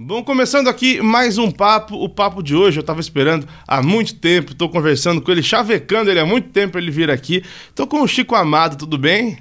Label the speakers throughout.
Speaker 1: Bom, começando aqui mais um papo, o papo de hoje, eu estava esperando há muito tempo, estou conversando com ele, chavecando ele há muito tempo para ele vir aqui. Estou com o Chico Amado, tudo bem?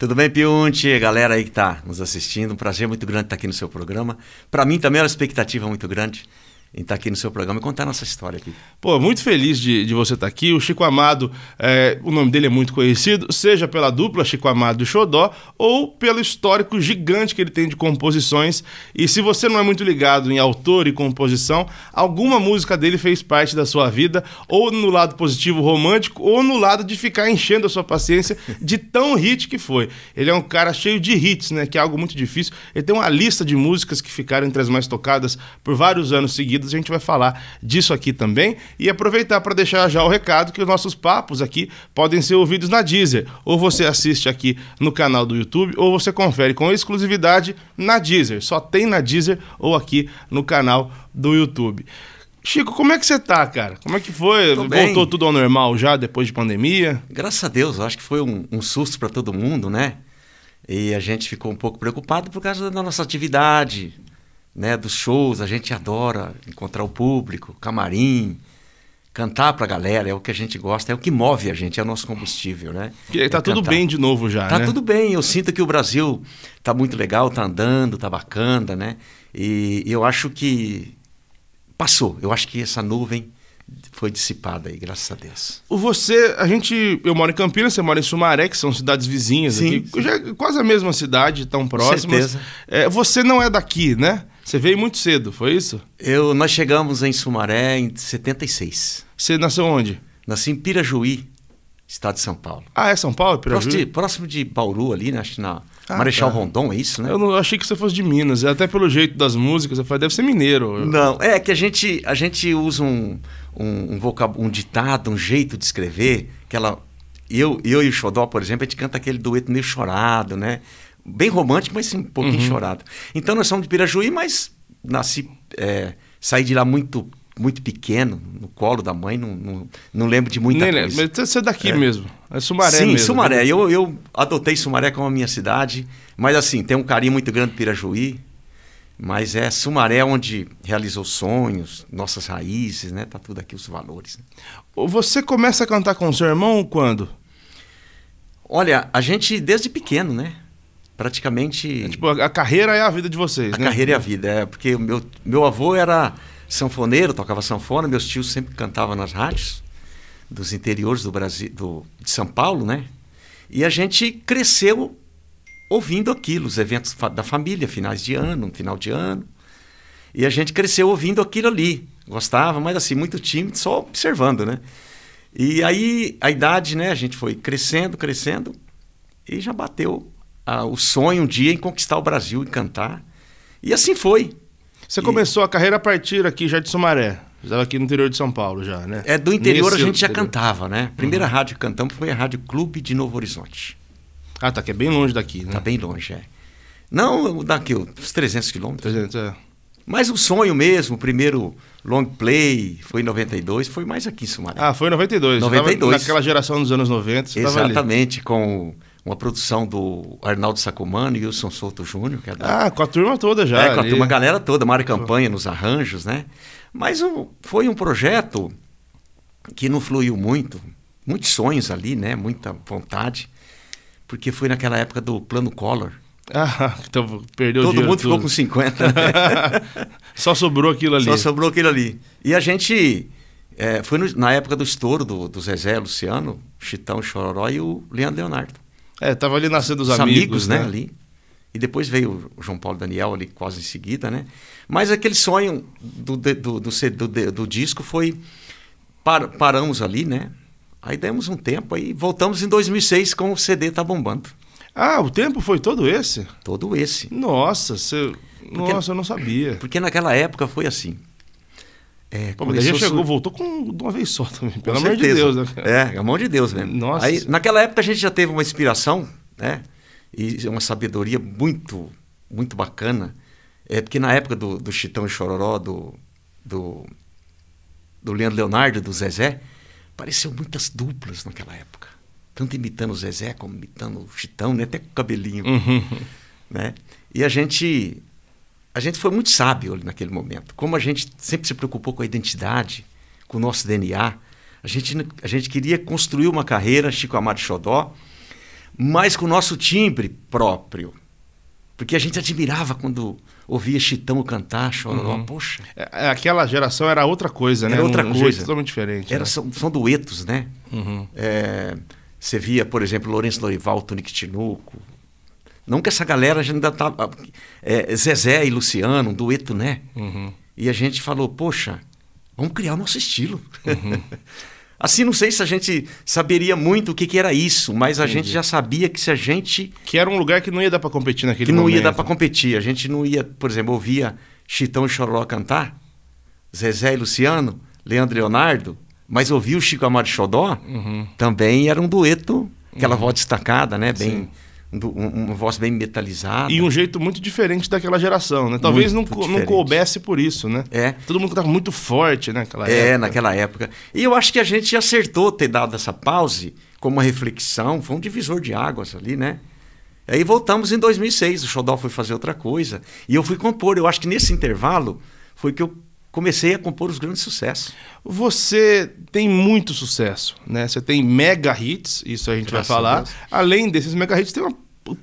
Speaker 1: Tudo bem, Piunte? Galera aí que está nos assistindo, um prazer muito grande estar aqui no seu programa. Para mim também era é uma expectativa muito grande em estar tá aqui no seu programa e contar nossa história aqui. Pô, muito feliz de, de você estar tá aqui. O Chico Amado, é, o nome dele é muito conhecido, seja pela dupla Chico Amado e Xodó, ou pelo histórico gigante que ele tem de composições. E se você não é muito ligado em autor e composição, alguma música dele fez parte da sua vida, ou no lado positivo romântico, ou no lado de ficar enchendo a sua paciência de tão hit que foi. Ele é um cara cheio de hits, né? Que é algo muito difícil. Ele tem uma lista de músicas que ficaram entre as mais tocadas por vários anos seguidos seguidas a gente vai falar disso aqui também e aproveitar para deixar já o recado que os nossos papos aqui podem ser ouvidos na Deezer. Ou você assiste aqui no canal do YouTube ou você confere com exclusividade na Deezer. Só tem na Deezer ou aqui no canal do YouTube. Chico, como é que você tá, cara? Como é que foi? Voltou tudo ao normal já depois de pandemia? Graças a Deus, acho que foi um, um susto para todo mundo,
Speaker 2: né? E a gente ficou um pouco preocupado por causa da nossa atividade, né, dos shows, a gente adora encontrar o público, camarim, cantar para a galera, é o que a gente gosta, é o que move a gente, é o nosso combustível, né? E aí tá é tudo bem de novo já, tá né? tudo bem, eu sinto que o Brasil tá muito legal, tá andando, tá bacana, né? E eu acho que passou, eu acho que essa nuvem foi dissipada aí, graças a Deus.
Speaker 1: Você, a gente, eu moro em Campinas, você mora em Sumaré, que são cidades vizinhas sim, aqui, sim. Já, é quase a mesma cidade, tão próximas. Com certeza. É, você não é daqui, né? Você veio muito cedo, foi isso? Eu, nós chegamos em Sumaré em 76. Você nasceu
Speaker 2: onde? Nasci em Pirajuí, estado de São Paulo.
Speaker 1: Ah, é São Paulo, Pirajuí? Próximo de,
Speaker 2: próximo de Bauru
Speaker 1: ali, né? Acho que na ah, Marechal tá. Rondon, é isso, né? Eu não eu achei que você fosse de Minas, é, até pelo jeito das músicas, eu falei, deve ser mineiro. Não, é que a gente, a gente usa um, um, um, vocab, um
Speaker 2: ditado, um jeito de escrever, que ela... Eu, eu e o Xodó, por exemplo, a gente canta aquele dueto meio chorado, né? bem romântico, mas sim, um pouquinho uhum. chorado. Então nós somos de Pirajuí, mas nasci, é, saí de lá muito muito pequeno, no colo da mãe, não, não, não lembro de muita Nem, coisa.
Speaker 1: Mas você é daqui é. mesmo, é Sumaré Sim, mesmo. Sumaré. Né? Eu,
Speaker 2: eu adotei Sumaré como a minha cidade, mas assim, tem um carinho muito grande Pirajuí, mas é Sumaré onde realizou sonhos, nossas raízes, né? Tá tudo aqui, os valores. Né?
Speaker 1: Você começa a cantar com seu irmão quando?
Speaker 2: Olha, a gente desde pequeno, né? praticamente. É, tipo, a carreira é a vida de vocês, a né? A carreira é a vida, é. Porque meu, meu avô era sanfoneiro, tocava sanfona, meus tios sempre cantavam nas rádios dos interiores do Brasil, do, de São Paulo, né? E a gente cresceu ouvindo aquilo, os eventos da família, finais de ano, final de ano. E a gente cresceu ouvindo aquilo ali. Gostava, mas assim, muito tímido, só observando, né? E aí, a idade, né? A gente foi crescendo, crescendo e já bateu
Speaker 1: a, o sonho um dia em conquistar o Brasil e cantar. E assim foi. Você e... começou a carreira a partir aqui já de Sumaré. Estava aqui no interior de São Paulo já, né? É, do interior Nesse a gente já
Speaker 2: cantava, né? A primeira uhum. rádio que cantamos foi a Rádio Clube de Novo Horizonte. Ah, tá, que é bem longe daqui, né? Tá bem longe, é. Não daqui, uns 300 quilômetros. 300, é. Mas o sonho mesmo, o primeiro long play, foi em 92, foi mais aqui em Sumaré. Ah, foi em 92. 92. Naquela
Speaker 1: geração dos anos 90, Exatamente,
Speaker 2: com uma produção do Arnaldo Sacomano e Wilson Souto Júnior. Que é da...
Speaker 1: Ah, com a turma toda já. É, com a turma, galera
Speaker 2: toda, Mário Campanha nos arranjos, né? Mas foi um projeto que não fluiu muito, muitos sonhos ali, né? Muita vontade, porque foi naquela época do Plano Collor.
Speaker 1: Ah, então perdeu Todo mundo tudo. ficou com 50. Né?
Speaker 2: Só sobrou aquilo ali. Só sobrou aquilo ali. E a gente. É, foi no, na época do estouro do, do Zezé Luciano, Chitão Chororó e o Leandro Leonardo. É, tava ali nascendo os, os amigos, amigos né? né? Ali. E depois veio o João Paulo Daniel ali quase em seguida, né? Mas aquele sonho do, do, do, do, do disco foi... Par, paramos ali, né? Aí demos um tempo, aí voltamos em 2006 com o CD Tá Bombando.
Speaker 1: Ah, o tempo foi todo esse? Todo esse. Nossa, você... Porque, Nossa, eu não sabia. Porque naquela época foi assim. É, Pô, mas já chegou, voltou com de uma vez só também, pelo amor de Deus. Né,
Speaker 2: é, é, a mão de Deus mesmo. Nossa. Aí, naquela época a gente já teve uma inspiração, né? E uma sabedoria muito, muito bacana. É porque na época do, do Chitão e Chororó, do, do, do Leandro Leonardo, do Zezé, apareceu muitas duplas naquela época. Tanto imitando o Zezé como imitando o Chitão, né? Até com o cabelinho. Uhum. Né? E a gente a gente foi muito sábio naquele momento. Como a gente sempre se preocupou com a identidade, com o nosso DNA, a gente, a gente queria construir uma carreira Chico Amado Xodó, mas com o nosso timbre próprio. Porque a gente admirava quando ouvia Chitão cantar,
Speaker 1: Chorando uhum. poxa. É, é, aquela geração era outra coisa, né? Era outra um, coisa. Um totalmente diferente. Era, né? são, são
Speaker 2: duetos, né? Uhum. É, você via, por exemplo, Lourenço Dorival, Tonic Tinoco, não que essa galera a gente ainda tá ah, é, Zezé e Luciano, um dueto, né? Uhum. E a gente falou, poxa, vamos criar o nosso estilo. Uhum. assim, não sei se a gente saberia muito o que, que era isso, mas a Entendi. gente já sabia que se a gente... Que era um lugar que não ia dar para competir naquele que momento. Que não ia dar para competir. A gente não ia, por exemplo, ouvia Chitão e Choró cantar, Zezé e Luciano, Leandro e Leonardo, mas ouvia o Chico Amado Xodó, uhum. também era um dueto, aquela uhum. voz destacada, né? Bem... Sim
Speaker 1: um, voz bem metalizada. E um jeito muito diferente daquela geração, né? Talvez não, não coubesse por isso, né? É. Todo mundo estava muito forte né, naquela né, é, época. É, naquela época. E eu acho que a gente
Speaker 2: acertou ter dado essa pause como uma reflexão, foi um divisor de águas ali, né? Aí voltamos em 2006, o Xodó foi fazer outra coisa, e eu fui compor. Eu acho que nesse intervalo
Speaker 1: foi que eu comecei a compor os grandes sucessos. Você tem muito sucesso, né? Você tem mega hits, isso a gente Graças vai falar. Além desses mega hits, tem uma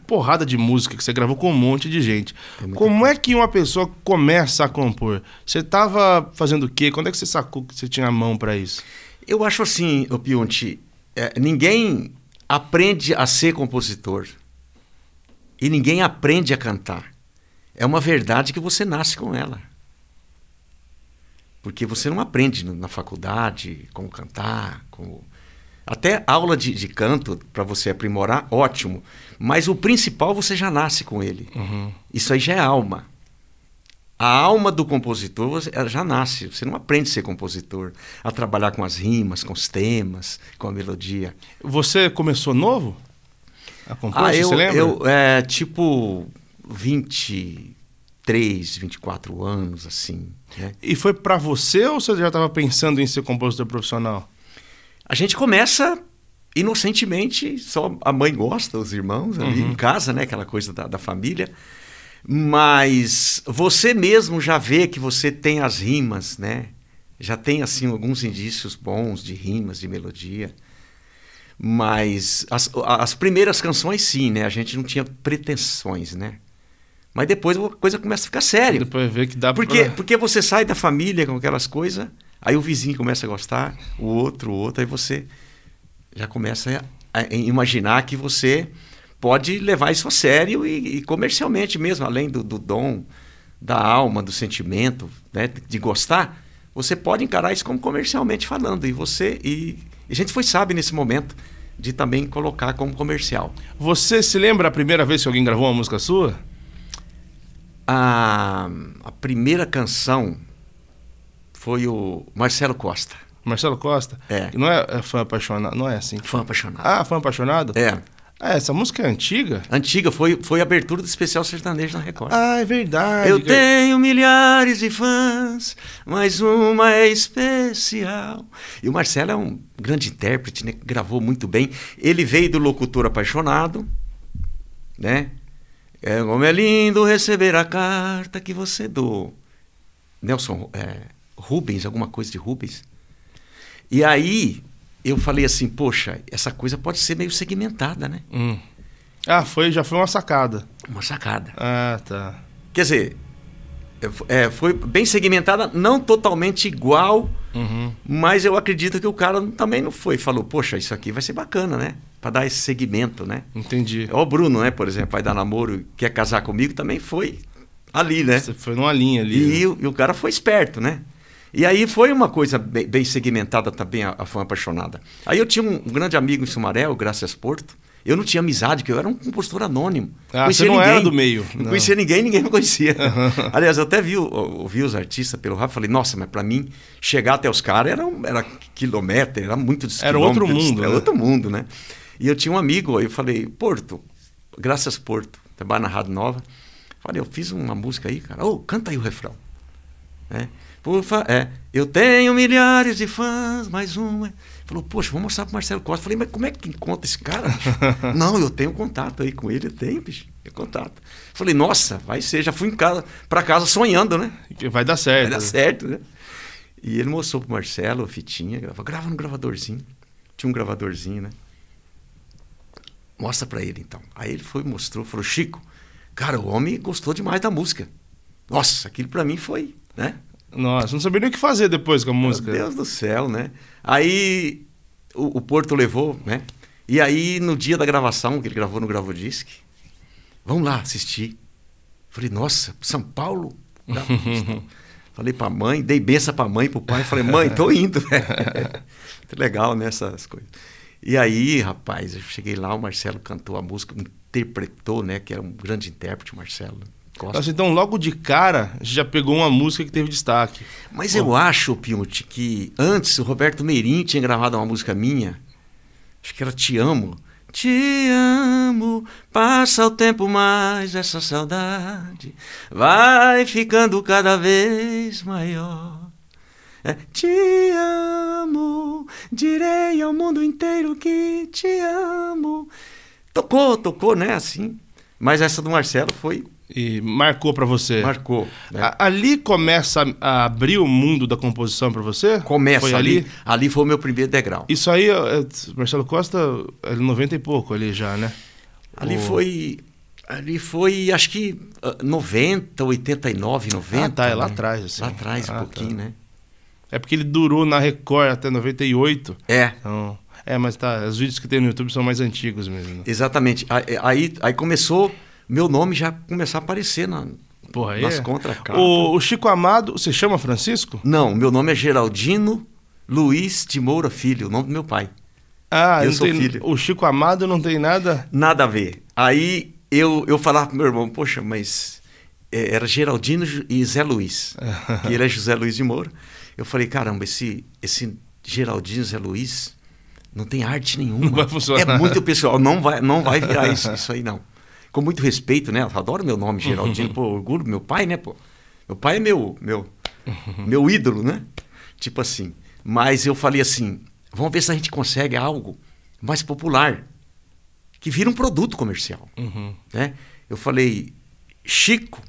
Speaker 1: porrada de música que você gravou com um monte de gente. Como coisa. é que uma pessoa começa a compor? Você estava fazendo o quê? Quando é que você sacou que você tinha a mão para isso? Eu acho assim, ô Pionte, é, ninguém aprende a ser compositor
Speaker 2: e ninguém aprende a cantar. É uma verdade que você nasce com ela. Porque você não aprende na faculdade como cantar, como... Até aula de, de canto, para você aprimorar, ótimo. Mas o principal você já nasce com ele. Uhum. Isso aí já é alma. A alma do compositor você, ela já nasce. Você não aprende a ser compositor, a trabalhar com as rimas, com os temas, com a melodia.
Speaker 1: Você começou novo? A compor, ah, eu, você lembra? Eu, é, tipo, 20, 23, 24 anos, assim. Né? E foi para você ou você já estava pensando em ser compositor profissional? A gente começa inocentemente, só a mãe gosta, os irmãos ali uhum. em
Speaker 2: casa, né? Aquela coisa da, da família. Mas você mesmo já vê que você tem as rimas, né? já tem assim alguns indícios bons de rimas, de melodia. Mas as, as primeiras canções sim, né? A gente não tinha pretensões, né? Mas depois a coisa começa a ficar séria. Depois vê que dá porque, pra... porque você sai da família com aquelas coisas, aí o vizinho começa a gostar, o outro, o outro, aí você já começa a, a imaginar que você pode levar isso a sério e, e comercialmente mesmo, além do, do, dom, da alma, do sentimento, né, de gostar, você pode encarar isso como comercialmente falando. E você e, e a gente foi sabe nesse momento de também colocar como comercial. Você se lembra a
Speaker 1: primeira vez que alguém gravou uma música sua? A, a primeira canção foi o Marcelo Costa. Marcelo Costa? É. Não é, é fã apaixonado, não é assim? Fã apaixonado. Ah, fã apaixonado? É. Ah, essa música é antiga? Antiga, foi, foi a abertura do especial sertanejo na Record. Ah, é verdade. Eu tenho milhares
Speaker 3: de fãs, mas uma é especial. E o Marcelo é um
Speaker 2: grande intérprete, né? Gravou muito bem. Ele veio do Locutor Apaixonado, né? É, como é lindo receber a carta que você do Nelson é, Rubens, alguma coisa de Rubens. E aí eu falei assim, poxa, essa coisa pode ser meio segmentada, né? Hum. Ah, foi, já foi uma sacada. Uma sacada. Ah, tá. Quer dizer, é, é, foi bem segmentada, não totalmente igual, uhum. mas eu acredito que o cara também não foi. Falou, poxa, isso aqui vai ser bacana, né? Para dar esse segmento, né? Entendi. Ó, o Bruno, né, por exemplo, vai dar namoro, quer casar comigo, também foi ali, né? Você foi numa linha ali. E, né? e, o, e o cara foi esperto, né? E aí foi uma coisa bem, bem segmentada também, a, a fã apaixonada. Aí eu tinha um, um grande amigo em Sumaré, o Graças Porto, eu não tinha amizade, porque eu era um compositor anônimo. Ah, conhecia você não ninguém. era do meio. Não, não. conhecia ninguém, ninguém me conhecia. Uhum. Aliás, eu até vi, ouvi os artistas pelo rádio e falei, nossa, mas para mim, chegar até os caras era, era quilômetro, era muito Era outro mundo. Era né? outro mundo, né? E eu tinha um amigo, eu falei, Porto, graças Porto, trabalho na Rádio Nova. Falei, eu fiz uma música aí, cara. Ô, oh, canta aí o refrão. É, Por fa... é, eu tenho milhares de fãs, mais uma. Falou, poxa, vou mostrar pro Marcelo Costa. Falei, mas como é que encontra esse cara? Não, eu tenho contato aí com ele, tem, bicho. É contato. Falei, nossa, vai ser. Já fui em casa, para casa sonhando, né? Vai dar certo. Vai dar certo, né? E ele mostrou pro Marcelo a fitinha, grava, grava no gravadorzinho. Tinha um gravadorzinho, né? Mostra para ele então. Aí ele foi, mostrou, falou, Chico, cara, o homem gostou demais da música. Nossa, aquilo para mim foi, né? Nossa, não sabia nem o que fazer depois com a música. Meu Deus do céu, né? Aí o, o Porto levou, né? E aí, no dia da gravação, que ele gravou no Gravodisc, vamos lá assistir. Falei, nossa, São Paulo? falei pra mãe, dei benção pra mãe, pro pai. Falei, mãe, tô indo. Né? Muito legal, né? Essas coisas. E aí, rapaz, eu cheguei lá, o Marcelo cantou a música, interpretou, né? Que era um grande intérprete, o Marcelo. Nossa,
Speaker 1: então, logo de cara, já pegou uma música
Speaker 2: que teve destaque. Mas Bom. eu acho, Piuti, que antes o Roberto Meirin tinha gravado uma música minha. Acho que era Te Amo.
Speaker 3: Te amo, passa o tempo mais essa saudade, vai ficando cada vez maior. É, te amo, direi ao mundo inteiro que te amo. Tocou, tocou, né? Assim.
Speaker 1: Mas essa do Marcelo foi e marcou para você. Marcou. Né? A, ali começa a, a, abrir o mundo da composição para você? Começa foi ali, ali. Ali foi o meu primeiro degrau. Isso aí, é, Marcelo Costa, ele é 90 e pouco ali já, né? Ali o... foi ali foi acho que 90, 89, 90. Ah, tá, é né? lá atrás assim. Lá atrás ah, um tá. pouquinho, tá. né? É porque ele durou na Record até 98. É. Então, é, mas tá, os vídeos que tem no YouTube são mais antigos mesmo. Exatamente. É, aí, aí
Speaker 2: começou meu nome já começar a aparecer na, Porra, nas é? contracartas.
Speaker 1: O, o Chico Amado,
Speaker 2: você chama Francisco? Não, meu nome é Geraldino Luiz de Moura Filho, o nome do meu pai. Ah, eu sou tem, filho. O Chico Amado não tem nada? Nada a ver. Aí eu, eu falava pro meu irmão, poxa, mas é, era Geraldino e Zé Luiz. que ele é José Luiz de Moura. Eu falei, caramba, esse, esse Geraldino Zé Luiz não tem arte nenhuma. Não vai funcionar. É muito pessoal, não vai, não vai virar isso, isso aí não. com muito respeito, né? Eu adoro meu nome, geraldinho uhum. pô, orgulho, meu pai, né, pô? Meu pai é meu, meu, uhum. meu ídolo, né? Tipo assim. Mas eu falei assim, vamos ver se a gente consegue algo mais popular, que vira um produto comercial, uhum. né? Eu falei, Chico,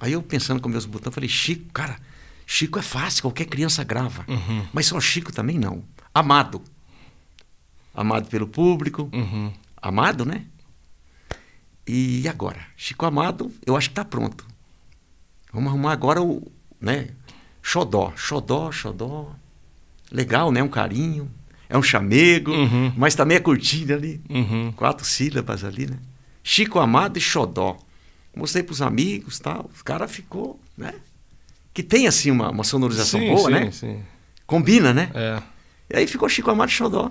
Speaker 2: aí eu pensando com meus botões, falei, Chico, cara, Chico é fácil, qualquer criança grava. Uhum. Mas só Chico também não. Amado. Amado pelo público. Uhum. Amado, né? E agora? Chico Amado, eu acho que está pronto. Vamos arrumar agora o. Né? Xodó, xodó, xodó. Legal, né? Um carinho. É um chamego, uhum. mas também é curtinho ali. Uhum. Quatro sílabas ali, né? Chico Amado e xodó. Mostrei para os amigos tal. O cara ficou, né? Que tem, assim, uma,
Speaker 1: uma sonorização sim, boa, sim, né? Sim. Combina, né? É. E aí ficou Chico Amado e xodó.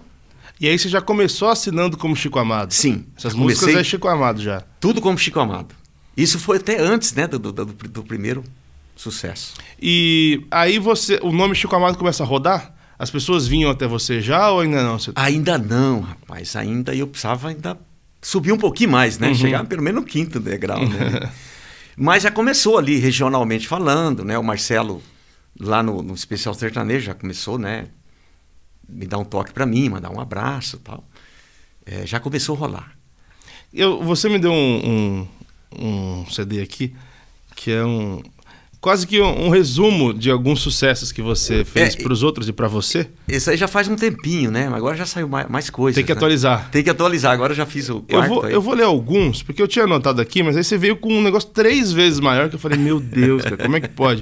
Speaker 1: E aí você já começou assinando como Chico Amado? Sim. Essas músicas é Chico Amado já. Tudo como Chico Amado. Isso foi até antes, né, do, do, do, do primeiro sucesso. E aí você, o nome Chico Amado começa a rodar? As pessoas vinham até você já ou ainda não? Você... Ainda não, rapaz. Ainda eu precisava ainda subir um pouquinho mais, né? Uhum. Chegar pelo
Speaker 2: menos no quinto degrau, né? Mas já começou ali regionalmente falando, né? O Marcelo lá no, no Especial Sertanejo já começou, né? me dar um toque para mim, mandar um abraço tal. É, já começou a
Speaker 1: rolar. Eu, você me deu um, um, um CD aqui que é um quase que um, um, resumo de alguns sucessos que você é, fez é, para os outros e para você. Isso aí já faz um tempinho, né?
Speaker 2: Agora já saiu mais, mais coisas. Tem que né? atualizar. Tem que atualizar. Agora eu já fiz o eu vou, aí. eu vou
Speaker 1: ler alguns, porque eu tinha anotado aqui, mas aí você veio com um negócio três vezes maior que eu falei, meu Deus, cara, como é que pode?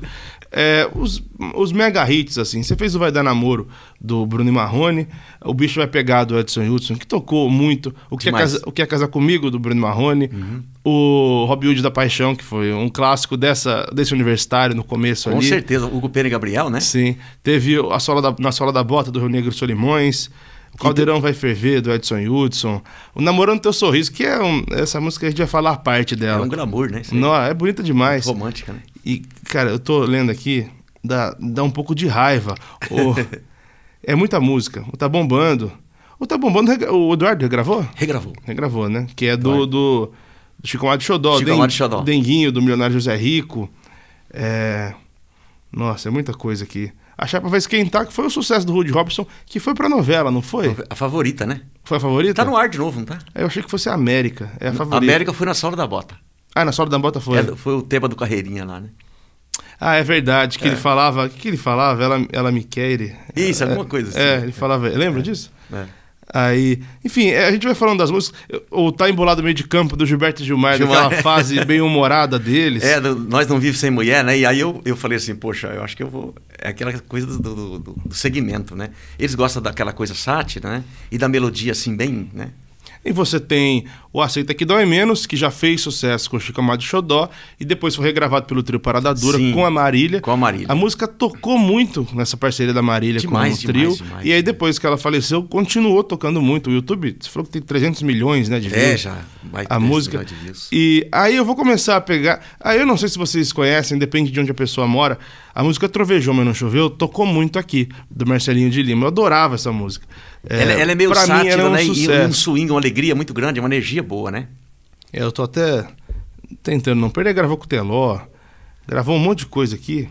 Speaker 1: é, os, os mega hits, assim. Você fez o Vai Dar Namoro do Bruno Marrone, O Bicho Vai Pegar do Edson Hudson, que tocou muito. O Que, é Casa, o que é Casar Comigo do Bruno Marrone. Uhum. O Robin Hood da Paixão, que foi um clássico dessa, desse universitário no começo Com ali. Com certeza, o Pena e Gabriel, né? Sim. Teve a sola da, na Sola da Bota do Rio Negro Solimões. O Caldeirão Vai Ferver, do Edson Hudson. O Namorando Teu Sorriso, que é um, essa música a gente vai falar parte dela. É um glamour, né? Não, é bonita demais. Romântica, né? E Cara, eu tô lendo aqui, dá, dá um pouco de raiva. Oh, é muita música. O Tá Bombando. O Tá Bombando, o Eduardo regravou? Regravou. Regravou, né? Que é do, do, do Chico Amado Xodó. Chico Amado Den, Denguinho, do Milionário José Rico. É... Nossa, é muita coisa aqui. A Chapa Vai Esquentar, que foi o sucesso do Rudy Robson, que foi pra novela, não foi? A favorita, né? Foi a favorita? Tá no ar de novo, não tá? Eu achei que fosse a América. É a favorita. A América foi na Sola da Bota. Ah, na Sola da Bota foi? É, foi o tema do Carreirinha lá, né? Ah, é verdade, que é. ele falava. O que, ele falava? Ela, ela me quer. Isso, é, alguma coisa é, assim. É, ele falava. Lembra é, disso? É. Aí, enfim, a gente vai falando das músicas. Ou Tá Embolado Meio de Campo, do Gilberto Gilmar, Gilmar. daquela fase bem
Speaker 2: humorada deles. É, do, Nós Não vivemos Sem Mulher, né? E aí eu, eu falei assim, poxa, eu acho que eu vou. É aquela coisa do, do, do segmento, né? Eles gostam daquela coisa sátira,
Speaker 1: né? E da melodia, assim, bem, né? E você tem o Aceita Que Dói Menos, que já fez sucesso com Chico Amado Xodó, e depois foi regravado pelo trio Parada Dura Sim, com a Marília. Com a Marília. A música tocou muito nessa parceria da Marília demais, com o trio. Demais, demais, e aí depois que ela faleceu, continuou tocando muito. O YouTube, você falou que tem 300 milhões né, de é, views. É, já. Vai a música. E aí eu vou começar a pegar... Aí eu não sei se vocês conhecem, depende de onde a pessoa mora. A música Trovejou, Mas Não Choveu tocou muito aqui, do Marcelinho de Lima. Eu adorava essa música. É, ela, é, ela, é meio sátira, é um né? Sucesso. E um
Speaker 2: swing, uma alegria muito grande, uma energia boa, né?
Speaker 1: É, eu tô até tentando não perder. Gravou com o Teló, gravou um monte de coisa aqui.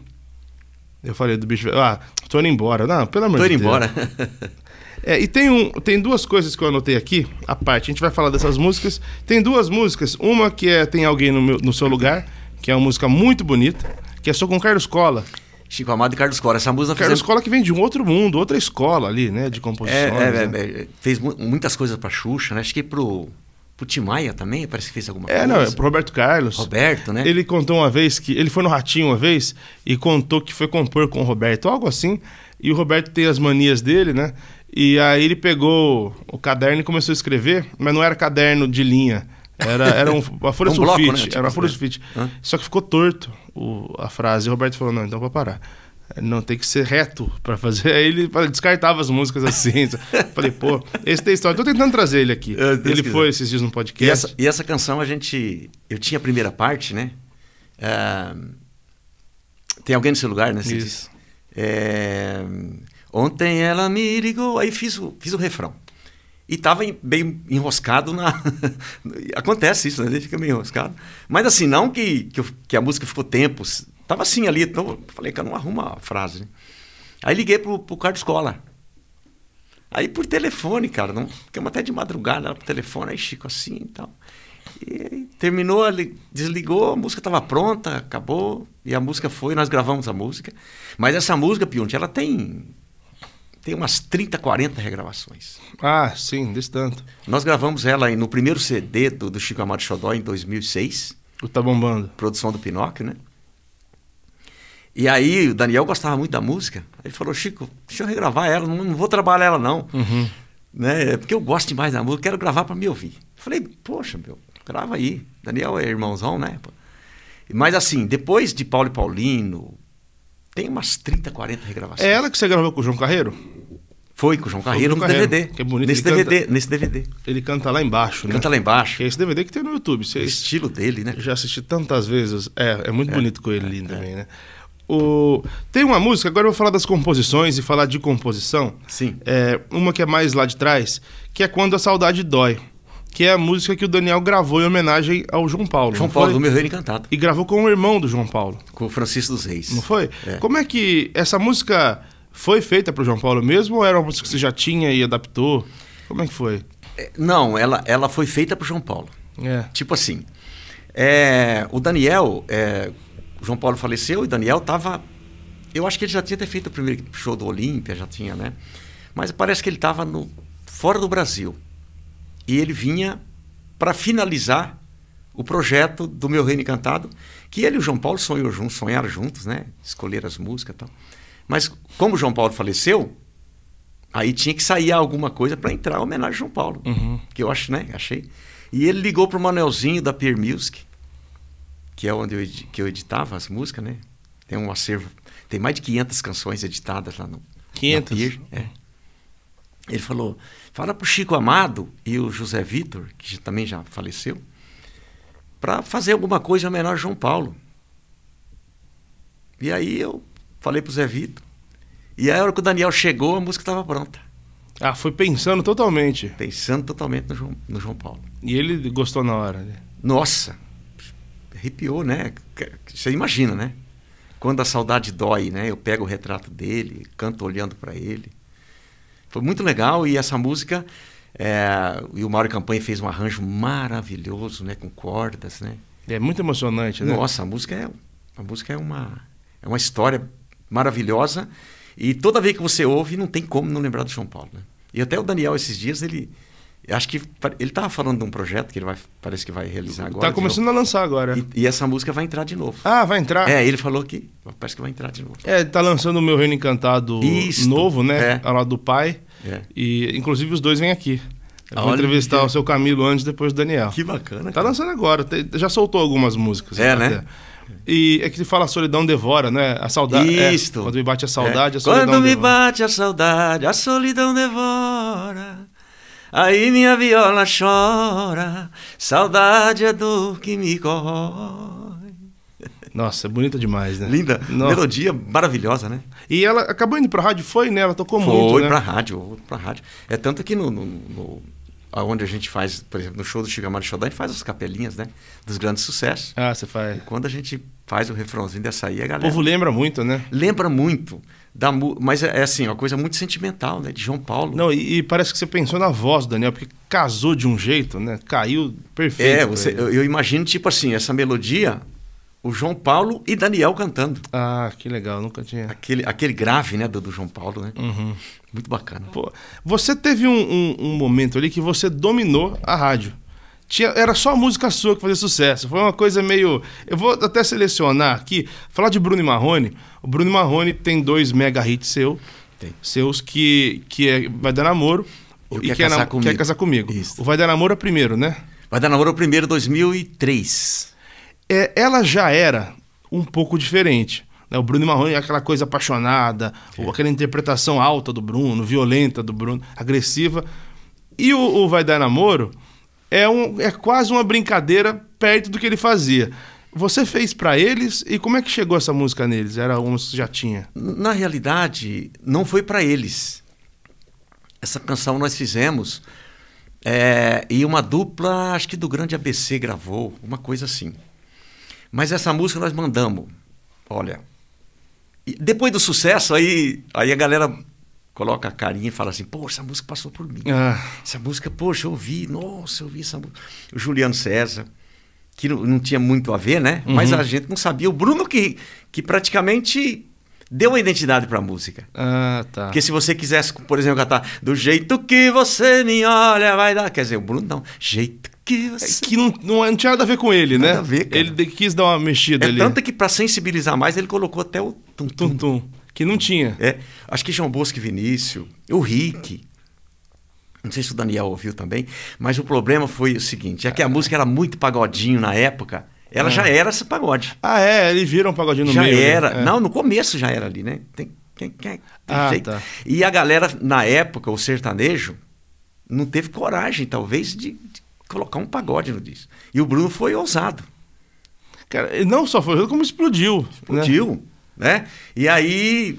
Speaker 1: Eu falei do bicho, ah, tô indo embora. Não, pelo amor tô de Deus. Tô indo embora. É, e tem, um, tem duas coisas que eu anotei aqui, a parte. A gente vai falar dessas músicas. Tem duas músicas. Uma que é Tem Alguém no, meu, no Seu Lugar, que é uma música muito bonita, que é só com Carlos Cola. Chico Amado e Carlos Cola. Essa música Carlos fizemos... que vem de um outro mundo, outra escola ali, né? De é, composições. É, é,
Speaker 2: né? é fez mu muitas coisas para Xuxa, né? Acho que pro o Timaya também, parece que fez alguma é, coisa. É, não, pro
Speaker 1: Roberto Carlos. Roberto, né? Ele contou uma vez que. Ele foi no Ratinho uma vez e contou que foi compor com o Roberto, algo assim. E o Roberto tem as manias dele, né? E aí ele pegou o caderno e começou a escrever, mas não era caderno de linha. Era, era um, uma folha um sulfite. Bloco, né? Tipo era uma folha é. sulfite. Hã? Só que ficou torto o, a frase. E o Roberto falou: não, então vou parar. Não, tem que ser reto para fazer. Aí ele descartava as músicas assim. Falei, pô, esse tem história. Tô tentando trazer ele aqui. É, eu, ele foi esses dias no podcast. E essa, e essa, canção a gente.
Speaker 2: Eu tinha a primeira parte, né? Uh, tem alguém no seu lugar, né? Você Isso. Diz? É, ontem ela me ligou. Aí fiz o, fiz o refrão e estava bem enroscado na. Acontece isso, né? Ele fica meio enroscado. Mas assim, não que, que, eu, que a música ficou tempos. Tava assim ali. Então eu falei, cara, não arruma a frase. Né? Aí liguei pro, pro de escola Aí por telefone, cara, não, ficamos até de madrugada lá pro telefone, aí Chico assim e tal. E terminou, desligou, a música estava pronta, acabou, e a música foi, nós gravamos a música. Mas essa música, Pionte, ela tem tem umas 30, 40 regravações.
Speaker 1: Ah, sim, desse tanto.
Speaker 2: Nós gravamos ela no primeiro CD do, do Chico Amado Xodó em 2006. O Tá Bombando. Produção do Pinóquio, né? E aí o Daniel gostava muito da música. ele falou, Chico, deixa eu regravar ela, não, não vou trabalhar ela não. Uhum. Né? É porque eu gosto demais da música, quero gravar para me ouvir. falei, poxa, meu, grava aí. Daniel é irmãozão, né? Mas assim, depois de Paulo e Paulino,
Speaker 1: tem umas 30, 40 regravações. É ela que você gravou com o João Carreiro? Foi com o João Carreiro no DVD. Que é bonito. Nesse ele DVD, canta, nesse DVD. Ele canta lá embaixo, né? Canta lá embaixo. Que é esse DVD que tem no YouTube. Você, o estilo dele, né? Já assisti tantas vezes. É, é muito é, bonito com ele é, lindo é. também, né? O... Tem uma música, agora eu vou falar das composições e falar de composição. Sim. É, uma que é mais lá de trás, que é Quando a Saudade Dói que é a música que o Daniel gravou em homenagem ao João Paulo. João Paulo, do Meu Reino Encantado. E gravou com o irmão do João Paulo. Com o Francisco dos Reis. Não foi? É. Como é que essa música foi feita para o João Paulo mesmo ou era uma música que você já tinha e adaptou? Como é que foi? É, não, ela, ela foi feita para o João Paulo. É. Tipo assim,
Speaker 2: é, o Daniel, é, o João Paulo faleceu e o Daniel estava... Eu acho que ele já tinha até feito o primeiro show do Olímpia, já tinha, né? Mas parece que ele estava fora do Brasil. E ele vinha para finalizar o projeto do Meu Reino Encantado, que ele e o João Paulo sonhou juntos, sonharam juntos, né? Escolher as músicas e tal. Mas como o João Paulo faleceu, aí tinha que sair alguma coisa para entrar a homenagem ao João Paulo. Uhum. Que eu acho, né? Achei. E ele ligou para o Manelzinho da Peer Music, que é onde eu, que eu editava as músicas, né? Tem um acervo, tem mais de 500 canções editadas lá no 500? Peer, é. Uhum. Ele falou: fala para o Chico Amado e o José Vitor, que também já faleceu, para fazer alguma coisa em homenagem João Paulo. E aí eu falei para o Zé Vitor. E aí, a hora que o Daniel chegou, a música estava pronta. Ah, foi pensando totalmente. Pensando totalmente no João, no João Paulo. E ele gostou na hora? Né? Nossa, arrepiou, né? Você imagina, né? Quando a saudade dói, né? Eu pego o retrato dele, canto olhando para ele. Foi muito legal e essa música. É, e o Mauro Campanha fez um arranjo maravilhoso, né? Com cordas, né? É muito emocionante, né? Nossa, a música é, a música é, uma, é uma história maravilhosa. E toda vez que você ouve, não tem como não lembrar do João Paulo, né? E até o Daniel, esses dias, ele Acho que ele estava falando de um projeto que ele vai, parece que vai realizar tá agora. Está começando
Speaker 1: a lançar agora. E,
Speaker 2: e, essa música vai entrar de novo. Ah, vai entrar? É, ele falou que parece que vai entrar de novo.
Speaker 1: É, está lançando o Meu Reino Encantado Isto, novo, né? É. A lá do pai. É. E inclusive os dois vêm aqui. Eu vou entrevistar que... o seu Camilo antes depois do Daniel. Que bacana. Tá cara. Tá lançando agora, já soltou algumas músicas. É, né? Até. Né? E é que ele fala a solidão devora, né? A saudade. Isto. É, quando me bate a saudade, é. a solidão Quando devora. me
Speaker 3: bate a saudade, a solidão devora. Aí minha viola chora, saudade é dor que
Speaker 1: me corrói. Nossa, é bonita demais, né? Linda, Nossa. melodia
Speaker 2: maravilhosa, né?
Speaker 1: E ela acabou indo pra rádio, foi, né? Ela tocou foi muito, Foi né?
Speaker 2: pra rádio, pra rádio. É tanto que no, no, no onde a gente faz, por exemplo, no show do Chico Shodan, a gente faz as capelinhas, né? Dos grandes sucessos. Ah, você faz. E quando a gente faz o refrãozinho dessa aí, a galera... O povo
Speaker 1: lembra muito, né?
Speaker 2: Lembra muito da mas é, é assim, é uma coisa muito sentimental, né, de João Paulo. Não,
Speaker 1: e, e, parece que você pensou na voz do Daniel, porque casou de um jeito, né? Caiu perfeito. É, você, eu, eu, imagino tipo assim, essa melodia, o João Paulo e Daniel cantando. Ah, que legal, nunca tinha. Aquele, aquele grave, né, do, do João Paulo, né? Uhum. Muito bacana. Pô, você teve um, um, um momento ali que você dominou a rádio tinha, era só a música sua que fazia sucesso. Foi uma coisa meio. Eu vou até selecionar aqui. Falar de Bruno Marrone. O Bruno Marrone tem dois mega hits seu, tem. seus que, que é Vai Dar Namoro e, quer, quer, casar, na, comigo. quer casar comigo. Isso. O Vai Dar Namoro é o primeiro, né? Vai Dar Namoro é o primeiro, 2003. É, ela já era um pouco diferente. Né? O Bruno Marrone é aquela coisa apaixonada, é. aquela interpretação alta do Bruno, violenta do Bruno, agressiva. E o, o Vai Dar Namoro é, um, é quase uma brincadeira perto do que ele fazia. Você fez para eles e como é que chegou essa música neles? Era um que já tinha? Na realidade, não foi para eles. Essa canção nós
Speaker 2: fizemos é, e uma dupla, acho que do Grande ABC gravou, uma coisa assim. Mas essa música nós mandamos. Olha, depois do sucesso aí, aí a galera coloca a carinha e fala assim: Poxa, essa música passou por mim. Ah. Essa música, poxa, eu ouvi, nossa, eu ouvi essa música. O Juliano César, que não, não tinha muito a ver, né? Uhum. Mas a gente não sabia. O Bruno, que, que praticamente deu uma identidade para a música. Ah, tá. Porque se você quisesse, por exemplo, cantar do jeito que você me olha, vai dar. Quer dizer, o Bruno não. Jeito que é você. É que não, não, não, tinha nada a ver com ele, nada né? Nada a
Speaker 1: ver. Cara. Ele quis dar uma mexida
Speaker 2: é ali. Tanto que para sensibilizar mais, ele colocou até o tum-tum. Que não tinha. É, acho que João Bosco e Vinícius, o Rick. Não sei se o Daniel ouviu também, mas o problema foi o seguinte: é que a ah. música era muito pagodinho na época. Ela é. já
Speaker 1: era esse pagode. Ah, é? Eles viram um pagodinho no já meio. Já né? era. É.
Speaker 2: Não, no começo já era ali, né? Tem, tem, tem, tem ah, jeito. Tá. E a galera, na época, o sertanejo, não teve coragem, talvez, de, de colocar um pagode no disco. E o Bruno foi ousado. Cara, não só foi, como explodiu. Né? Explodiu. Né? né? E aí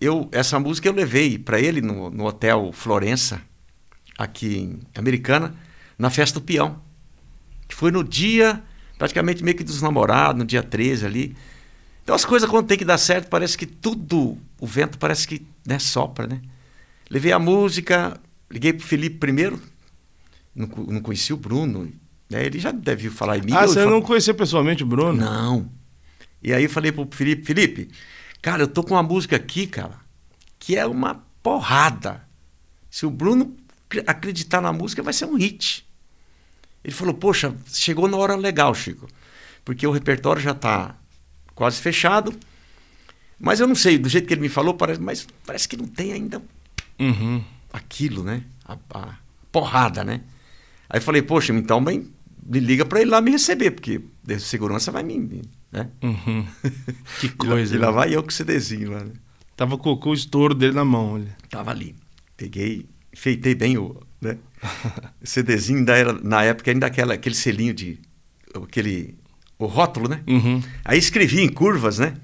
Speaker 2: eu essa música eu levei para ele no, no hotel Florença aqui em Americana na festa do peão, que foi no dia praticamente meio que dos namorados, no dia 13 ali. Então as coisas quando tem que dar certo, parece que tudo, o vento parece que né, sopra, né? Levei a música, liguei pro Felipe primeiro, não, não conhecia o Bruno, né? Ele já deve falar em mim. Ah, você não conhecia pessoalmente o Bruno? Não. E aí eu falei pro Felipe, Felipe, cara, eu tô com uma música aqui, cara, que é uma porrada. Se o Bruno acreditar na música, vai ser um hit. Ele falou, poxa, chegou na hora legal, Chico. Porque o repertório já tá quase fechado. Mas eu não sei, do jeito que ele me falou, parece, mas parece que não tem ainda uhum. aquilo, né? A, a, porrada, né? Aí eu falei, poxa, então bem, me liga para ele lá me receber, porque de segurança vai me, me né? Uhum. Que coisa. e lá, né? vai eu com o CDzinho lá, né? Tava com o estouro dele na mão, olha. Tava ali. Peguei, enfeitei bem o, né? o CDzinho da era, na época ainda aquela, aquele selinho de aquele o rótulo, né? Uhum. Aí escrevi em curvas, né?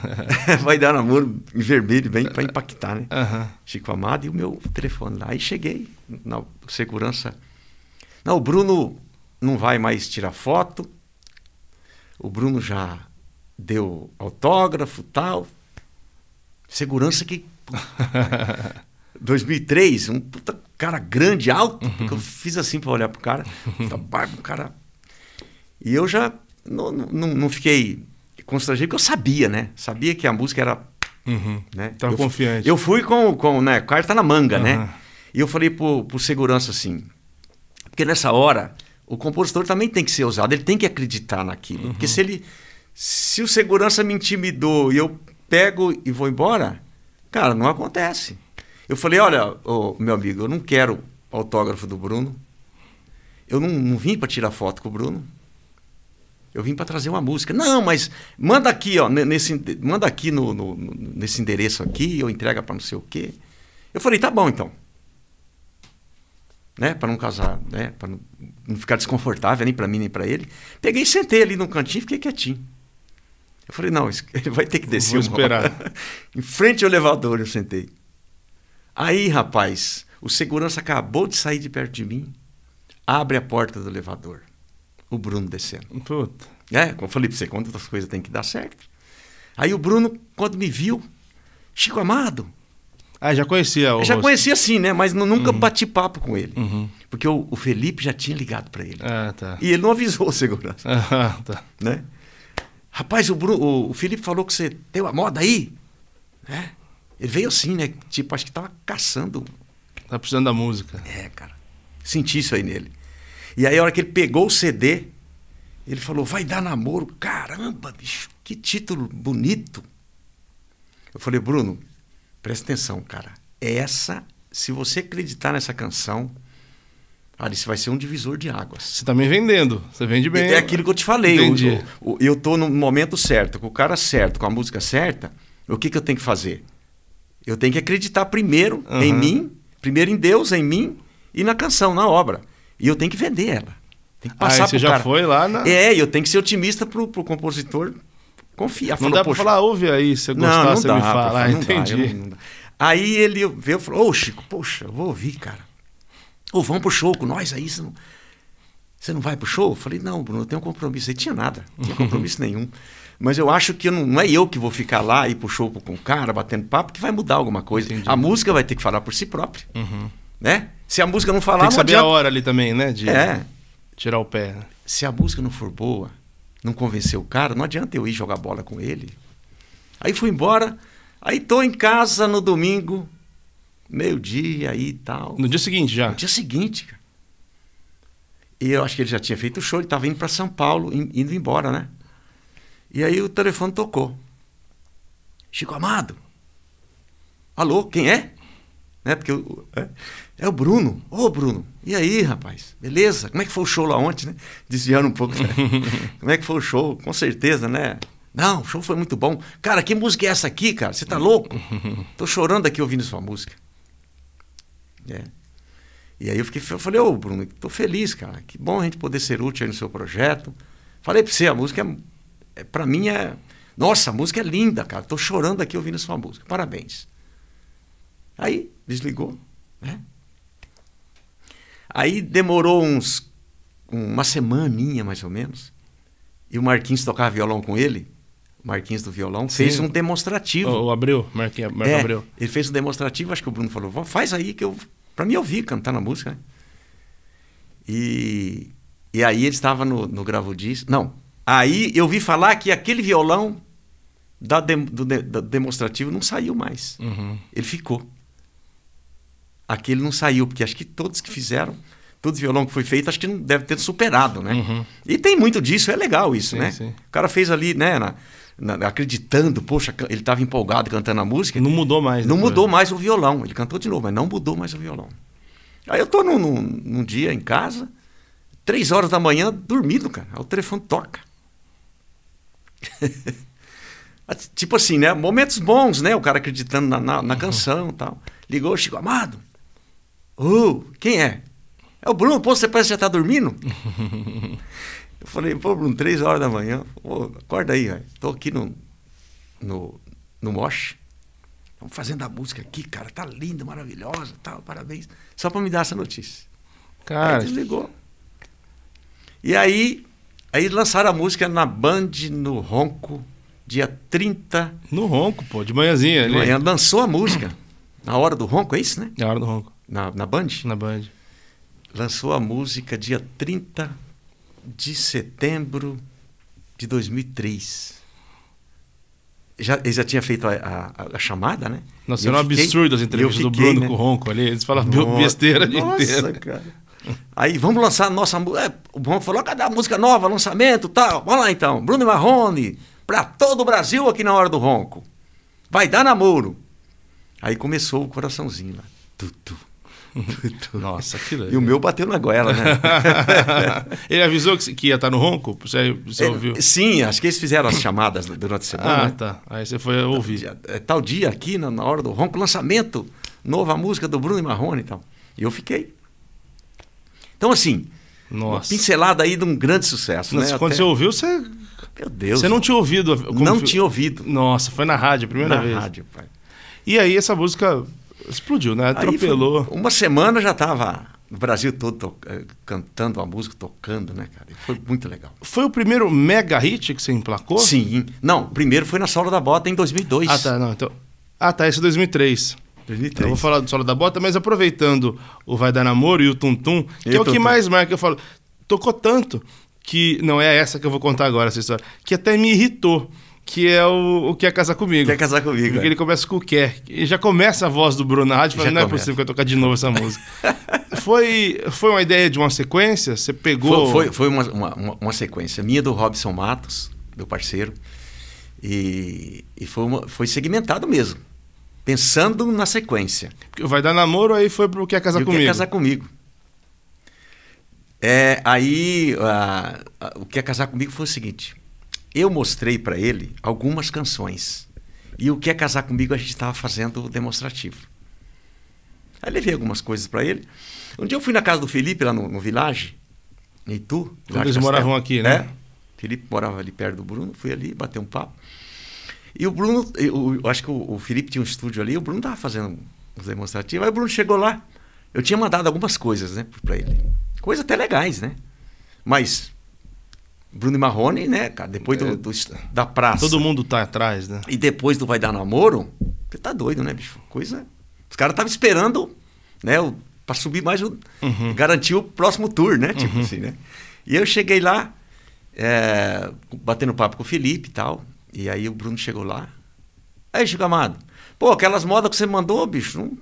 Speaker 2: Vai dar namoro em vermelho bem para impactar, né? Uhum. Chico Amado e o meu telefone lá. Aí cheguei na segurança. Não, o Bruno não vai mais tirar foto. O Bruno já deu autógrafo, tal. Segurança que 2003, um puta cara grande, alto, porque uhum. eu fiz assim para olhar pro cara, puta barba, um cara. E eu já não, não, não fiquei constrangido, porque eu sabia, né? Sabia que a música era. Uhum. Né? Tava eu, confiante. Eu fui com, com né? carta na manga, uhum. né? E eu falei pro, pro segurança assim. Porque nessa hora, o compositor também tem que ser usado, ele tem que acreditar naquilo. Uhum. Porque se ele. Se o segurança me intimidou e eu pego e vou embora, cara, não acontece. Eu falei, olha, oh, meu amigo, eu não quero autógrafo do Bruno. Eu não, não vim para tirar foto com o Bruno. Eu vim para trazer uma música. Não, mas manda aqui, ó, nesse, manda aqui no, no, nesse endereço aqui, eu entrega para não sei o quê. Eu falei, tá bom então né, para não casar né, para não, não ficar desconfortável nem para mim nem para ele. Peguei e sentei ali num cantinho e fiquei quietinho. Eu falei, não, ele vai ter que descer. Vou esperar. em frente ao elevador eu sentei. Aí, rapaz, o segurança acabou de sair de perto de mim, abre a porta do elevador. O Bruno descendo. Puta. É, como eu falei pra você, quantas coisas tem que dar certo. Aí o Bruno, quando me viu, Chico Amado,
Speaker 1: ah, já conhecia
Speaker 2: o. Já conhecia sim, né? Mas nunca uhum. bati papo com ele. Uhum. Porque o, o, Felipe já tinha ligado para ele.
Speaker 1: Ah, tá. E
Speaker 2: ele não avisou a segurança.
Speaker 1: Ah, tá. Né?
Speaker 2: Rapaz, o, Bruno, o Felipe falou que você tem uma moda aí? Né? Ele veio assim, né? Tipo, acho que tava caçando. Tá precisando da música. É, cara. Senti isso aí nele. E aí, a hora que ele pegou o CD, ele falou: Vai dar namoro. Caramba, bicho, que título bonito.
Speaker 1: Eu falei: Bruno, Presta atenção, cara.
Speaker 2: Essa, se você acreditar nessa canção, cara, isso vai ser um divisor de águas. Você
Speaker 1: tá me vendendo, você vende bem. É aquilo que eu te
Speaker 2: falei. Entendi. Eu, eu, tô no momento certo, com o cara certo, com a música certa. O que, que eu tenho que fazer? Eu tenho que acreditar primeiro uhum. em mim, primeiro em Deus, em mim e na canção, na obra. E eu tenho que vender ela.
Speaker 1: Tem que ah, passar ah, você já cara. foi lá na... É,
Speaker 2: eu tenho que ser otimista pro, pro compositor Confia. Falou, não dá para falar,
Speaker 1: ouve aí, se eu gostar, não, não você dá, me
Speaker 2: fala. Falar, ah, entendi. Dá, aí ele veio e falou, ô Chico, poxa, eu vou ouvir, cara. Ô, vamos pro show com nós aí, você não, você não vai pro show? Eu falei, não, Bruno, eu tenho um compromisso. Ele tinha nada, não tinha compromisso nenhum. Mas eu acho que não, não, é eu que vou ficar lá e pro show com o cara, batendo papo, que vai mudar alguma coisa. Entendi. A música vai ter que falar por si própria. Uhum. Né? Se a música não falar, Tem que saber adianta... a hora ali
Speaker 1: também, né? De é. tirar o pé. Né? Se a música não for boa,
Speaker 2: não convenceu o cara, não adianta eu ir jogar bola com ele. Aí fui embora, aí tô em casa no domingo, meio-dia aí e tal. No dia seguinte já? No dia seguinte, cara. E eu acho que ele já tinha feito o show, ele estava indo para São Paulo, indo embora, né? E aí o telefone tocou. Chico Amado. Alô, quem é? né? Porque é, é, o Bruno. Ô, oh, Bruno, e aí, rapaz? Beleza? Como é que foi o show lá ontem, né? Desviaram um pouco. Né? Como é que foi o show? Com certeza, né? Não, o show foi muito bom. Cara, que música é essa aqui, cara? Você tá louco? Tô chorando aqui ouvindo sua música. É. E aí eu fiquei, eu falei, ô oh, Bruno, tô feliz, cara. Que bom a gente poder ser útil aí no seu projeto. Falei pra você, a música é, é pra mim é. Nossa, a música é linda, cara. Tô chorando aqui ouvindo sua música. Parabéns. Aí desligou. Né? Aí demorou uns uma semaninha mais ou menos. E o Marquinhos tocava violão com ele. Marquinhos do violão Sim. fez um
Speaker 1: demonstrativo. O, abriu, Abreu, Marquinhos, Marco é, Abreu.
Speaker 2: Ele fez um demonstrativo, acho que o Bruno falou: "Faz aí que eu para mim ouvir cantar na música". Né? E e aí ele estava no no disso. Não. Aí eu vi falar que aquele violão da, de, do, da demonstrativo não saiu mais. Uhum. Ele ficou aquele não saiu, porque acho que todos que fizeram, todo violão que foi feito, acho que não deve ter superado, né? Uhum. E tem muito disso, é legal isso, sim, né? Sim. O cara fez ali, né, na, na, acreditando, poxa, ele estava empolgado cantando a música. Não mudou mais. Não né? mudou mais o violão. Ele cantou de novo, mas não mudou mais o violão. Aí eu tô num, num, num dia em casa, três horas da manhã, dormindo, cara. Aí o telefone toca. tipo assim, né? Momentos bons, né? O cara acreditando na, na, na uhum. canção e tal. Ligou, Chico Amado. Uh, quem é? É o Bruno, pô, você parece que já tá dormindo? eu falei, pô, Bruno, três horas da manhã, pô, acorda aí, velho. Tô aqui no, no, no Mosh. Estamos fazendo a música aqui, cara, tá linda, maravilhosa, tal, parabéns. Só para me dar essa notícia. Cara. Aí desligou. E aí, aí lançaram a música na Band, no Ronco, dia 30. No Ronco, pô, de manhãzinha. De manhã, lançou a música. Na hora do Ronco, é isso, né? Na hora do Ronco na, na Band? Na Band. Lançou a música dia 30 de setembro de 2003. Já, ele já tinha feito a, a, a chamada, né? Nossa, era um fiquei, absurdo as entrevistas fiquei, do Bruno né? com o Ronco ali. Eles falavam besteira de Nossa, inteira. cara. Aí vamos lançar a nossa música. É, o Ronco falou: ah, cadê a música nova, lançamento tal? Vamos lá então. Bruno Marrone, para todo o Brasil aqui na hora do Ronco. Vai dar namoro. Aí começou o coraçãozinho lá. Tutu. Tu. Nossa, aquilo. É e o meu bateu na goela, né?
Speaker 1: ele avisou que, que ia estar no ronco? Você, você é, ouviu? Sim, acho que eles fizeram as chamadas durante a semana. Ah, né? tá. Aí você foi ouvir. Tal dia, é, tal
Speaker 2: dia aqui, na, na hora do ronco, lançamento, nova música do Bruno e Marrone e tal. E eu fiquei.
Speaker 1: Então, assim, Nossa. pincelada aí de um grande sucesso. Nossa, né? Quando Até... você ouviu, você. Meu Deus. Você não tinha ouvido. Não tinha ouvido. Nossa, foi na rádio a primeira na vez. Na rádio, pai. E aí, essa música Explodiu, né? Atropelou. Uma semana já estava
Speaker 2: o Brasil todo eh, cantando a música, tocando, né, cara? E foi muito legal.
Speaker 1: Foi o primeiro mega hit que você emplacou? Sim. Não, o primeiro foi na Sola da Bota em 2002. Ah, tá. Não, então... Ah, tá. Esse é 2003. 2003. Eu vou falar do Sola da Bota, mas aproveitando o Vai Dar Namoro e o Tum Tum, que e é o tum -tum. que mais marca. Eu falo, tocou tanto que... Não é essa que eu vou contar agora, essa história. Que até me irritou que é o, o Quer é Casar Comigo. Quer é Casar Comigo. Porque é. ele começa com o Quer. E já começa a voz do Bruno Rádio falando, não é começa. é possível que eu tocar de novo essa música. foi, foi uma ideia de uma sequência? Você pegou... Foi, foi, foi uma, uma, uma, sequência minha do
Speaker 2: Robson Matos, meu parceiro. E, e foi, uma, foi segmentado mesmo. Pensando na sequência.
Speaker 1: Vai dar namoro, aí foi pro Quer Casar e Comigo. Quer Casar
Speaker 2: Comigo. É, aí, o que é casar comigo foi o seguinte: eu mostrei para ele algumas canções. E o que é casar comigo a gente estava fazendo demonstrativo. Aí levei algumas coisas para ele. Um dia eu fui na casa do Felipe, lá no, no Village, em Itu. Eles moravam aqui, né? né? Felipe morava ali perto do Bruno, fui ali, bater um papo. E o Bruno, eu, eu acho que o, o, Felipe tinha um estúdio ali, o Bruno estava fazendo os demonstrativos. Aí o Bruno chegou lá, eu tinha mandado algumas coisas, né, para ele. Coisas até legais, né? Mas Bruno Marrone, né, cara? Depois do, é. do, da praça. Todo mundo tá atrás, né? E depois do Vai Dar Namoro, você tá doido, né, bicho? Coisa. Os caras estavam esperando, né, para subir mais o. Uhum. garantir o próximo tour, né? Tipo uhum. assim, né? E eu cheguei lá, é, batendo papo com o Felipe e tal. E aí o Bruno chegou lá. Aí, Chico Amado, pô, aquelas modas que você mandou, bicho. Não...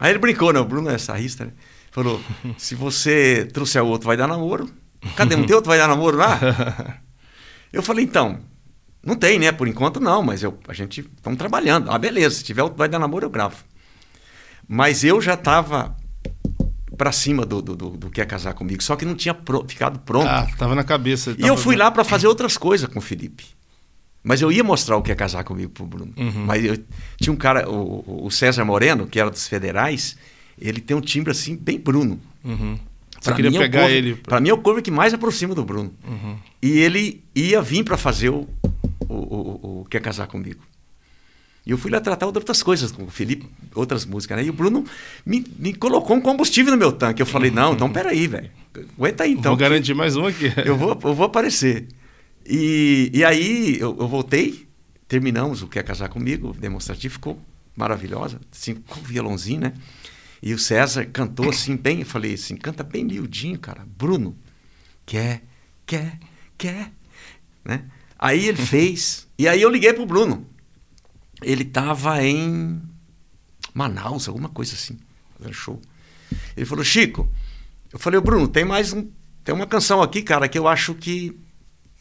Speaker 2: Aí ele brincou, né? O Bruno é sarrista, né? Falou: se você trouxer o outro, vai dar namoro. Cadê? um teu outro vai dar namoro lá? Eu falei, então, não tem, né? Por enquanto não, mas eu, a gente estamos trabalhando. Ah, beleza, se tiver outro vai dar namoro, eu gravo. Mas eu já estava para cima do, do, do, do que é casar comigo, só que não tinha pro, ficado pronto. Ah,
Speaker 1: estava na cabeça. Tava... E eu fui
Speaker 2: lá para fazer outras coisas com o Felipe. Mas eu ia mostrar o que é casar comigo para o Bruno. Uhum. Mas eu, tinha um cara, o, o César Moreno, que era dos Federais, ele tem um timbre assim, bem Bruno.
Speaker 4: Uhum. Você pra queria mim, é pegar cover, ele.
Speaker 2: Para mim é o cover que mais aproxima do Bruno. Uhum. E ele ia vir para fazer o, o, o, o Quer Casar Comigo. E eu fui lá tratar outras coisas com o Felipe, outras músicas, né? E o Bruno me, me colocou um combustível no meu tanque. Eu falei, não, então peraí, velho. Aguenta aí, então. Vou garantir mais um aqui. eu, vou, eu vou aparecer. E, e aí eu, eu voltei, terminamos o Quer Casar Comigo, demonstrativo, ficou maravilhosa, assim, com violãozinho, né? E o César cantou assim bem, eu falei assim, canta bem miudinho, cara. Bruno, quer, quer, quer, né? Aí ele fez, e aí eu liguei pro Bruno. Ele tava em Manaus, alguma coisa assim, fazendo show. Ele falou, Chico, eu falei, Bruno, tem mais um, tem uma canção aqui, cara, que eu acho que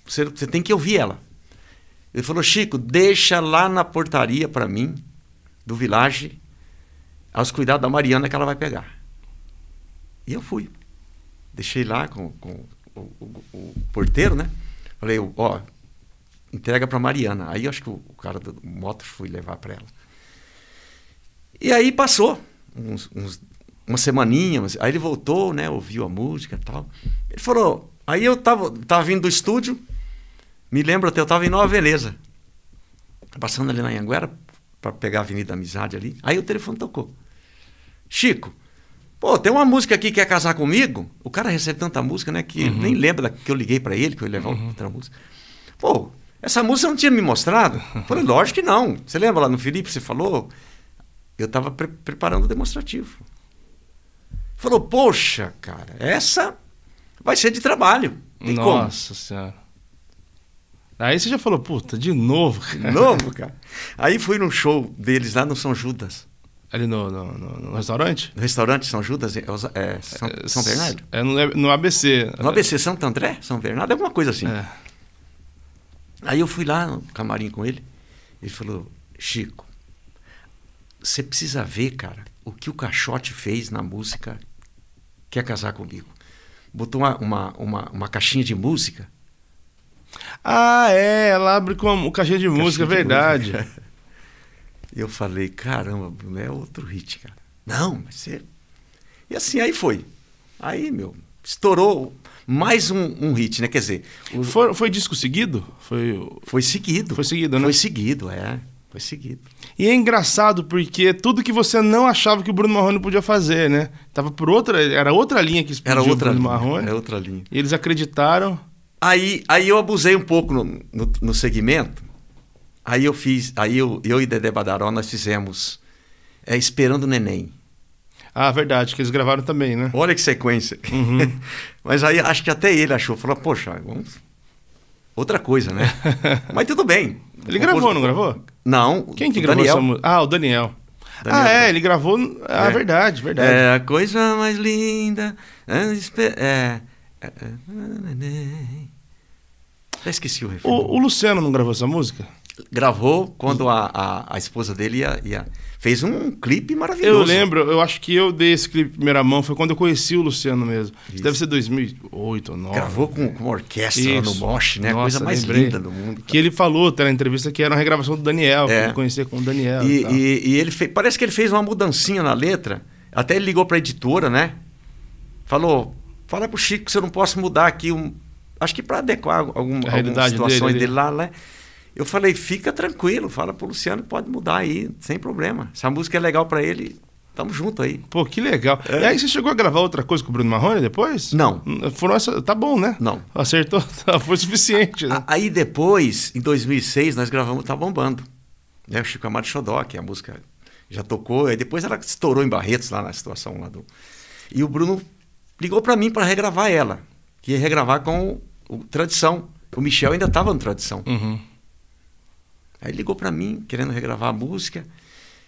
Speaker 2: você, você tem que ouvir ela. Ele falou, Chico, deixa lá na portaria para mim, do Village, aos cuidados da Mariana que ela vai pegar. E eu fui. Deixei lá com, com o, o, o, porteiro, né? Falei, ó, entrega para Mariana. Aí acho que o, o cara do moto fui levar para ela.
Speaker 3: E aí passou
Speaker 2: uns, uns, uma semaninha, aí ele voltou, né? Ouviu a música e tal. Ele falou, aí eu tava, tava vindo do estúdio, me lembro até, eu tava em Nova Veneza, tá passando ali na Anhanguera para pegar a Avenida Amizade ali. Aí o telefone tocou. Chico, pô, tem uma música aqui que quer casar comigo? O cara recebe tanta música, né? Que uhum. nem lembra que eu liguei para ele, que eu ia levar uhum. outra música. Pô, essa música você não tinha me mostrado? Eu falei, uhum. lógico que não. Você lembra lá no Felipe, você falou? Eu estava pre preparando o demonstrativo. Falou,
Speaker 1: poxa, cara,
Speaker 3: essa vai ser de trabalho.
Speaker 2: Tem
Speaker 4: Nossa como. Senhora.
Speaker 1: Aí você já falou, puta, de novo, cara. De novo, cara. Aí fui num show deles lá no São Judas. Ali no, no, no, no restaurante? No restaurante São Judas, é, é,
Speaker 4: São, é, São, Bernardo?
Speaker 1: É no, ABC. No ABC, Santo André, São Bernardo, alguma coisa assim. É.
Speaker 2: Aí eu fui lá no camarim com ele, ele falou, Chico, você precisa ver, cara, o que o Caixote fez na música Quer Casar Comigo. Botou uma, uma, uma, uma caixinha de música.
Speaker 1: Ah, é, ela abre com uma caixinha de caixinha música, de verdade. Música. Eu falei, caramba, Bruno, é outro hit, cara. Não, mas você.
Speaker 2: E assim, aí foi. Aí, meu, estourou mais um, um hit, né? Quer dizer. O... Foi,
Speaker 1: foi disco seguido? Foi... foi seguido. Foi seguido, né? Foi seguido, é. Foi seguido. E é engraçado porque tudo que você não achava que o Bruno Marrone podia fazer, né? Tava por outra, era outra linha que explodiu era outra o Bruno linha,
Speaker 2: Marrone. Era outra linha.
Speaker 1: E eles acreditaram. Aí, aí eu
Speaker 2: abusei um pouco no, no, no segmento Aí eu fiz, aí eu, eu e Dedé Badaró nós fizemos é, Esperando o Neném. Ah, verdade, que eles gravaram também, né? Olha que sequência. Uhum. Mas aí acho que até ele achou, falou, poxa, vamos... outra coisa, né? Mas tudo bem. Ele gravou, não gravou? Não. Quem que gravou Daniel. essa Ah, o Daniel. Daniel. Ah, é, ele gravou. Ah, é. verdade, verdade. É a coisa mais linda. É. é... é, é,
Speaker 1: é esqueci o refrão. O, o Luciano não gravou essa música?
Speaker 2: gravou quando a, a, a esposa dele ia, ia,
Speaker 1: fez um clipe maravilhoso. Eu lembro, eu acho que eu dei esse clipe primeira mão, foi quando eu conheci o Luciano mesmo. Isso. Deve ser 2008 ou 2009. Gravou com, com uma orquestra lá no Bosch né? Nossa, a coisa mais lembrei. linda do mundo. Que ele falou até tá na entrevista que era uma regravação do Daniel, é. que ele conhecia com o Daniel. E, e,
Speaker 2: e, e ele fez, parece que ele fez uma mudancinha na letra, até ele ligou a editora, né? Falou, fala pro Chico que eu não posso mudar aqui um... Acho que para adequar alguma algumas situações dele, dele lá, né? Eu falei, fica tranquilo, fala pro Luciano, pode mudar aí, sem problema. Se a música é legal para ele, Tamo junto aí. Pô, que legal. É. E aí você
Speaker 1: chegou a gravar outra coisa com o Bruno Marrone depois? Não. Foram essa... Tá bom, né? Não. Acertou, tá, foi suficiente.
Speaker 2: Né? Aí depois, em 2006, nós gravamos Tá Bombando. É né? o Chico Amado Xodó, que é a música já tocou. Aí depois ela estourou em Barretos, lá na situação lá do... E o Bruno ligou para mim para regravar ela. Que ia regravar com o, o Tradição. O Michel ainda tava no Tradição. Uhum. Aí ligou para mim, querendo regravar a música.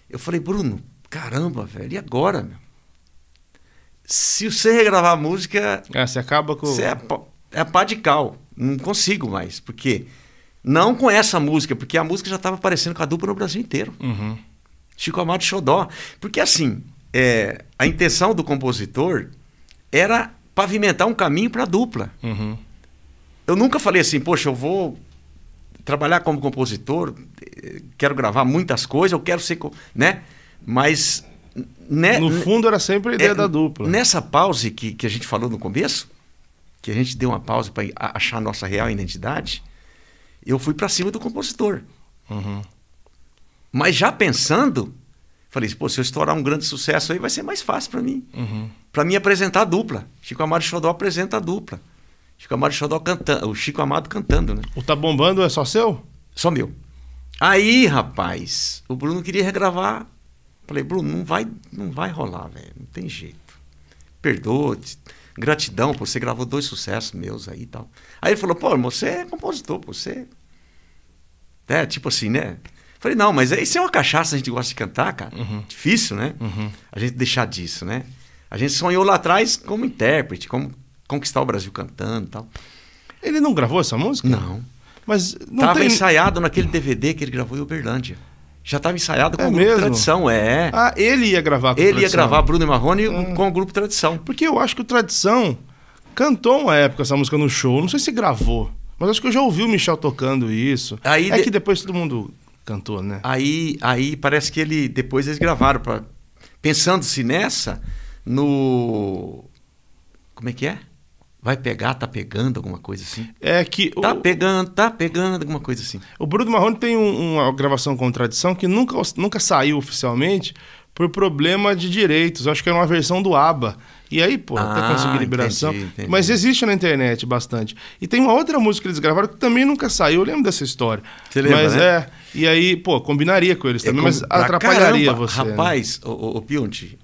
Speaker 2: Eu falei, Bruno, caramba, velho, e agora, meu? Se você regravar a música. É, você acaba com. Você é, é pá de cal. Não consigo mais. porque Não com essa música, porque a música já estava aparecendo com a dupla no Brasil inteiro. Uhum. Chico Amado Xodó. Porque assim, é, a intenção do compositor era pavimentar um caminho para a dupla. Uhum. Eu nunca falei assim, poxa, eu vou trabalhar como compositor, eh, quero gravar muitas coisas, eu quero ser. Né? Mas. Né, no né, fundo, era sempre a ideia é, da dupla. Nessa pausa que, que a gente falou no começo, que a gente deu uma pausa para achar a nossa real identidade, eu fui para cima do compositor. Uhum. Mas já pensando, falei: pô, se eu estourar um grande sucesso aí, vai ser mais fácil para mim. Uhum. Para mim apresentar a dupla. Chico Amaro Xodó apresenta a dupla. Chico Amado Xodó cantando, o Chico Amado cantando, né? O Tá Bombando é só seu? Só meu. Aí, rapaz, o Bruno queria regravar. Falei, Bruno, não vai, não vai rolar, velho. Não tem jeito. Perdoa, gratidão, por você gravou dois sucessos meus aí e tal. Aí ele falou, pô, irmão, você é compositor, pô, você. É, tipo assim, né? Falei, não, mas isso é uma cachaça, a gente gosta de cantar, cara. Uhum. Difícil, né? Uhum. A gente deixar disso, né? A gente sonhou lá atrás como intérprete, como conquistar o Brasil cantando e tal. Ele não gravou essa música? Não.
Speaker 1: Mas não Tava tem...
Speaker 2: ensaiado naquele DVD que ele gravou em Uberlândia. Já estava ensaiado
Speaker 1: com é o grupo mesmo? Tradição, é. Ah, ele ia gravar com Ele tradição. ia gravar Bruno e Marrone hum. com o grupo Tradição. Porque eu acho que o Tradição cantou uma época essa música no show. Não sei se gravou, mas acho que eu já ouvi o Michel tocando isso. Aí é de... que depois todo mundo cantou, né? Aí, aí
Speaker 2: parece que ele depois eles gravaram pra... pensando-se nessa no como é que é?
Speaker 1: Vai pegar, tá
Speaker 2: pegando, alguma coisa assim.
Speaker 1: É que. Tá o... pegando, tá pegando, alguma coisa assim. O Bruno Marrone tem um, uma gravação com tradição que nunca, nunca saiu oficialmente por problema de direitos. Acho que era é uma versão do ABBA. E aí, pô, ah, até conseguir liberação. Entendi, entendi. Mas existe na internet bastante. E tem uma outra música que eles gravaram que também nunca saiu. Eu lembro dessa história. Você lembra? Mas né? é. E aí, pô, combinaria com eles é também, é, com... mas atrapalharia caramba, você. Né? Rapaz, né? o, o, Pionte,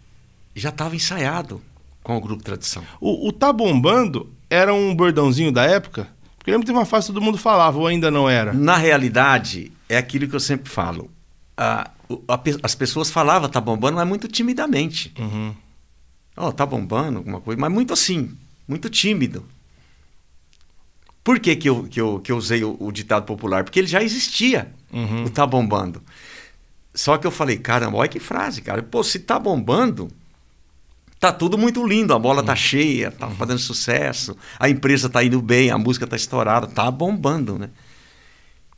Speaker 1: já estava ensaiado com o grupo Tradição? O, o Tá Bombando era um bordãozinho da época? Porque lembro que teve uma fase que todo mundo falava, ou ainda não era. Na realidade, é aquilo que eu sempre falo. A,
Speaker 2: a, as pessoas falavam Tá Bombando, mas muito timidamente. Uhum. Oh, tá bombando alguma coisa, mas muito assim, muito tímido. Por que, que, eu, que, eu, que eu usei o, o ditado popular? Porque ele já existia, uhum. o tá bombando. Só que eu falei, caramba, olha que frase, cara. Pô, se tá bombando, tá tudo muito lindo, a bola tá uhum. cheia, tá uhum. fazendo sucesso, a empresa tá indo bem, a música tá estourada, tá bombando, né?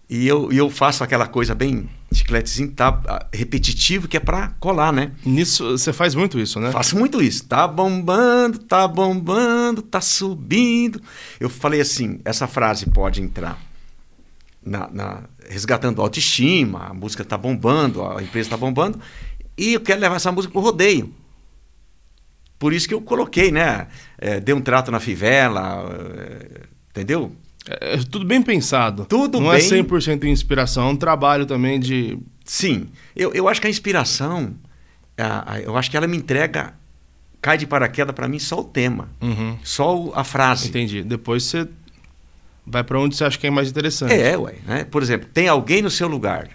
Speaker 2: E eu, eu faço aquela coisa bem chicletezinho, tá ah, repetitivo, que é para colar, né? Nisso, você faz muito isso, né? Faço muito isso. Tá bombando, tá bombando, tá subindo. Eu falei assim, essa frase pode entrar na, na resgatando a autoestima, a música tá bombando, a empresa tá bombando, e eu quero levar essa música pro rodeio. Por isso que eu coloquei,
Speaker 1: né? É, dei um trato na fivela, é, entendeu? É, é, tudo bem pensado. Tudo Não é bem... é 100% inspiração, é um trabalho também de... Sim, eu, eu acho que a inspiração, a, a, eu acho que ela me entrega, cai de paraquedas para mim
Speaker 2: só o tema, uhum. só o, a frase. Entendi, depois você vai para onde você acha que é mais interessante. É, ué. Né? Por exemplo, tem alguém no seu lugar.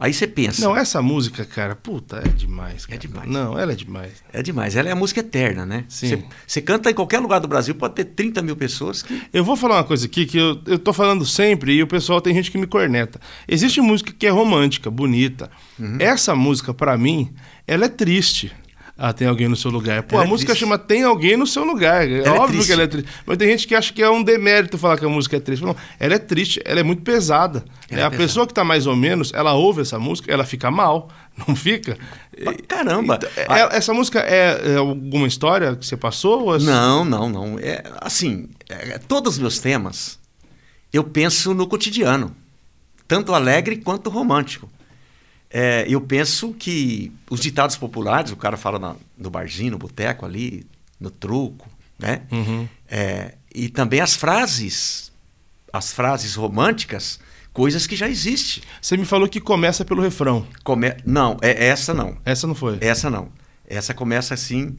Speaker 2: Aí você pensa. Não, essa música, cara,
Speaker 1: puta, é demais. É cara. É demais. Não, ela é demais.
Speaker 2: É demais. Ela é a música eterna, né?
Speaker 1: Sim. Você, canta em qualquer lugar do Brasil, pode ter 30 mil pessoas. Que... Eu vou falar uma coisa aqui que eu, eu tô falando sempre e o pessoal tem gente que me corneta. Existe música que é romântica, bonita. Uhum. Essa música, para mim, ela é triste ah, tem alguém no seu lugar. Pô, ela é a música chama Tem Alguém no Seu Lugar. É ela é óbvio é que ela é triste. Mas tem gente que acha que é um demérito falar que a música é triste. Não, ela é triste, ela é muito pesada. É, é a pesada. pessoa que está mais ou menos, ela ouve essa música, ela fica mal, não fica? Caramba! Então, Essa música é, alguma história que você passou? É... Não, não, não. É, assim, todos os meus temas,
Speaker 2: eu penso no cotidiano. Tanto alegre quanto romântico. É, eu penso que os ditados populares, o cara fala na, no barzinho, no boteco ali, no truco, né? Uhum. É, e também as frases, as frases românticas, coisas que já existem. Você me falou que começa pelo refrão. Come... Não, é essa não. Essa não foi. Essa não. Essa começa assim.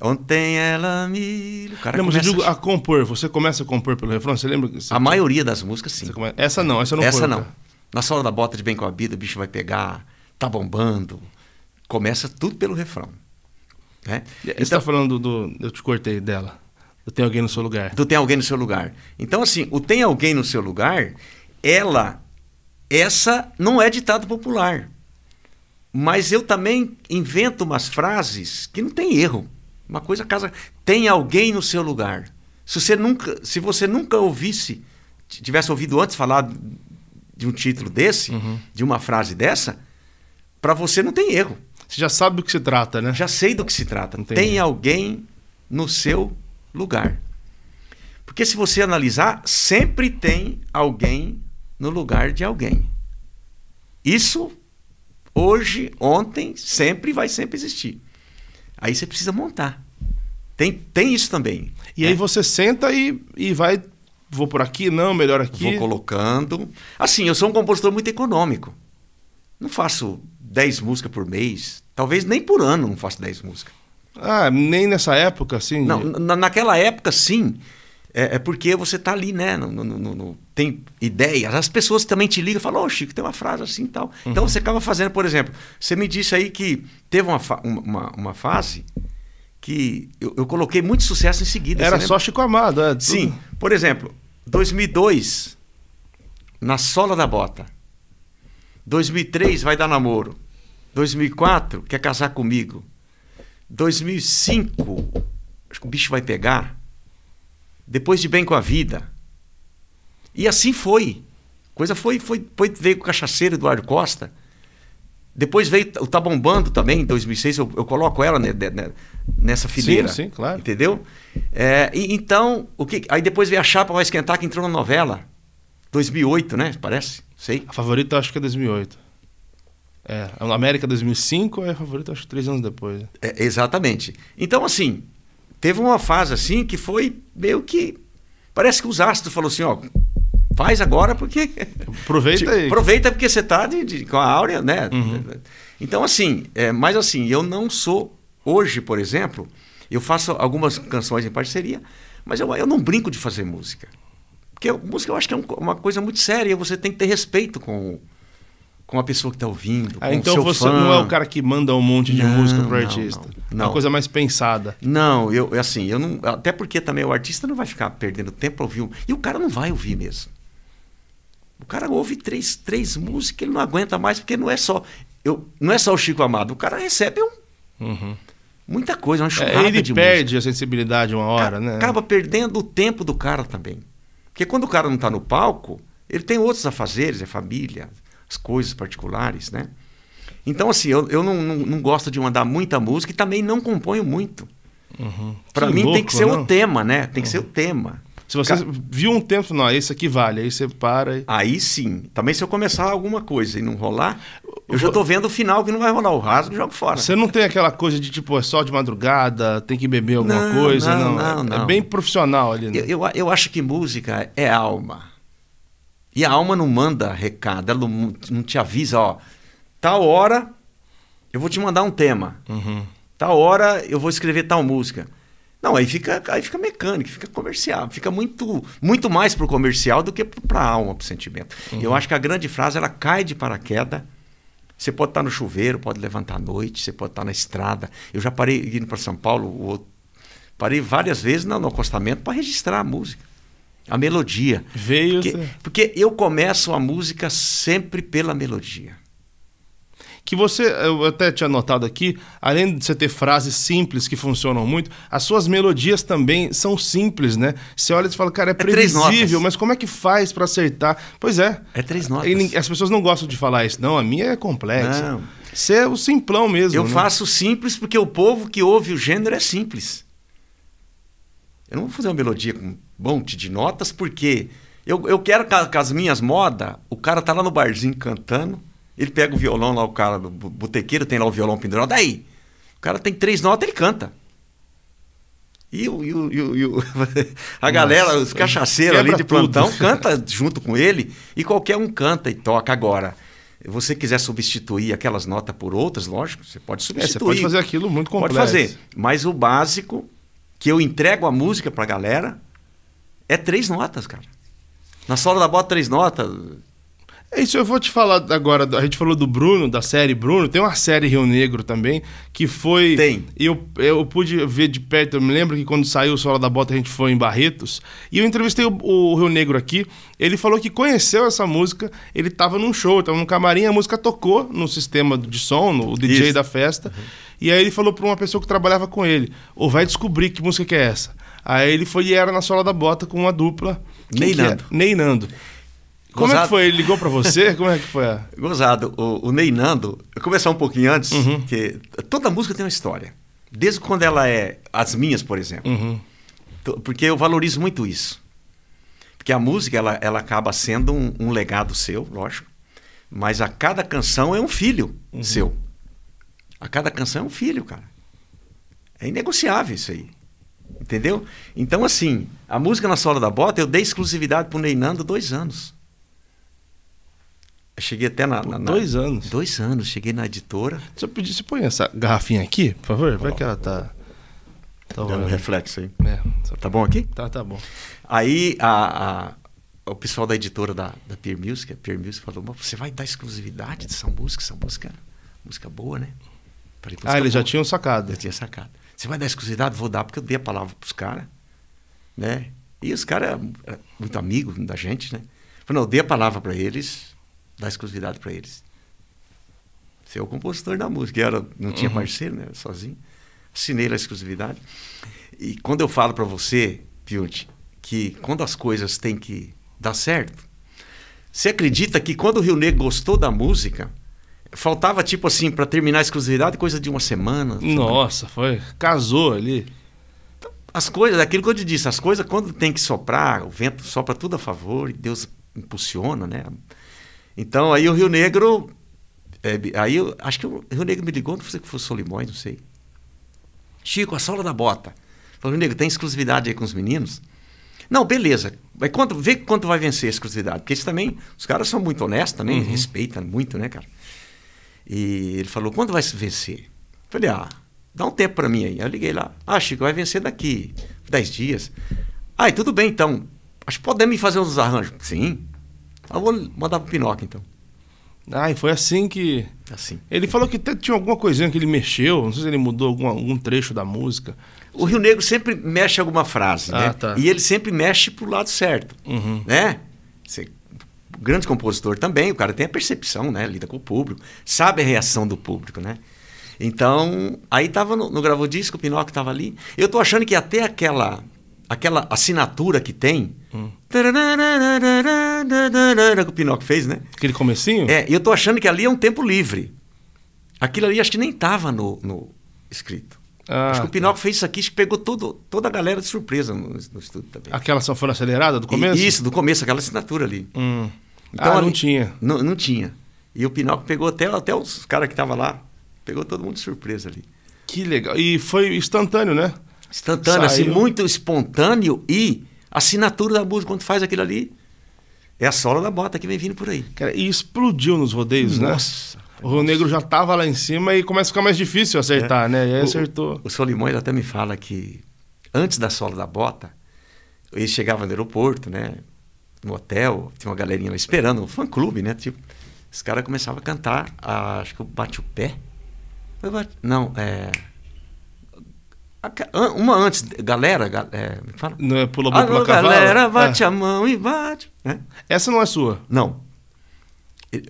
Speaker 2: Ontem
Speaker 1: ela me.
Speaker 2: O cara não, mas eu digo assim.
Speaker 1: a compor. Você começa a compor pelo refrão? Você lembra? Você... A maioria
Speaker 2: das músicas, sim. Come... Essa não, essa não Essa foi, não. Cara. Na sola da bota de bem com a vida, o bicho vai pegar, tá bombando. Começa tudo pelo refrão. Né? Você está então falando do, Eu te cortei dela. Do Tem Alguém no Seu Lugar. Do Tem Alguém no Seu Lugar. Então, assim, o Tem Alguém no Seu Lugar, ela. Essa não é ditado popular. Mas eu também invento umas frases que não tem erro. Uma coisa casa. Tem alguém no seu lugar. Se você nunca, se você nunca ouvisse, tivesse ouvido antes falar de um título desse, uhum. de uma frase dessa, para você não tem erro. Você já sabe do que se trata, né? Já sei do que se trata. Tem alguém no seu lugar. Porque se você analisar, sempre tem alguém no lugar de alguém. Isso hoje, ontem, sempre vai sempre existir. Aí você precisa montar.
Speaker 1: Tem, tem isso também. E é. aí né? você senta e, e vai vou por aqui, não, melhor aqui. Vou colocando. Assim, eu sou um compositor muito econômico. Não faço
Speaker 2: 10 músicas por mês, talvez nem por ano não faço 10 músicas. Ah, nem nessa época, assim? Não, na, naquela época, sim. É, é porque você tá ali, né? No, no, no, no, tem ideias. As pessoas também te ligam e falam, ô oh, Chico, tem uma frase assim e tal. Então, uhum. Então você acaba fazendo, por exemplo, você me disse aí que teve uma, uma, uma, uma fase que eu, eu coloquei muito sucesso em seguida. Era assim, né? só Chico Amado, é, tudo... Sim. Por exemplo, 2002, na sola da bota. 2003, vai dar namoro. 2004, quer casar comigo. 2005, acho que o bicho vai pegar. Depois de bem com a vida. E assim foi. Coisa foi, foi, foi veio com o cachaceiro Eduardo Costa. Depois veio o Tá Bombando também, em 2006, eu, eu coloco ela né, né, né nessa fileira. Sim, sim, claro. Entendeu? É, e, então, o que, aí depois veio a chapa Vai Esquentar, que entrou na novela.
Speaker 1: 2008, né? Parece? Sei. A favorita acho que é 2008. É, a América 2005 é a favorita acho que três anos depois. É, exatamente. Então, assim,
Speaker 2: teve uma fase assim que foi meio que... Parece que os astros falaram assim, ó... Faz agora porque... Aproveita tipo, aí. Aproveita porque você tá de, de, com a áurea, né? Uhum. Então, assim... É, mas, assim, eu não sou Hoje, por exemplo, eu faço algumas canções em parceria, mas eu, eu não brinco de fazer música. Porque música eu acho que é uma coisa muito séria, você tem que ter respeito com, com a pessoa que está ouvindo. Ah, então você fã. não é o cara
Speaker 1: que manda um monte de não, música para o artista. Não, não. É uma coisa mais pensada. Não, eu
Speaker 2: é assim, eu não. Até porque também o artista não vai ficar perdendo tempo para ouvir. E o cara não vai ouvir mesmo. O cara ouve três, três músicas, ele não aguenta mais, porque não é só. Eu, não é só o Chico Amado, o cara recebe um. Uhum. Muita coisa, uma é, churrada é, Ele perde a sensibilidade uma hora, Acaba né? Acaba perdendo o tempo do cara também. Porque quando o cara não está no palco, ele tem outros afazeres, é família, as coisas particulares, né? Então, assim, eu, eu não, não, não gosto de mandar muita música e também não componho muito.
Speaker 4: Uhum. Para mim louco, tem que ser não? o
Speaker 2: tema, né? Tem que uhum. ser o tema. Se você Ca... viu um tempo, não, esse aqui vale, aí você para. E... Aí sim. Também se eu começar alguma coisa e não rolar, eu já tô vendo o final
Speaker 1: que não vai rolar o rasgo e jogo fora. Você não tem aquela coisa de tipo, é só de madrugada, tem que beber alguma não, coisa, não. não, não é, é, bem profissional ali, né? Eu, eu, eu acho que música é alma.
Speaker 2: E a alma não manda recado, ela não, não te avisa, ó, tal hora eu vou te mandar um tema. Uhum. Tal hora eu vou escrever tal música. Não, aí fica, aí fica mecânico, fica comercial, fica muito, muito mais pro comercial do que para a alma, pro sentimento. Uhum. Eu acho que a grande frase ela cai de paraquedas. Você pode estar no chuveiro, pode levantar à noite, você pode estar na estrada. Eu já parei indo para São Paulo, parei várias vezes no, no acostamento para registrar a música, a melodia. Veio. Porque,
Speaker 1: porque eu começo a música sempre pela melodia que você, eu até tinha anotado aqui, além de você ter frases simples que funcionam muito, as suas melodias também são simples, né? Você olha e fala, cara, é, é previsível, mas como é que faz para acertar? Pois é. É três notas. As pessoas não gostam de falar isso, não, a minha é complexa. Não. Você é o simplão mesmo. Eu né? faço simples porque o povo que ouve o gênero é simples.
Speaker 2: Eu não vou fazer uma melodia com um monte de notas, porque eu, eu quero que, as minhas modas, o cara tá lá no barzinho cantando, ele pega o violão lá, o cara do botequeiro tem lá o violão pendurado. Daí, o cara tem três notas, ele canta. E, o, e, o, e, o, a galera, Nossa, os cachaceiros ali de plantão, tudo. canta junto com ele e qualquer um canta e toca. Agora, você quiser substituir aquelas notas por outras, lógico, você pode substituir. É, você pode fazer aquilo
Speaker 1: muito complexo. Pode fazer.
Speaker 2: Mas o básico que eu entrego a música pra galera é três notas, cara. Na sola da bota,
Speaker 1: três notas. É isso, eu vou te falar agora. A gente falou do Bruno, da série Bruno. Tem uma série Rio Negro também, que foi. Tem. Eu, eu pude ver de perto. Eu me lembro que quando saiu o Sola da Bota, a gente foi em Barretos. E eu entrevistei o, o Rio Negro aqui. Ele falou que conheceu essa música. Ele estava num show, estava num camarim. A música tocou no sistema de som, no DJ isso. da festa. Uhum. E aí ele falou para uma pessoa que trabalhava com ele: Ou vai descobrir que música que é essa. Aí ele foi e era na Sola da Bota com uma dupla. Neinando. É? Neinando. Como é que foi? Ele ligou para você? Como é que foi? A... Gozado, o, o Neinando, eu começar
Speaker 2: um pouquinho antes, uhum. que toda música tem uma história. Desde quando ela é. As minhas, por exemplo. Uhum. Porque eu valorizo muito isso. Porque a música, ela, ela acaba sendo um, um legado seu, lógico. Mas a cada canção é um filho uhum. seu. A cada canção é um filho, cara. É inegociável isso aí. Entendeu? Então, assim, a música na sola da bota, eu dei exclusividade pro Neinando dois anos
Speaker 1: cheguei até na, na, na, Dois anos. Dois anos, cheguei na editora. Você, pedir, você põe essa garrafinha aqui, por favor? Vai que ela tá. tá Dando um reflexo aí. É, tá bom aqui? Tá, tá bom.
Speaker 2: Aí a, a, o pessoal da editora da, da Peer Music, a Peer Music falou: você vai dar exclusividade dessa música? Essa música, música boa, né? Falei, música então ah, eles tá já tinham
Speaker 1: sacado. Já tinha sacado.
Speaker 2: Você vai dar exclusividade? Vou dar, porque eu dei a palavra pros caras, né? E os caras, eh, muito amigos da gente, né? Falei, não, eu dei a palavra para eles dar exclusividade para eles. Você é o compositor da música. era, não tinha uhum. parceiro, né? Sozinho. Assinei a exclusividade. E quando eu falo para você, Piuti, que quando as coisas têm que dar certo, você acredita que quando o Rio Negro gostou da música, faltava tipo assim, para terminar a exclusividade, coisa de uma semana? Nossa, foi. Casou ali. Então, as coisas, aquilo que eu te disse, as coisas quando tem que soprar, o vento sopra tudo a favor e Deus impulsiona, né? Então, aí o Rio Negro. É, aí eu, acho que o Rio Negro me ligou, não sei que foi Solimões, não sei. Chico, a sola da bota. Falou, Rio Negro, tem exclusividade aí com os meninos? Não, beleza. Mas quanto, vê quanto vai vencer a exclusividade. Porque eles também, os caras são muito honestos também, uhum. respeitam muito, né, cara? E ele falou, quanto vai vencer? Falei, ah, dá um tempo para mim aí. Eu liguei lá. Ah, Chico, vai vencer daqui 10 dias. Ah, tudo bem então. Acho que podemos fazer uns arranjos. Sim,
Speaker 1: eu vou mandar pro Pinóquio, então. Ah, e foi assim que. Assim. Ele falou que até tinha alguma coisinha que ele mexeu, não sei se ele mudou algum, algum trecho da música. O Rio Negro sempre mexe alguma frase, ah, né? Tá. E ele sempre mexe pro lado certo, uhum. né? Você,
Speaker 2: grande compositor também, o cara tem a percepção, né? Lida com o público, sabe a reação do público, né? Então, aí tava no, no gravou disco, o Pinóquio tava ali. Eu tô achando que até aquela aquela assinatura que tem. Hum que o Pinóquio fez, né? Aquele comecinho? É, e eu tô achando que ali é um tempo livre. Aquilo ali acho que nem tava no, no escrito. Ah, acho que o tá. Pinóquio tá. fez isso aqui, acho que pegou todo, toda a galera de surpresa no, no estúdio também.
Speaker 1: Aquela foi acelerada do começo? E, isso,
Speaker 2: do começo, aquela assinatura ali. Hum. Então, ah, não
Speaker 1: tinha. Não, não tinha.
Speaker 2: E o Pinóquio pegou até, até os caras que estavam lá, pegou todo mundo de surpresa ali. Que legal. E foi instantâneo, né? Instantâneo, assim, Saiu. assim, muito espontâneo e assinatura da música, quando faz aquilo ali, é a
Speaker 1: sola da bota que vem vindo por aí. Cara, e explodiu nos rodeios, Nossa. né? Nossa. O Rio Negro já estava lá em cima e começa a ficar mais difícil acertar, é. né? E aí acertou. O Solimões até me fala que
Speaker 2: antes da sola da bota, ele chegava no aeroporto, né? No hotel, tinha uma galerinha lá esperando, um fã-clube, né? Tipo, os caras começavam a cantar, a, acho que o Bate o Pé. Não, é. Uma antes, galera, é, é fala. Não é pula boi, pula cavalo? Galera, ah. bate é.
Speaker 1: a mão e bate. Né? Essa não é sua? Não.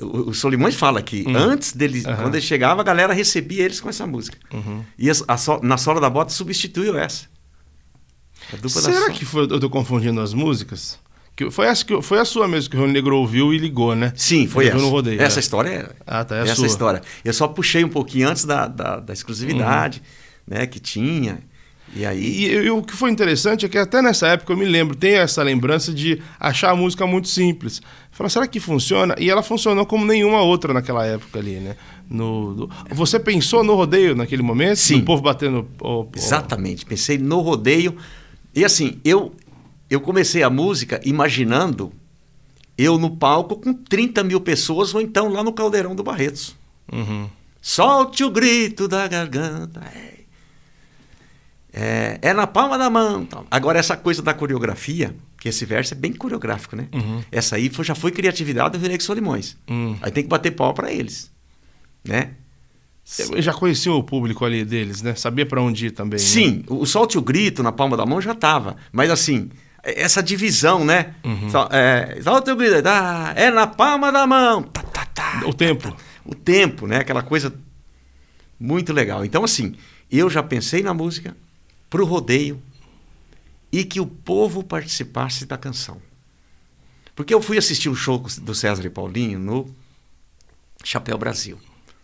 Speaker 2: O, o Solimões fala que hum. antes dele, uhum. quando ele chegava, a galera recebia eles com essa música. Uhum. E a, a so, na sola da bota substituiu essa.
Speaker 1: Será que foi, eu tô confundindo as músicas? Que foi, essa, que, foi a sua mesmo que o Rony Negro ouviu e ligou, né? Sim, foi essa. No rodeio, essa é. história é, ah, tá, é essa sua. história. Eu só puxei um pouquinho antes da, da, da exclusividade. Uhum né, que tinha. E aí. E, e, o que foi interessante é que até nessa época eu me lembro, tem essa lembrança de achar a música muito simples. Falar, será que funciona? E ela funcionou como nenhuma outra naquela época ali, né? No, Você pensou no rodeio naquele momento? Sim. O povo batendo. O, o... Exatamente, pensei no rodeio.
Speaker 2: E assim, eu, eu comecei a música imaginando eu no palco com 30 mil pessoas, ou então lá no Caldeirão do Barretos. Uhum. Solte o grito da garganta. É. É, é, na palma da mão. Agora, essa coisa da coreografia, que esse verso é bem coreográfico, né? Uhum. Essa aí foi, já foi criatividade do Renex Solimões. Uhum. Aí tem que bater pau para eles,
Speaker 1: né? Eu Já conhecia o público ali deles, né? Sabia para onde ir também. Né? Sim, né? o solte o grito na
Speaker 2: palma da mão já tava. Mas assim, essa divisão, né? Uhum. é, solte o grito, ah, é na palma da mão. Tá, tá, tá, o tá, tá. tempo. tá. O tempo, né? Aquela coisa muito legal. Então, assim, eu já pensei na música, para o rodeio e que o povo participasse da canção. Porque eu fui assistir o um show do César e Paulinho no Chapéu Brasil.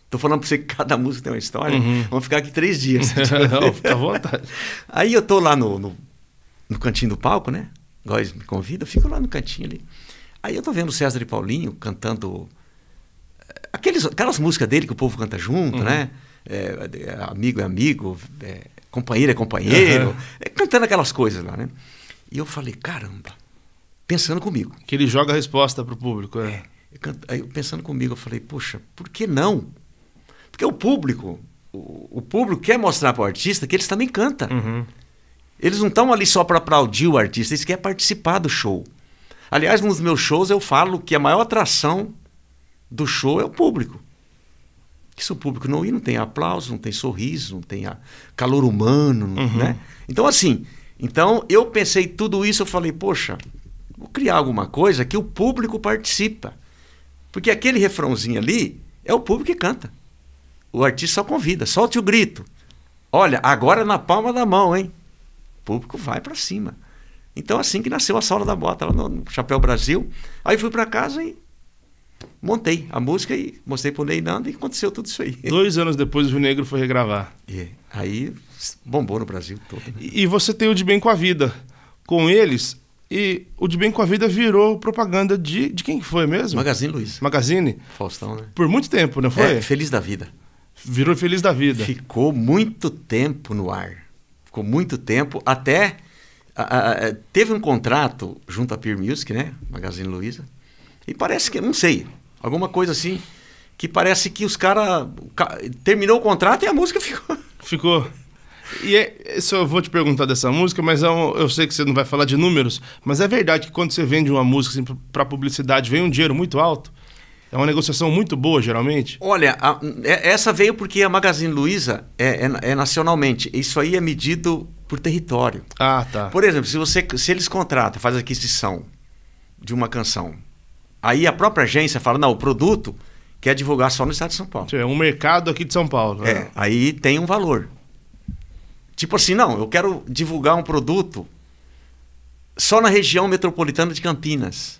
Speaker 2: Estou falando para você que cada música tem uma história. Uhum. Vamos ficar aqui três dias. Não, fica à vontade. Aí eu estou lá no, no, no, cantinho do palco, né? Góis me convida, eu fico lá no cantinho ali. Aí eu estou vendo o César e Paulinho cantando eh, aqueles, aquelas músicas dele que o povo canta junto, uhum. né? É, é amigo é amigo, é, companheiro é companheiro, uhum. cantando aquelas coisas lá, né? E eu falei, caramba, pensando comigo. Que ele joga a resposta para o público, é. é. Aí eu pensando comigo, eu falei, poxa, por que não? Porque o público, o, o público quer mostrar para o artista que eles também cantam. Uhum. Eles não estão ali só para aplaudir o artista, eles querem participar do show. Aliás, nos meus shows eu falo que a maior atração do show é o público que se o público não ir, não tem aplauso, não tem sorriso, não tem calor humano, uhum. né? Então, assim, então eu pensei tudo isso, eu falei, poxa, vou criar alguma coisa que o público participa. Porque aquele refrãozinho ali é o público que canta. O artista só convida, solte o grito. Olha, agora na palma da mão, hein? O público vai para cima. Então, assim que nasceu a Sola da Bota, lá no Chapéu Brasil. Aí fui para casa e montei a música e mostrei o Neinando e aconteceu tudo isso aí. Dois
Speaker 1: anos depois o Rio Negro foi regravar. E é, aí bombou no Brasil todo. Né? E, você tem o De Bem com a Vida. Com eles, e o De Bem com a Vida virou propaganda de, de quem foi mesmo? Magazine Luiz. Magazine?
Speaker 2: Faustão, né? Por muito tempo, não foi? É, Feliz da Vida. Virou Feliz da Vida. Ficou muito tempo no ar. Ficou muito tempo, até... A, a, teve um contrato junto à Peer Music, né? Magazine Luiza, e parece que, não sei, alguma coisa assim, que parece que os caras.
Speaker 1: Terminou o contrato e a música ficou. Ficou. E é, isso eu vou te perguntar dessa música, mas é um, eu sei que você não vai falar de números, mas é verdade que quando você vende uma música assim, para publicidade, vem um dinheiro muito alto? É uma negociação muito boa, geralmente? Olha, a, é, essa veio
Speaker 2: porque a Magazine Luiza é, é, é, nacionalmente. Isso aí é medido por território. Ah, tá. Por exemplo, se, você, se eles contratam, faz aquisição de uma canção Aí a própria agência fala: não, o produto quer divulgar só no estado de São Paulo. É um mercado aqui de São Paulo. É, né? aí tem um valor. Tipo assim, não, eu quero divulgar um produto só na região metropolitana de Campinas,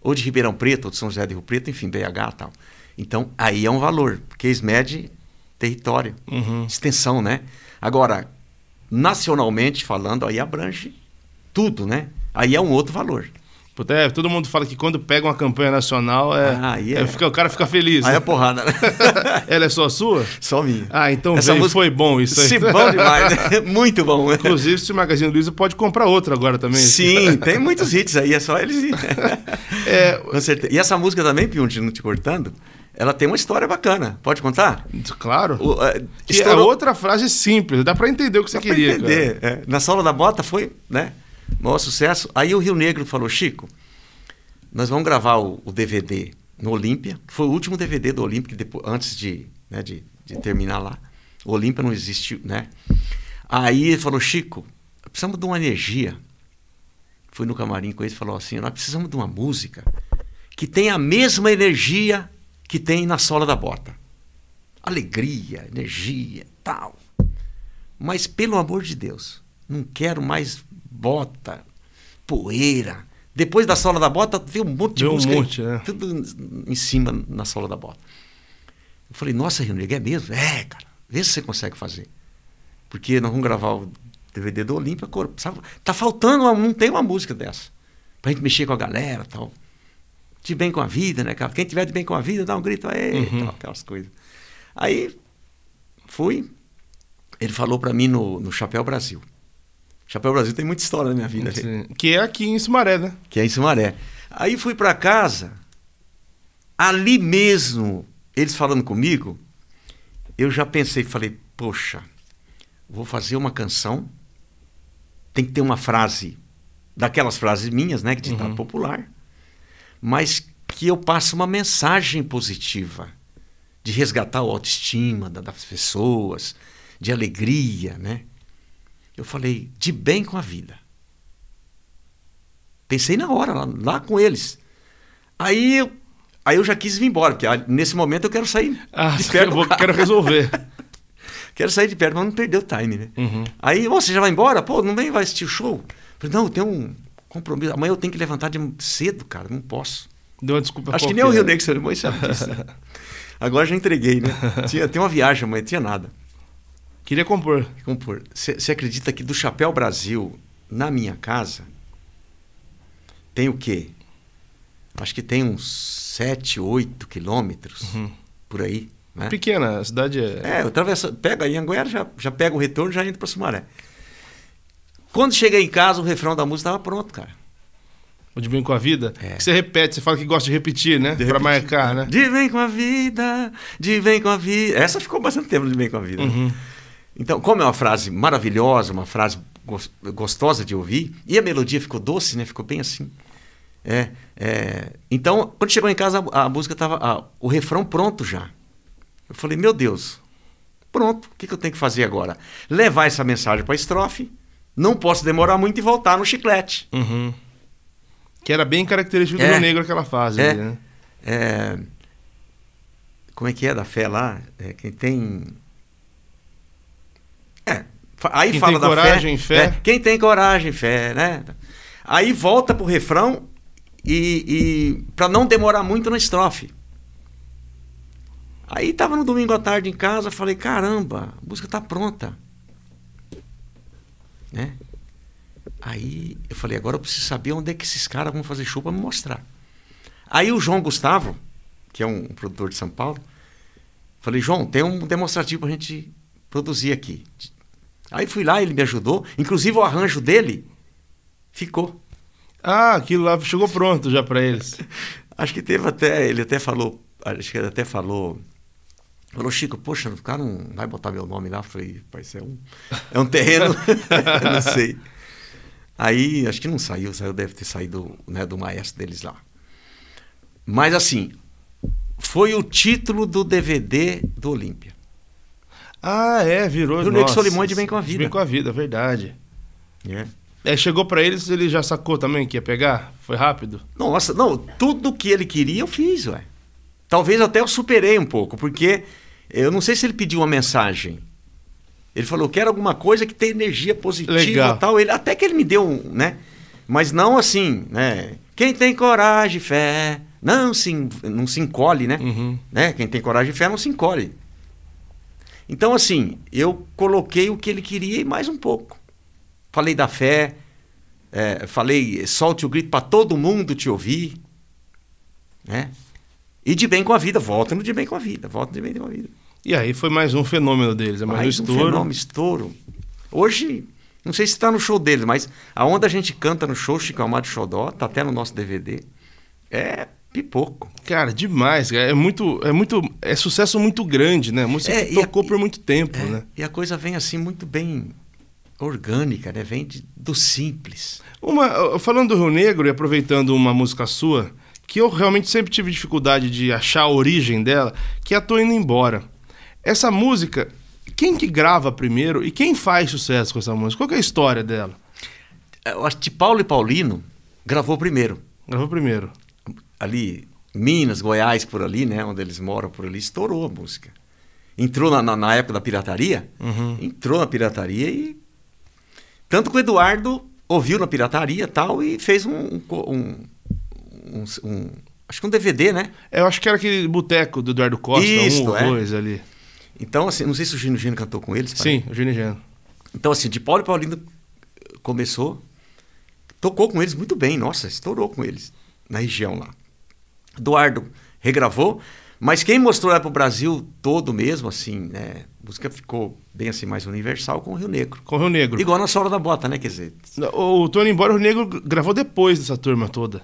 Speaker 2: ou de Ribeirão Preto, ou de São José do Rio Preto, enfim, BH e tal. Então, aí é um valor, porque eles medem território, uhum. extensão, né? Agora, nacionalmente falando, aí
Speaker 1: abrange tudo, né? Aí é um outro valor. Puta, é, todo mundo fala que quando pega uma campanha nacional, é, ah, yeah. É, é fica, o cara fica feliz. Aí né? é porrada, né? Ela é só sua? Só minha. Ah, então Essa música... foi bom isso aí. Se bom demais, né? Muito bom. Né? Inclusive, se o Magazine Luiza pode comprar outra agora também. Sim, tem muitos hits aí, é só eles é... Com
Speaker 2: certeza. E essa música também, Piundi, não te cortando, ela tem uma história bacana. Pode contar? Claro. O, uh, estourou... é
Speaker 1: outra frase simples, dá para entender o que dá você queria. entender.
Speaker 2: É. na sola da bota foi, né? maior sucesso. Aí o Rio Negro falou, Chico, nós vamos gravar o, o DVD no Olímpia. Foi o último DVD do Olímpia, depois, antes de, né, de, de, terminar lá. O Olímpia não existiu, né? Aí ele falou, Chico, precisamos de uma energia. Fui no camarim com ele e falou assim, nós precisamos de uma música que tem a mesma energia que tem na sola da bota. Alegria, energia, tal. Mas pelo amor de Deus, não quero mais bota, poeira. Depois da sola da bota, veio um monte de música. Um monte, aí, é. Tudo em cima na sola da bota. Eu falei, nossa, Rinaldo, é mesmo? É, cara. Vê se você consegue fazer. Porque nós vamos gravar o DVD do Olímpia. Tá faltando, uma, não tem uma música dessa. Pra gente mexer com a galera tal. De bem com a vida, né, cara? Quem tiver de bem com a vida, dá um grito aí, uhum. tal, aquelas coisas. Aí, fui. Ele falou para mim no, no Chapéu Brasil. Chapéu Brasil tem muita história na minha vida. Sim. Que é aqui em Sumaré, né? Que é em Sumaré. Aí fui para casa, ali mesmo, eles falando comigo, eu já pensei, falei, poxa, vou fazer uma canção, tem que ter uma frase, daquelas frases minhas, né, que ditado tá uhum. popular, mas que eu passe uma mensagem positiva, de resgatar a autoestima das pessoas, de alegria, né? Eu falei, de bem com a vida. Pensei na hora, lá, lá com eles. Aí, aí eu já quis vir embora, porque ah, nesse momento eu quero sair ah, de perto. Vou, quero resolver. quero sair de perto, mas não perdeu o time, né? Uhum. Aí, oh, você já vai embora? Pô, não vem, vai assistir o show? Falei, não, eu tenho um compromisso. Amanhã eu tenho que levantar de cedo, cara, não posso. Deu
Speaker 1: uma desculpa Acho que nem o Rio Negro Cerimônia sabe disso. Né?
Speaker 2: Agora já entreguei, né? tinha, tem uma viagem amanhã, tinha nada. Queria compor. Compor. Você acredita que do Chapéu Brasil, na minha casa, tem o quê? Acho que tem uns 7, 8 quilômetros uhum. por aí. Né? pequena, a cidade é. É, eu atravesso, pega em Anguera, já, já pega o retorno já entra para Sumaré. Quando cheguei
Speaker 1: em casa, o refrão da música estava pronto, cara. O de bem com a vida? É. você repete, você fala que gosta de repetir, né? Para marcar, né? De bem com a vida, de bem com a vida. Essa ficou bastante
Speaker 2: tempo de bem com a vida. Uhum. Então, como é uma frase maravilhosa, uma frase gostosa de ouvir, e a melodia ficou doce, né? Ficou bem assim. É, é... Então, quando chegou em casa, a, a música estava. O refrão pronto já. Eu falei, meu Deus, pronto, o que, que eu tenho que fazer agora? Levar essa mensagem para a estrofe, não posso demorar
Speaker 1: muito e voltar no chiclete. Uhum. Que era bem característico do é, Rio Negro aquela fase. É, ali,
Speaker 2: né? é, como é que é da fé lá? É, quem tem Aí quem fala da coragem, fé. fé. Né? Quem tem coragem, fé, né? Aí volta pro refrão e, e para não demorar muito na estrofe. Aí tava no domingo à tarde em casa, falei, caramba, a música tá pronta. Né? Aí eu falei, agora eu preciso saber onde é que esses caras vão fazer show para me mostrar. Aí o João Gustavo, que é um, um produtor de São Paulo, falei, João, tem um demonstrativo pra gente produzir aqui. Aí fui lá, ele me ajudou. Inclusive o arranjo dele ficou. Ah, aquilo lá chegou pronto já para eles. acho que teve até, ele até falou, acho que ele até falou, falou, Chico, poxa, o cara não vai botar meu nome lá? falei, vai ser é um, é um terreno, não sei. Aí, acho que não saiu, saiu deve ter saído né, do maestro deles lá. Mas assim, foi o título do DVD do Olímpia.
Speaker 1: Ah, é, virou. O Nossa, Solimões de Bem com a Vida. Bem com a Vida, verdade. É. É, chegou para eles, ele já sacou também que ia pegar? Foi rápido? Nossa, não, tudo que ele queria eu fiz, ué. Talvez até eu superei um pouco, porque eu não sei se ele pediu uma
Speaker 2: mensagem. Ele falou, quero alguma coisa que tenha energia positiva Legal. tal. Ele, até que ele me deu, né? Mas não assim, né? Quem tem coragem, fé, não se, não se encolhe, né? Uhum. né? Quem tem coragem e fé não se encolhe. Então, assim, eu coloquei o que ele queria e mais um pouco. Falei da fé, é, falei, solte o grito para todo mundo te ouvir. Né? E de bem com a vida, volta no de bem com a vida, volta de bem com a vida.
Speaker 1: E aí foi mais um fenômeno deles, é mais, mais um estouro. fenômeno, estouro. Hoje, não sei se está no show deles, mas a onda a gente canta no show Chico Amado Xodó, tá até no nosso DVD. É Pipoco. Cara, demais. É muito, é muito, é sucesso muito grande, né? Música é, que tocou a, por muito tempo, é, né? E a coisa vem assim muito bem orgânica, né? Vem de, do simples. Uma, falando do Rio Negro e aproveitando uma música sua, que eu realmente sempre tive dificuldade de achar a origem dela, que é a Tô Indo Embora. Essa música, quem que grava primeiro e quem faz sucesso com essa música? Qual é a história dela? É, eu acho que Paulo e Paulino gravou primeiro. Gravou primeiro ali,
Speaker 2: Minas, Goiás, por ali, né? Onde eles moram por ali, estourou a música. Entrou na, na, na época da pirataria, uhum. entrou na pirataria e. Tanto que o Eduardo ouviu na pirataria tal e fez um, um, um, um acho que um DVD, né? É, eu acho que era aquele boteco do Eduardo Costa, Isso, um ou é. dois ali. Então, assim, não sei se o Gino Gino cantou com eles. Sim, o Gino Gino. Então, assim, de Paulo e Paulino começou, tocou com eles muito bem, nossa, estourou com eles na região lá. Eduardo regravou, mas quem mostrou ela pro Brasil todo mesmo, assim, né? A música ficou bem assim, mais universal
Speaker 1: com o Rio Negro. Com o Rio Negro. Igual na
Speaker 2: Sola da Bota, né? Quer dizer.
Speaker 1: O, o Tony Embora, o Rio Negro gravou depois dessa turma toda.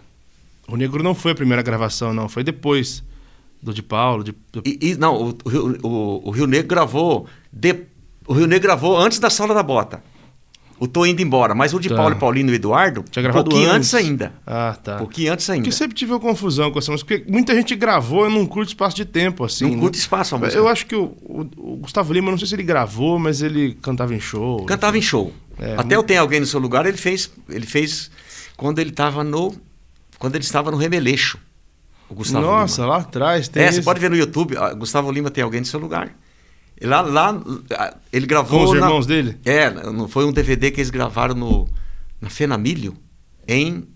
Speaker 1: O Negro não foi a primeira gravação, não, foi depois do de Paulo. De... E, e não, o, o, o, Rio Negro gravou.
Speaker 2: De, o Rio Negro gravou antes da Sola da Bota o Tô indo embora, mas o de tá. Paulo
Speaker 1: Paulino e Eduardo, Tinha um pouquinho antes. antes. ainda. Ah, tá. pouquinho antes ainda. Porque sempre tive uma confusão com essa música, porque muita gente gravou num curto espaço de tempo, assim. Num né? curto espaço a música. Eu acho que o, o, o, Gustavo Lima, não sei se ele gravou, mas ele cantava em show. Cantava em show. É, Até muito... eu tenho alguém no seu lugar, ele
Speaker 2: fez, ele fez quando ele estava no. Quando ele estava no Remeleixo. O Gustavo Nossa,
Speaker 1: Lima. lá atrás tem. É, você pode
Speaker 2: ver no YouTube. Ah, Gustavo Lima tem alguém no seu lugar. Lá, lá ele gravou. Com os na, irmãos dele? É, foi um DVD que eles gravaram no, na Fenamilho, em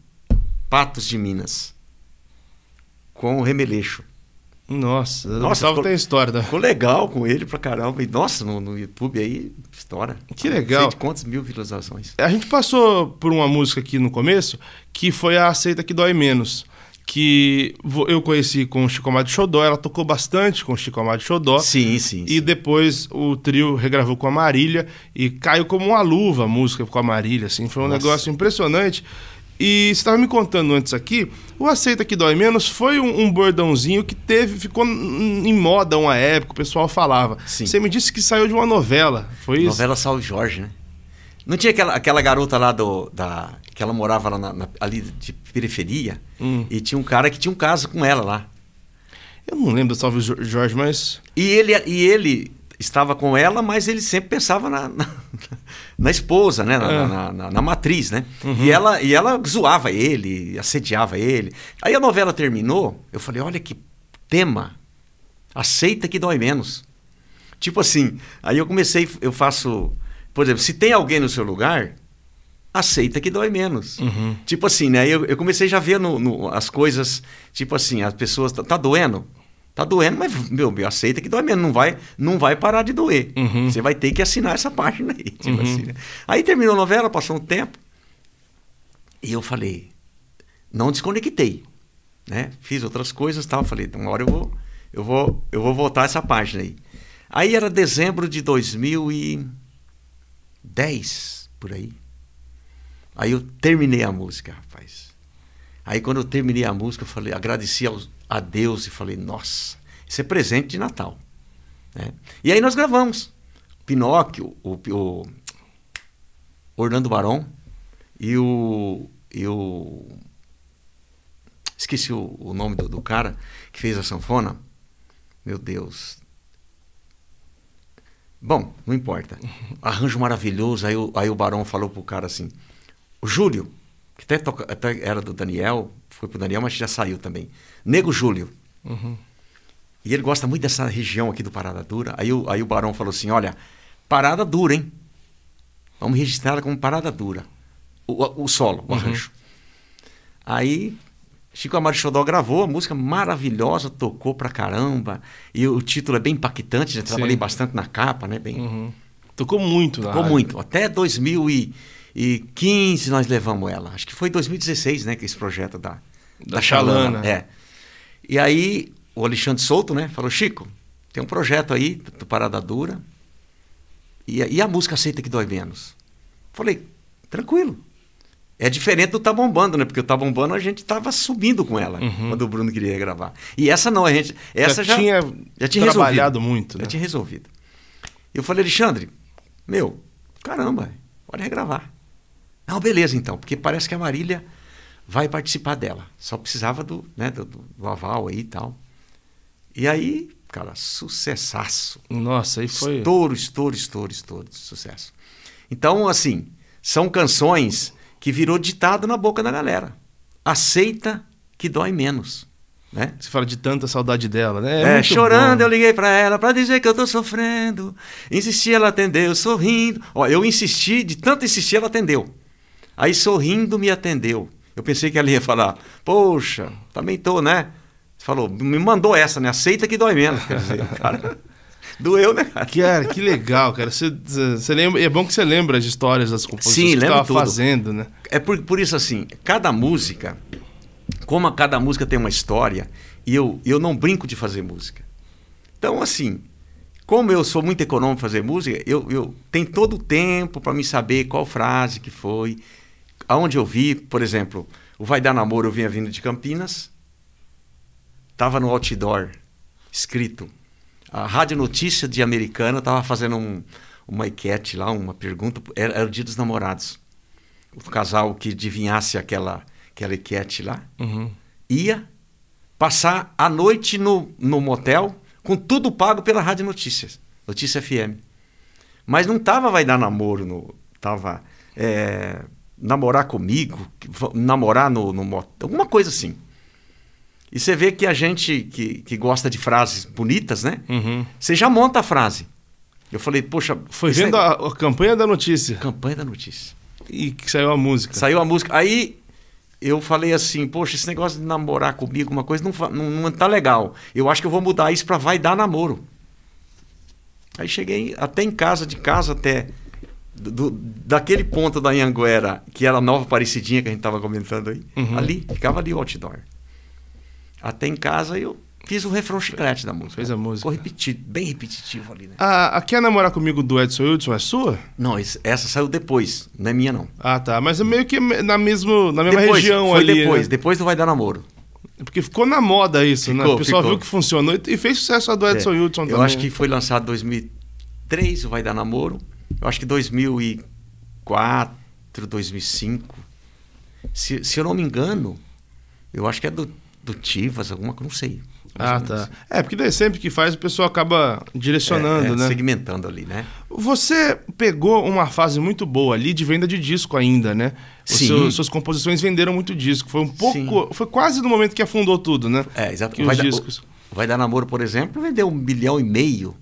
Speaker 2: Patos de Minas, com o Remeleixo.
Speaker 1: Nossa, nossa ficou, tem história. Da... Ficou legal com ele pra caramba. E, nossa, no, no YouTube aí, história. Que legal. de
Speaker 2: quantas mil visualizações.
Speaker 1: A gente passou por uma música aqui no começo, que foi a Aceita Que Dói Menos que eu conheci com o Chico Amado Xodó, ela tocou bastante com o Chico Amado Xodó. Sim, sim. E sim. depois o trio regravou com a Marília e caiu como uma luva a música com a Marília, assim, foi um Nossa. negócio impressionante. E você estava me contando antes aqui, o Aceita Que Dói Menos foi um, um bordãozinho que teve, ficou em moda uma época, o pessoal falava. Sim. Você me disse que saiu de uma novela, foi novela isso? Novela Salve Jorge, né?
Speaker 2: Não tinha aquela, aquela garota lá do, da que ela morava lá na, na, ali de periferia hum. e tinha um cara que tinha um caso com ela lá. Eu não lembro, salve Jorge, mas. E ele, e ele estava com ela, mas ele sempre pensava na, na, na esposa, né? Na, é. na, na, na matriz, né? Uhum. E, ela, e ela zoava ele, assediava ele. Aí a novela terminou, eu falei, olha que tema. Aceita que dói menos. Tipo assim, aí eu comecei, eu faço... Por exemplo, se tem alguém no seu lugar, aceita que dói menos. Uhum. Tipo assim, né? Eu, eu comecei já a ver no, no, as coisas, tipo assim, as pessoas, tá, tá doendo? Tá doendo, mas, meu, meu, aceita que dói menos, não vai, não vai parar de doer. Uhum. Você vai ter que assinar essa página aí, tipo uhum. assim, né? Aí terminou a novela, passou um tempo, e eu falei, não desconectei, né? Fiz outras coisas tal, falei, uma então, hora eu vou, eu vou, eu vou voltar essa página aí. Aí era dezembro de 2010, por aí. Aí eu terminei a música, rapaz. Aí quando eu terminei a música, eu falei, agradeci aos, a Deus e falei, nossa, isso é presente de Natal. Né? E aí nós gravamos. Pinóquio, o, o Orlando Barão e o. E o esqueci o, o nome do, do, cara que fez a sanfona. Meu Deus. Bom, não importa. Arranjo maravilhoso. Aí, o, aí o Barão falou pro cara assim: o Júlio, que até, toca, até era do Daniel, foi pro Daniel, mas já saiu também. Nego Júlio. Uhum. E ele gosta muito dessa região aqui do Parada Dura. Aí, o, aí o Barão falou assim: olha, Parada Dura, hein? Vamos registrar ela como Parada Dura. O, o solo, o uhum. arranjo. Aí Chico Amaral gravou a música maravilhosa, tocou pra caramba. E o título é bem impactante, já né? trabalhei Sim. bastante na capa, né? Bem... Uhum. Tocou muito, Tocou muito. Até 2000 e e 15 nós levamos ela. Acho que foi em 2016, né, que esse projeto da
Speaker 4: da, Chalana. Xalana. É.
Speaker 2: E aí o Alexandre Souto, né, falou: "Chico, tem um projeto aí do Parada Dura. E, e a música aceita que dói menos?" Falei: "Tranquilo. É diferente do Tá Bombando, né? Porque o Tá Bombando a gente tava subindo com ela uhum. quando o Bruno queria gravar. E essa não, a gente. Essa já, já tinha, já tinha trabalhado resolvido. muito. Né? Já tinha resolvido. Eu falei, Alexandre, meu, caramba, pode regravar. Não, ah, beleza então, porque parece que a Marília vai participar dela. Só precisava do, né, do, do aval aí e tal. E aí, cara, sucessaço. Nossa, aí foi. Estouro, estouro, estouro, estouro, sucesso. Então, assim, são canções que virou ditado na boca da galera. Aceita que dói menos. Né? Você fala de tanta saudade dela, né? É, é chorando
Speaker 3: bom. eu liguei para ela para dizer que eu tô sofrendo.
Speaker 2: Insisti, ela atendeu, sorrindo. Ó, eu insisti, de tanto insistir, ela atendeu. Aí sorrindo me atendeu. Eu pensei que ela ia falar, poxa, também tô, né? Falou, me mandou essa, né? Aceita que dói menos. Quer dizer, cara,
Speaker 1: doeu, né, cara? Cara, que legal, cara. Você, você lembra, é bom que você lembra as histórias das composições Sim, que estava fazendo, né? É por, por isso assim, cada música, como a cada música tem uma história,
Speaker 2: e eu, eu não brinco de fazer música. Então, assim, como eu sou muito econômico fazer música, eu, eu tenho todo o tempo para me saber qual frase que foi, aonde eu vi, por exemplo, o Vai Dar Namoro eu vinha vindo de Campinas, estava no outdoor escrito. A Rádio Notícia de Americana estava fazendo um, uma enquete lá, uma pergunta, era, era o dia dos namorados. O casal que adivinhasse aquela, aquela enquete lá uhum. ia passar a noite no, no motel com tudo pago pela Rádio Notícias, Notícia FM. Mas não tava Vai Dar Namoro, no, tava é, namorar comigo, namorar no, no moto, alguma coisa assim. E você vê que a gente que, que gosta de frases bonitas, né? Uhum. Você já monta a frase. Eu falei, poxa. Foi vendo é...
Speaker 1: a, a, campanha da notícia. Campanha da notícia.
Speaker 2: E que saiu a música. Saiu a música. Aí eu falei assim, poxa, esse negócio de namorar comigo, uma coisa, não, não, não tá legal. Eu acho que eu vou mudar isso para vai dar namoro. Aí cheguei até em casa, de casa até do, daquele ponto da Anhanguera, que era a Nova Parecidinha que a gente estava comentando aí, uhum. ali, ficava ali o outdoor. Até em casa eu fiz o refrão chiclete da música. Fez a música. Ficou repetido, bem repetitivo ali, né?
Speaker 1: Ah, a, a Quer é Namorar Comigo do Edson Hudson é sua? Não, essa saiu depois, não é minha não. Ah, tá, mas é meio que na, mesmo, na mesma depois, região foi ali. Foi depois, né? depois não vai dar namoro. Porque ficou na moda isso, né? ficou, né? O pessoal ficou. viu que funcionou e fez sucesso a do é, Edson é, Hudson também. Eu acho que foi lançado em 2003,
Speaker 2: o Vai Dar Namoro eu acho que 2004, 2005, se, se eu não me engano, eu acho que é do, do Tivas, alguma coisa, não
Speaker 1: sei. Ah, tá. É, porque daí sempre que faz o pessoal acaba direcionando, é, é, né?
Speaker 2: Segmentando
Speaker 1: ali, né? Você pegou uma fase muito boa ali de venda de disco ainda, né? Sim. Seu, suas composições venderam muito disco. Foi um pouco. Sim. Foi quase no momento que afundou tudo, né? É, exato. Vai, discos... vai dar namoro, por exemplo, vendeu um bilhão e meio.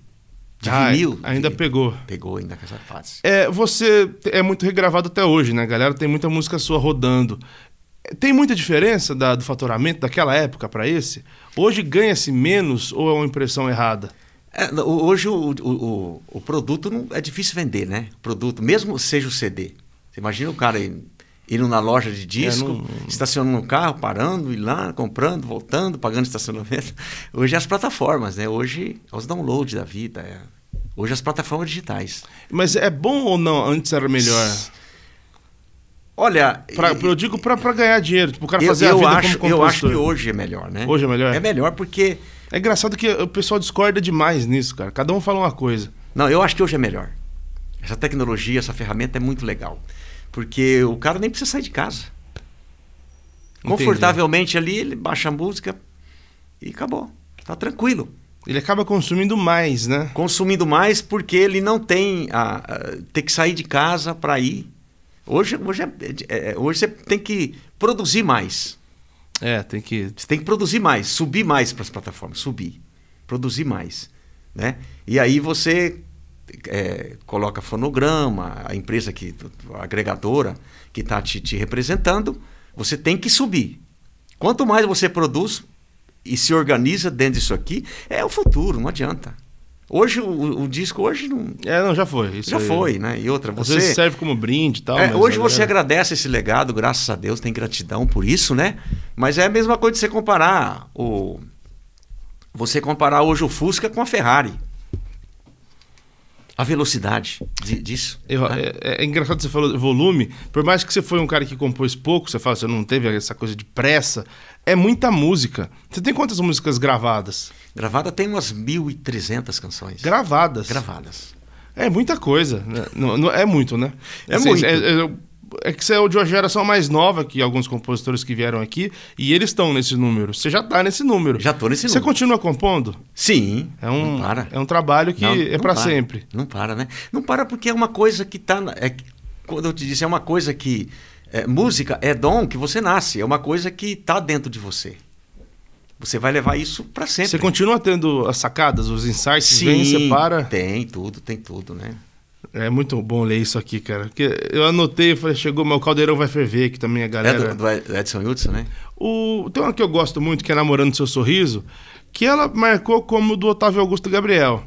Speaker 1: De ah, vinil. Ainda
Speaker 2: vinil. pegou. Pegou ainda com essa fase.
Speaker 1: É, você é muito regravado até hoje, né? galera tem muita música sua rodando. Tem muita diferença da, do faturamento daquela época para esse? Hoje ganha-se menos ou é uma impressão errada? É, hoje o, o, o, o,
Speaker 2: produto não, é difícil vender, né? O produto, mesmo seja o CD. Você imagina o cara aí indo na loja de é, disco, não... estacionando no carro, parando, ir lá, comprando, voltando, pagando estacionamento. Hoje é as plataformas, né? Hoje é os downloads da vida. É. Hoje é as plataformas
Speaker 1: digitais. Mas é bom ou não? Antes era melhor? Olha, pra, eu digo para ganhar dinheiro, tipo, o cara fazer eu, eu acho, Eu acho que hoje é melhor, né? Hoje é melhor? É melhor porque... É engraçado que o pessoal discorda demais nisso, cara. Cada um fala uma coisa. Não, eu
Speaker 2: acho que hoje é melhor. Essa tecnologia, essa ferramenta é muito legal. Porque o cara nem precisa sair de casa. Entendi. Confortavelmente ali, ele baixa a música e acabou. Tá tranquilo. Ele acaba consumindo mais, né? Consumindo mais porque ele não tem a, a ter que sair de casa para ir. Hoje, hoje, é, é, é, hoje você tem que produzir mais.
Speaker 1: É, tem que. Você
Speaker 2: tem que produzir mais, subir mais para as plataformas, subir, produzir mais, né? E aí você é, coloca fonograma, a empresa que, a agregadora que está te, te representando, você tem que subir. Quanto mais você produz e se organiza dentro disso aqui, é o futuro, não adianta. Hoje, o, o disco hoje não. É, não, já foi. já aí. foi, né? E outra, você. Às vezes serve
Speaker 1: como brinde e tal. É, hoje você
Speaker 2: agradece esse legado, graças a Deus, tem gratidão por isso, né? Mas é a mesma coisa de você comparar o.
Speaker 1: Você comparar hoje o Fusca com a Ferrari a velocidade de, disso. Eu, tá? é, é, engraçado você falou volume, por mais que você foi um cara que compôs pouco, você fala, você não teve essa coisa de pressa, é muita música. Você tem quantas músicas gravadas? Gravada tem umas 1.300 canções. Gravadas? Gravadas. É muita coisa. Né? Não, não, é muito, né? É assim, muito. É, é, é que você é de uma geração mais nova que alguns compositores que vieram aqui e eles estão nesse número. Você já está nesse número. Já estou nesse número. Você continua compondo? Sim. É um, É um trabalho que não, é para sempre. Não
Speaker 2: para, né? Não para porque é uma coisa que está. É, quando eu te disse, é uma coisa que. É, música é dom que você nasce, é uma coisa que está dentro de você. Você vai levar isso para sempre. Você
Speaker 1: continua tendo as sacadas, os insights? Sim, vem, você para?
Speaker 2: Tem tudo, tem
Speaker 1: tudo, né? É muito bom ler isso aqui, cara. Porque eu anotei, falei, chegou, meu caldeirão vai ferver, que também a galera. É do, do Edson Hudson, né? O, tem uma que eu gosto muito, que é Namorando Seu Sorriso, que ela marcou como do Otávio Augusto Gabriel.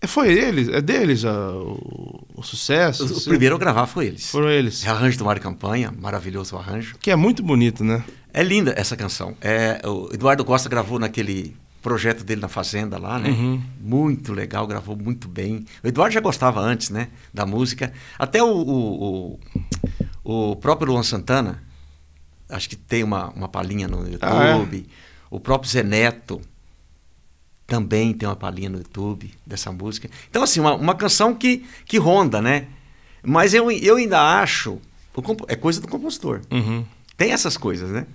Speaker 1: É, foi eles, é deles a, o, o, sucesso. O, o primeiro a
Speaker 2: gravar foi eles. Foram eles. Rearranjo é do Mário Campanha, maravilhoso arranjo.
Speaker 1: Que é muito bonito, né?
Speaker 2: É linda essa canção. É, o Eduardo Costa gravou naquele projeto dele na Fazenda lá, né? Uhum. Muito legal, gravou muito bem. O Eduardo já gostava antes, né? Da música. Até o, o, o, o próprio Luan Santana, acho que tem uma, uma palhinha no ah, YouTube. Ah, é? O próprio Zeneto também tem uma palhinha no YouTube dessa música. Então, assim, uma, uma canção que, que ronda, né? Mas eu, eu ainda acho. É coisa do compositor. Uhum. Tem essas coisas, né?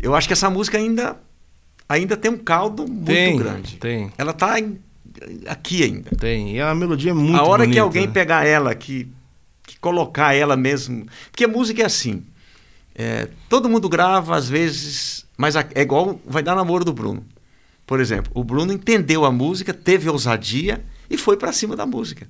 Speaker 2: Eu acho que essa música ainda ainda tem um caldo muito tem, grande. Tem. Ela está aqui ainda. Tem. E é a melodia é muito A hora bonita. que alguém né? pegar ela, que, que colocar ela mesmo. Porque a música é assim. É, todo mundo grava, às vezes. Mas é igual vai dar namoro do Bruno. Por exemplo, o Bruno entendeu a música, teve ousadia e foi para cima da música.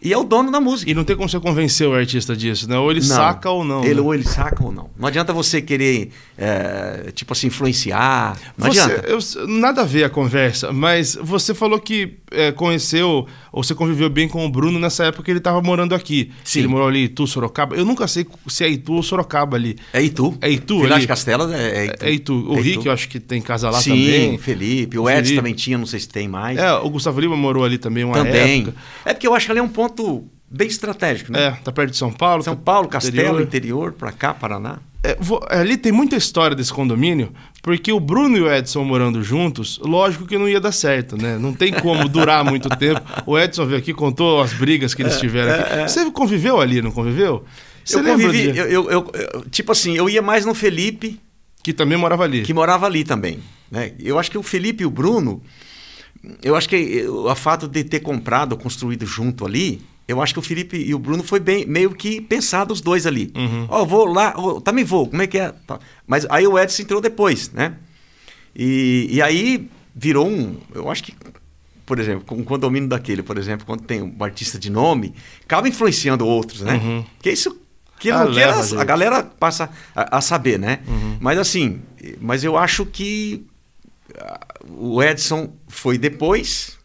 Speaker 2: E é o dono da música. E não
Speaker 1: tem como você convencer o artista disso, né?
Speaker 2: Ou ele não, saca ou não. Ele, né? Ou
Speaker 1: ele saca ou não. Não adianta você querer, é, tipo assim, influenciar. Não você, adianta. Eu, nada a ver a conversa, mas você falou que é, conheceu ou você conviveu bem com o Bruno nessa época que ele estava morando aqui. Sim. Ele morou ali em Itu, Sorocaba. Eu nunca sei se é Itu ou Sorocaba ali. É Itu. É Itu. Vila de Castelas é, é Itu. É Itu. O é Rick, eu acho que tem casa lá Sim, também. Sim, Felipe. O Edson também tinha, não sei se tem mais. É, o Gustavo Lima morou ali também uma também. época. É porque eu acho que ali é um ponto ponto bem estratégico, né? É, tá perto de São Paulo. São é Paulo, Castelo, interior, interior para cá, Paraná. É, vou, é, ali tem muita história desse condomínio, porque o Bruno e o Edson morando juntos, lógico que não ia dar certo, né? Não tem como durar muito tempo. O Edson veio aqui, contou as brigas que
Speaker 4: eles é, tiveram aqui. Você
Speaker 1: conviveu ali, não conviveu?
Speaker 2: Você eu convivi, eu, eu, eu, tipo assim, eu ia mais no Felipe... Que também morava ali. Que morava ali também, né? Eu acho que o Felipe e o Bruno eu acho que eh, o fato de ter comprado, construído junto ali, eu acho que o Felipe e o Bruno foi bem, meio que pensado os dois ali. Uhum. Ó, uhum. oh, vou lá, oh, também vou, tá como é que é? Tá. Mas aí o Edson entrou depois, né? E, e aí virou um. Eu acho que, por exemplo, um condomínio daquele, por exemplo, quando tem um artista de nome, acaba influenciando outros, né? Uhum. Que isso. Que ah, não leva, quer, a, a galera passa a, a saber, né? Uhum. Mas assim, mas eu acho que o Edson foi depois,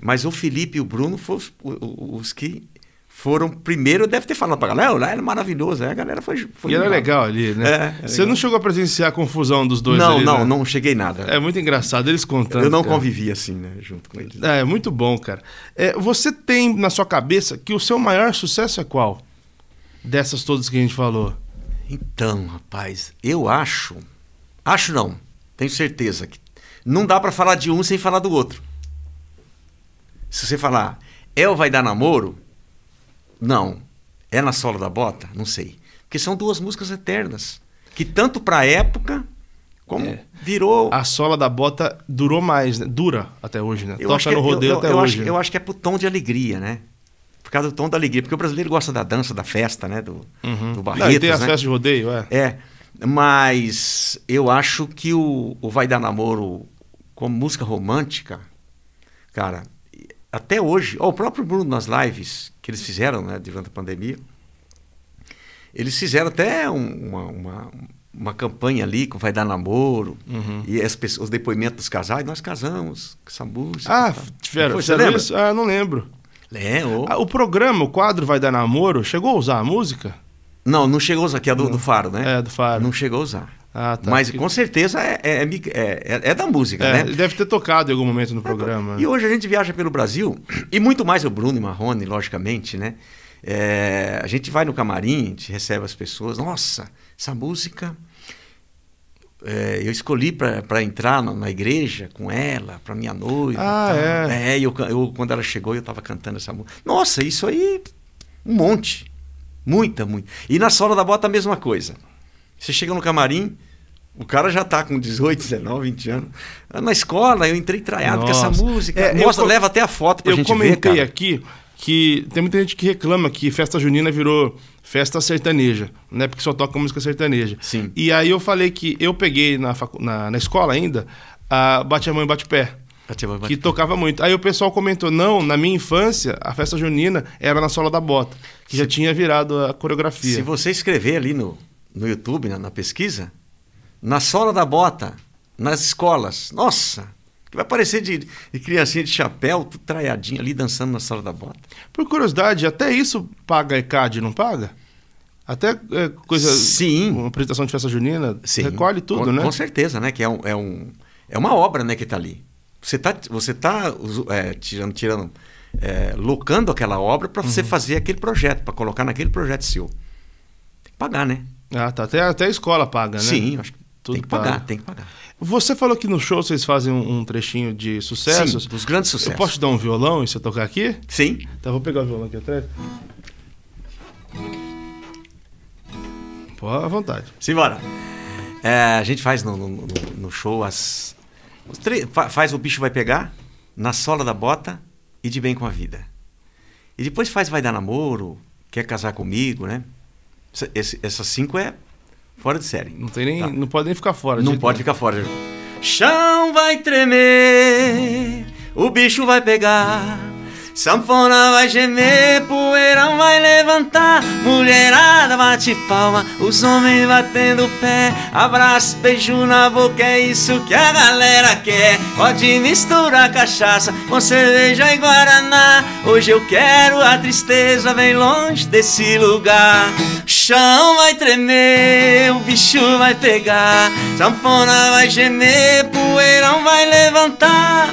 Speaker 2: mas o Felipe e o Bruno foram os, que foram primeiro, deve ter falado pra galera, lá era maravilhoso, a galera foi.
Speaker 1: foi e era legal ali, né? É, Você legal. não chegou a presenciar a confusão dos dois não, ali, Não, né? não, cheguei nada. É muito engraçado, eles contando. Eu não cara. convivi assim, né, junto com eles. É, é muito bom, cara. É, você tem na sua cabeça que o seu maior sucesso é qual? Dessas todas que a gente falou. Então, rapaz, eu acho. Acho não. Tenho certeza que
Speaker 2: não dá para falar de um sem falar do outro. Se você falar, El é vai dar namoro? Não. É na sola da bota? Não sei. Porque são
Speaker 1: duas músicas eternas. Que tanto pra época como é. virou. A sola da bota durou mais, né? Dura até hoje, né? Eu Toca no é- rodeio eu, eu, até hoje. Acho, né? Eu acho que é pro tom de alegria,
Speaker 2: né? Por causa do tom da alegria. Porque o brasileiro gosta da dança, da festa, né? Do, uhum. do Barretos, tem a né? de rodeio, é. É. Mas eu acho que o, o Vai Dar Namoro como música romântica, cara, até hoje, ó, o próprio Bruno nas lives que eles fizeram né, durante a pandemia, eles fizeram até um, uma, uma, uma, campanha ali com vai dar namoro uhum. e as pessoas, os depoimentos dos casais, nós casamos com essa música. Ah, tiveram, foi, fizeram isso?
Speaker 1: Ah, não lembro. Lembro. Ah, o programa, o quadro Vai Dar Namoro, chegou a usar a música? Não, não chegou a usar, que é do, do Faro, né? É, do Faro. Não chegou a usar. Ah, tá. Mas que... com certeza é, é, é, é
Speaker 2: da música, né? Ele deve ter tocado em algum momento no programa. E hoje a gente viaja pelo Brasil, e muito mais o Bruno e Marrone, logicamente, né? a gente vai no camarim, a gente recebe as pessoas. Nossa, essa música eu escolhi para entrar na, na, igreja com ela, para minha noiva. Ah, então, é? É, eu, eu, quando ela chegou, eu estava cantando essa música. Nossa, isso aí, um monte. Muita, muita. E na sola da bota a mesma coisa. Você chega no camarim, o cara já tá com 18, 19, 20 anos.
Speaker 1: Na escola eu entrei traiado Nossa. com essa música. É, Mostra, eu, leva até a foto pra eu gente ver, Eu comentei aqui que tem muita gente que reclama que festa junina virou festa sertaneja, né? Porque só toca música sertaneja. Sim. E aí eu falei que eu peguei na, na, na escola ainda a Bate a Mãe Bate Pé que tocava muito. Aí o pessoal comentou: não, na minha infância, a festa junina era na sola da bota, que já tinha virado a coreografia. Se você escrever ali
Speaker 2: no, no YouTube, na, na pesquisa, na sola da bota, nas escolas, nossa, que vai parecer de, de criancinha de chapéu, traiadinha ali dançando na sola da
Speaker 1: bota. Por curiosidade, até isso paga a ECAD, não paga? Até é, coisa. Sim. Uma apresentação de festa junina, Sim. recolhe tudo, com, né? Com
Speaker 2: certeza, né? Que é um. É um... É uma obra, né, que está ali. Você está você tá, tá é, tirando, tirando é, locando aquela obra para uhum. você fazer aquele projeto, para colocar naquele projeto seu. Tem que pagar, né?
Speaker 1: Ah, tá. Até, até a escola paga, né? Sim, acho que Tudo tem que paga. pagar, tem que pagar. Você falou que no show vocês fazem um, trechinho de sucessos. Sim, dos grandes sucessos. Eu posso te dar um violão e você tocar aqui? Sim. Então vou pegar o violão aqui atrás.
Speaker 2: Pô, à vontade. Simbora. É, a gente faz no, no, no show as, faz o bicho vai pegar, na sola da bota e de bem com a vida. E depois faz vai dar namoro, quer casar comigo, né? essas cinco
Speaker 1: é fora de série. Não tem nem, tá. não pode nem ficar fora. Não pode ficar fora.
Speaker 3: Chão vai tremer, o bicho vai pegar. Sanfona vai gemer, poeirão vai levantar, mulherada bate palma, os homens batendo pé, abraço, beijo na boca, é isso que a galera quer. Pode misturar cachaça com cerveja e guaraná, hoje eu quero a tristeza vem longe desse lugar. O chão vai tremer, o bicho vai pegar, sanfona vai gemer, poeirão vai levantar.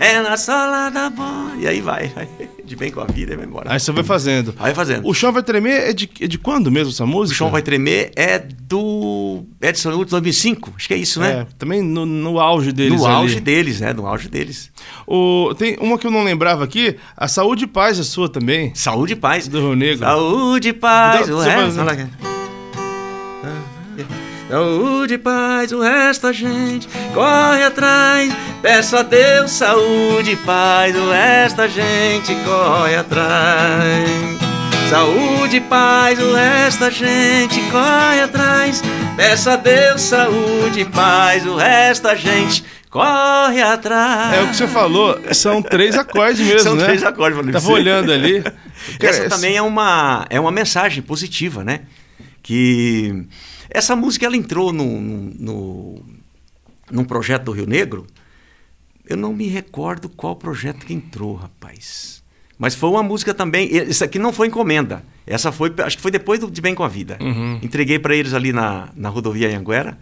Speaker 3: É na sala da boa. E aí
Speaker 2: vai, vai, de bem com a vida e vai embora. Aí você vai
Speaker 1: fazendo. Vai fazendo. O chão vai tremer é de, é de quando mesmo essa música? O chão vai tremer é do Edson Hudson 2005, acho que é isso, né? É, também no, no auge deles. No ali. auge deles, né? No auge deles. O, tem uma que eu não lembrava aqui, a Saúde e Paz é sua também. Saúde e Paz. Do Rio Negro. Saúde e Paz. Dá, o resto, é? vai... Saúde é e paz, o resto a gente
Speaker 3: corre atrás. Peço a Deus saúde e paz, o resto a gente corre atrás. Saúde e paz, o resto a gente corre atrás. Peço a Deus saúde e paz, o resto a gente corre atrás. É o que você falou,
Speaker 1: são três acordes mesmo, são né? São três acordes, Valeu. Tava olhando ali.
Speaker 2: Essa, essa também é uma, é uma mensagem positiva, né? Que essa música ela entrou no, no, num projeto do Rio Negro. Eu não me recordo qual projeto que entrou, rapaz. Mas foi uma música também. Isso aqui não foi encomenda. Essa foi, acho que foi depois do De Bem com a Vida. Uhum. Entreguei para eles ali na, na rodovia Anguera.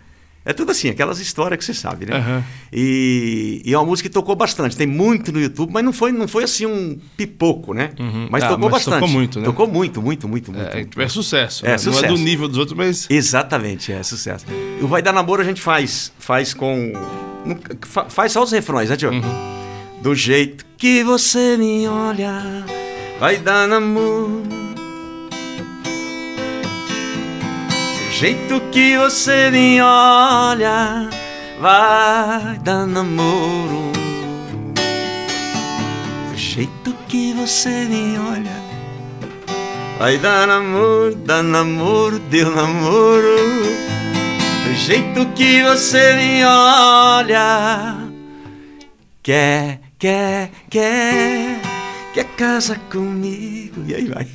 Speaker 2: É tudo assim, aquelas histórias que você sabe, né? Uhum. E, e é uma música que tocou bastante. Tem muito no YouTube, mas não foi, não foi assim um pipoco, né?
Speaker 1: Uhum. Mas ah, tocou mas bastante. Tocou muito, né? Tocou
Speaker 2: muito, muito, muito, muito. É, é sucesso. Né? É, né? sucesso. Não é do nível dos outros, mas. Exatamente, é sucesso. E o Vai Dar Namoro a gente faz. Faz com. Faz só os refrões, né, tio? Uhum. Do jeito
Speaker 3: que você me olha, vai dar namoro jeito que você me olha vai dar namoro. O jeito que você me olha vai dar namoro, dar namoro, deu namoro. O jeito que você me olha quer, quer, quer,
Speaker 1: quer casa comigo. E aí vai.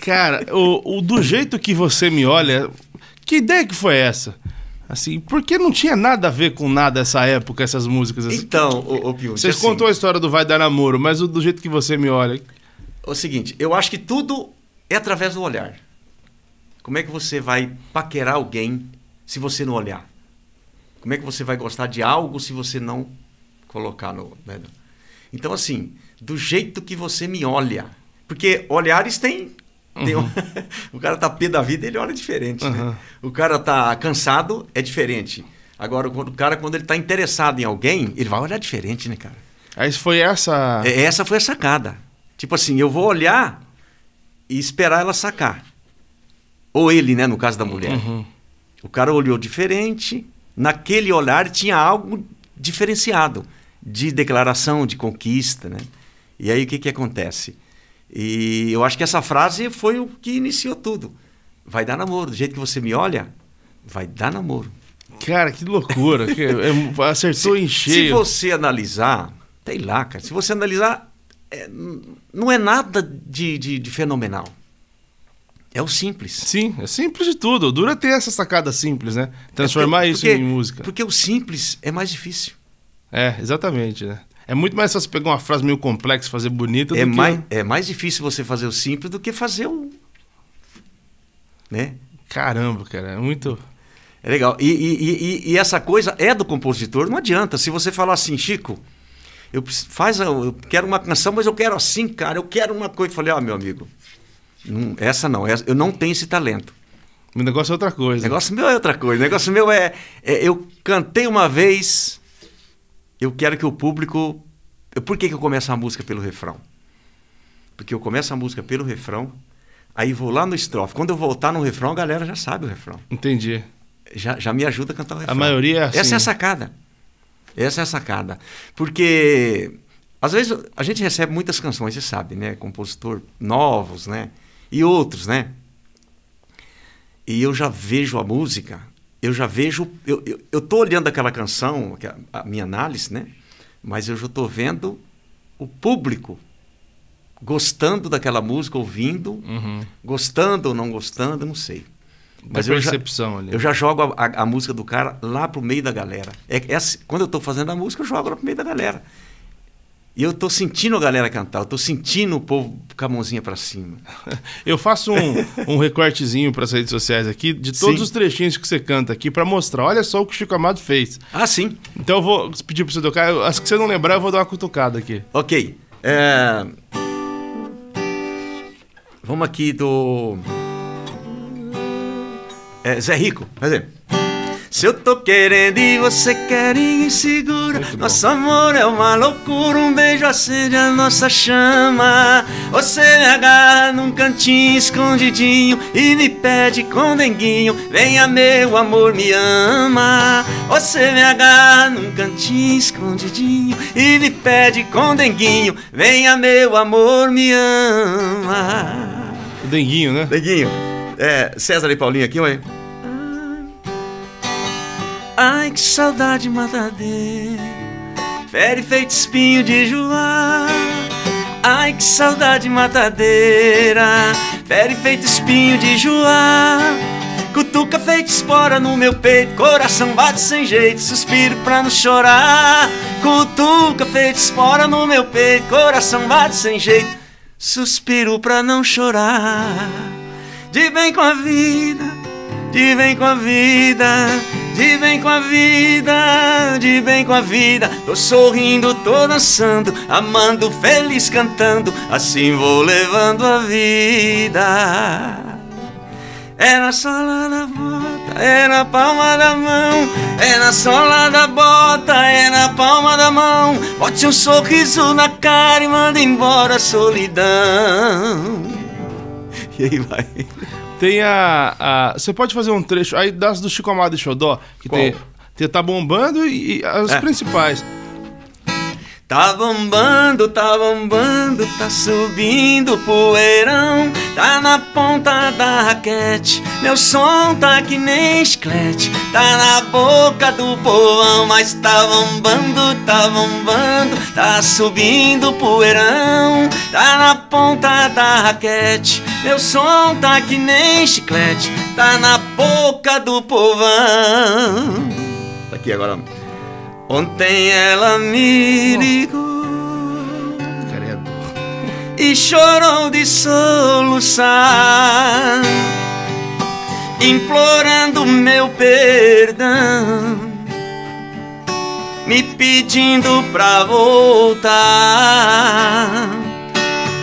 Speaker 1: Cara, o, o do jeito que você me olha, que ideia que foi essa? Assim, porque não tinha nada a ver com nada essa época, essas músicas. Assim. Então, o, o Piucci, Você assim, contou a história do Vai Dar Namoro, mas o, do jeito que você me olha. O seguinte, eu acho que tudo é através do olhar.
Speaker 2: Como é que você vai paquerar alguém se você não olhar? Como é que você vai gostar de algo se você não colocar no. Né? Então, assim, do jeito que você me olha. Porque olhares têm um... Uhum. o cara tá pé da vida, ele olha diferente. Né? Uhum. Né? O cara tá cansado, é diferente. Agora, o cara, quando ele tá interessado em alguém, ele vai olhar diferente, né, cara? Aí foi essa. É, essa foi a sacada. Tipo assim, eu vou olhar e esperar ela sacar. Ou ele, né, no caso da mulher. Uhum. O cara olhou diferente, naquele olhar tinha algo diferenciado de declaração, de conquista, né? E aí o que, que acontece? E eu acho que essa frase foi o que iniciou tudo. Vai dar namoro. Do jeito que você me olha, vai dar namoro. Cara, que loucura. que, é, é, acertou se, em cheio. Se você analisar, sei lá, cara. Se você analisar, é,
Speaker 1: não é nada de, de, de fenomenal. É o simples. Sim, é simples de tudo. O é ter essa sacada simples, né? É Transformar é porque, isso porque, em música. Porque o simples é mais difícil. É, exatamente, né? É muito mais fácil pegar uma frase meio complexa e fazer bonita é do que... mais, É mais difícil você fazer o simples do que fazer o...
Speaker 2: Né? Caramba, cara, é muito... É legal. E, e, e, e, essa coisa é do compositor, não adianta. Se você falar assim, Chico, eu, faz, eu quero uma canção, mas eu quero assim, cara, eu quero uma coisa. Eu falei, ó, oh, ah, meu amigo, não, essa não, essa, eu não tenho esse talento. O negócio é outra coisa. O negócio meu é outra coisa. O negócio meu é, é eu cantei uma vez eu quero que o público. Por que, que eu começo a música pelo refrão? Porque eu começo a música pelo refrão, aí vou lá no estrofe. Quando eu voltar no refrão, a galera já sabe o refrão. Entendi. Já, já me ajuda a cantar o refrão. A maioria é assim. Essa é a assim. sacada. Essa é a sacada. Porque às vezes a gente recebe muitas canções, você sabe, né? Compositor novos, né? E outros, né? E eu já vejo a música eu já vejo. Eu, eu, eu tô olhando aquela canção, é a, minha análise, né? Mas eu já estou vendo o público gostando daquela música, ouvindo, uhum. gostando ou não gostando, não sei.
Speaker 1: Mas eu percepção já, ali. Eu já
Speaker 2: jogo a, a, a música do cara lá pro meio da galera. É, é, assim, quando eu estou fazendo a música, eu jogo lá pro meio da galera. E eu tô sentindo a galera cantar, eu tô
Speaker 1: sentindo o povo com a mãozinha pra cima. Eu faço um, um recortezinho pras redes sociais aqui de todos sim. os trechinhos que você canta aqui para mostrar. Olha só o que o Chico Amado fez. Ah, sim. Então eu vou pedir pra você tocar. Acho que você não lembrar, eu vou dar uma cutucada aqui. Ok. É... Vamos aqui do.
Speaker 3: É, Zé Rico, fazer. Se eu tô querendo e você quer ir segura Nosso amor é uma loucura Um beijo acende a nossa chama Você me agarra num cantinho escondidinho E me pede com denguinho Venha meu amor, me ama Você me agarra num cantinho escondidinho E me pede com denguinho Venha meu amor, me ama
Speaker 1: Denguinho, né? Denguinho. É, César
Speaker 2: e Paulinho aqui, oi. aí.
Speaker 3: Ai, que saudade matadeira, fere feito espinho de Joá. Ai, que saudade matadeira, fere feito espinho de Joá. Cutuca feito espora no meu peito, coração bate sem jeito, suspiro pra não chorar. Cutuca feito espora no meu peito, coração bate sem jeito, suspiro pra não chorar. De bem com a vida, de bem com a vida de bem com a vida, de bem com a vida. Tô sorrindo, tô dançando, amando, feliz cantando. Assim vou levando a vida. É na sola da bota, é na palma da mão. É na sola da bota, é na palma da mão. Bote um sorriso na cara e manda embora a
Speaker 1: solidão.
Speaker 4: E aí vai. Tem a,
Speaker 1: a. Você pode fazer um trecho aí das do Chico Amado e Xodó? Que Qual? tem. Tá bombando e, e as é. principais. Tá bombando, tá bombando,
Speaker 3: tá subindo poeirão Tá na ponta da raquete, meu som tá que nem esclete Tá na boca do povão, mas tá bombando, tá bombando Tá subindo poeirão, tá na ponta da raquete Meu som tá que nem chiclete, tá na boca do povão Tá aqui agora... Ontem ela me ligou e chorou de soluçar, implorando meu perdão, me pedindo pra voltar.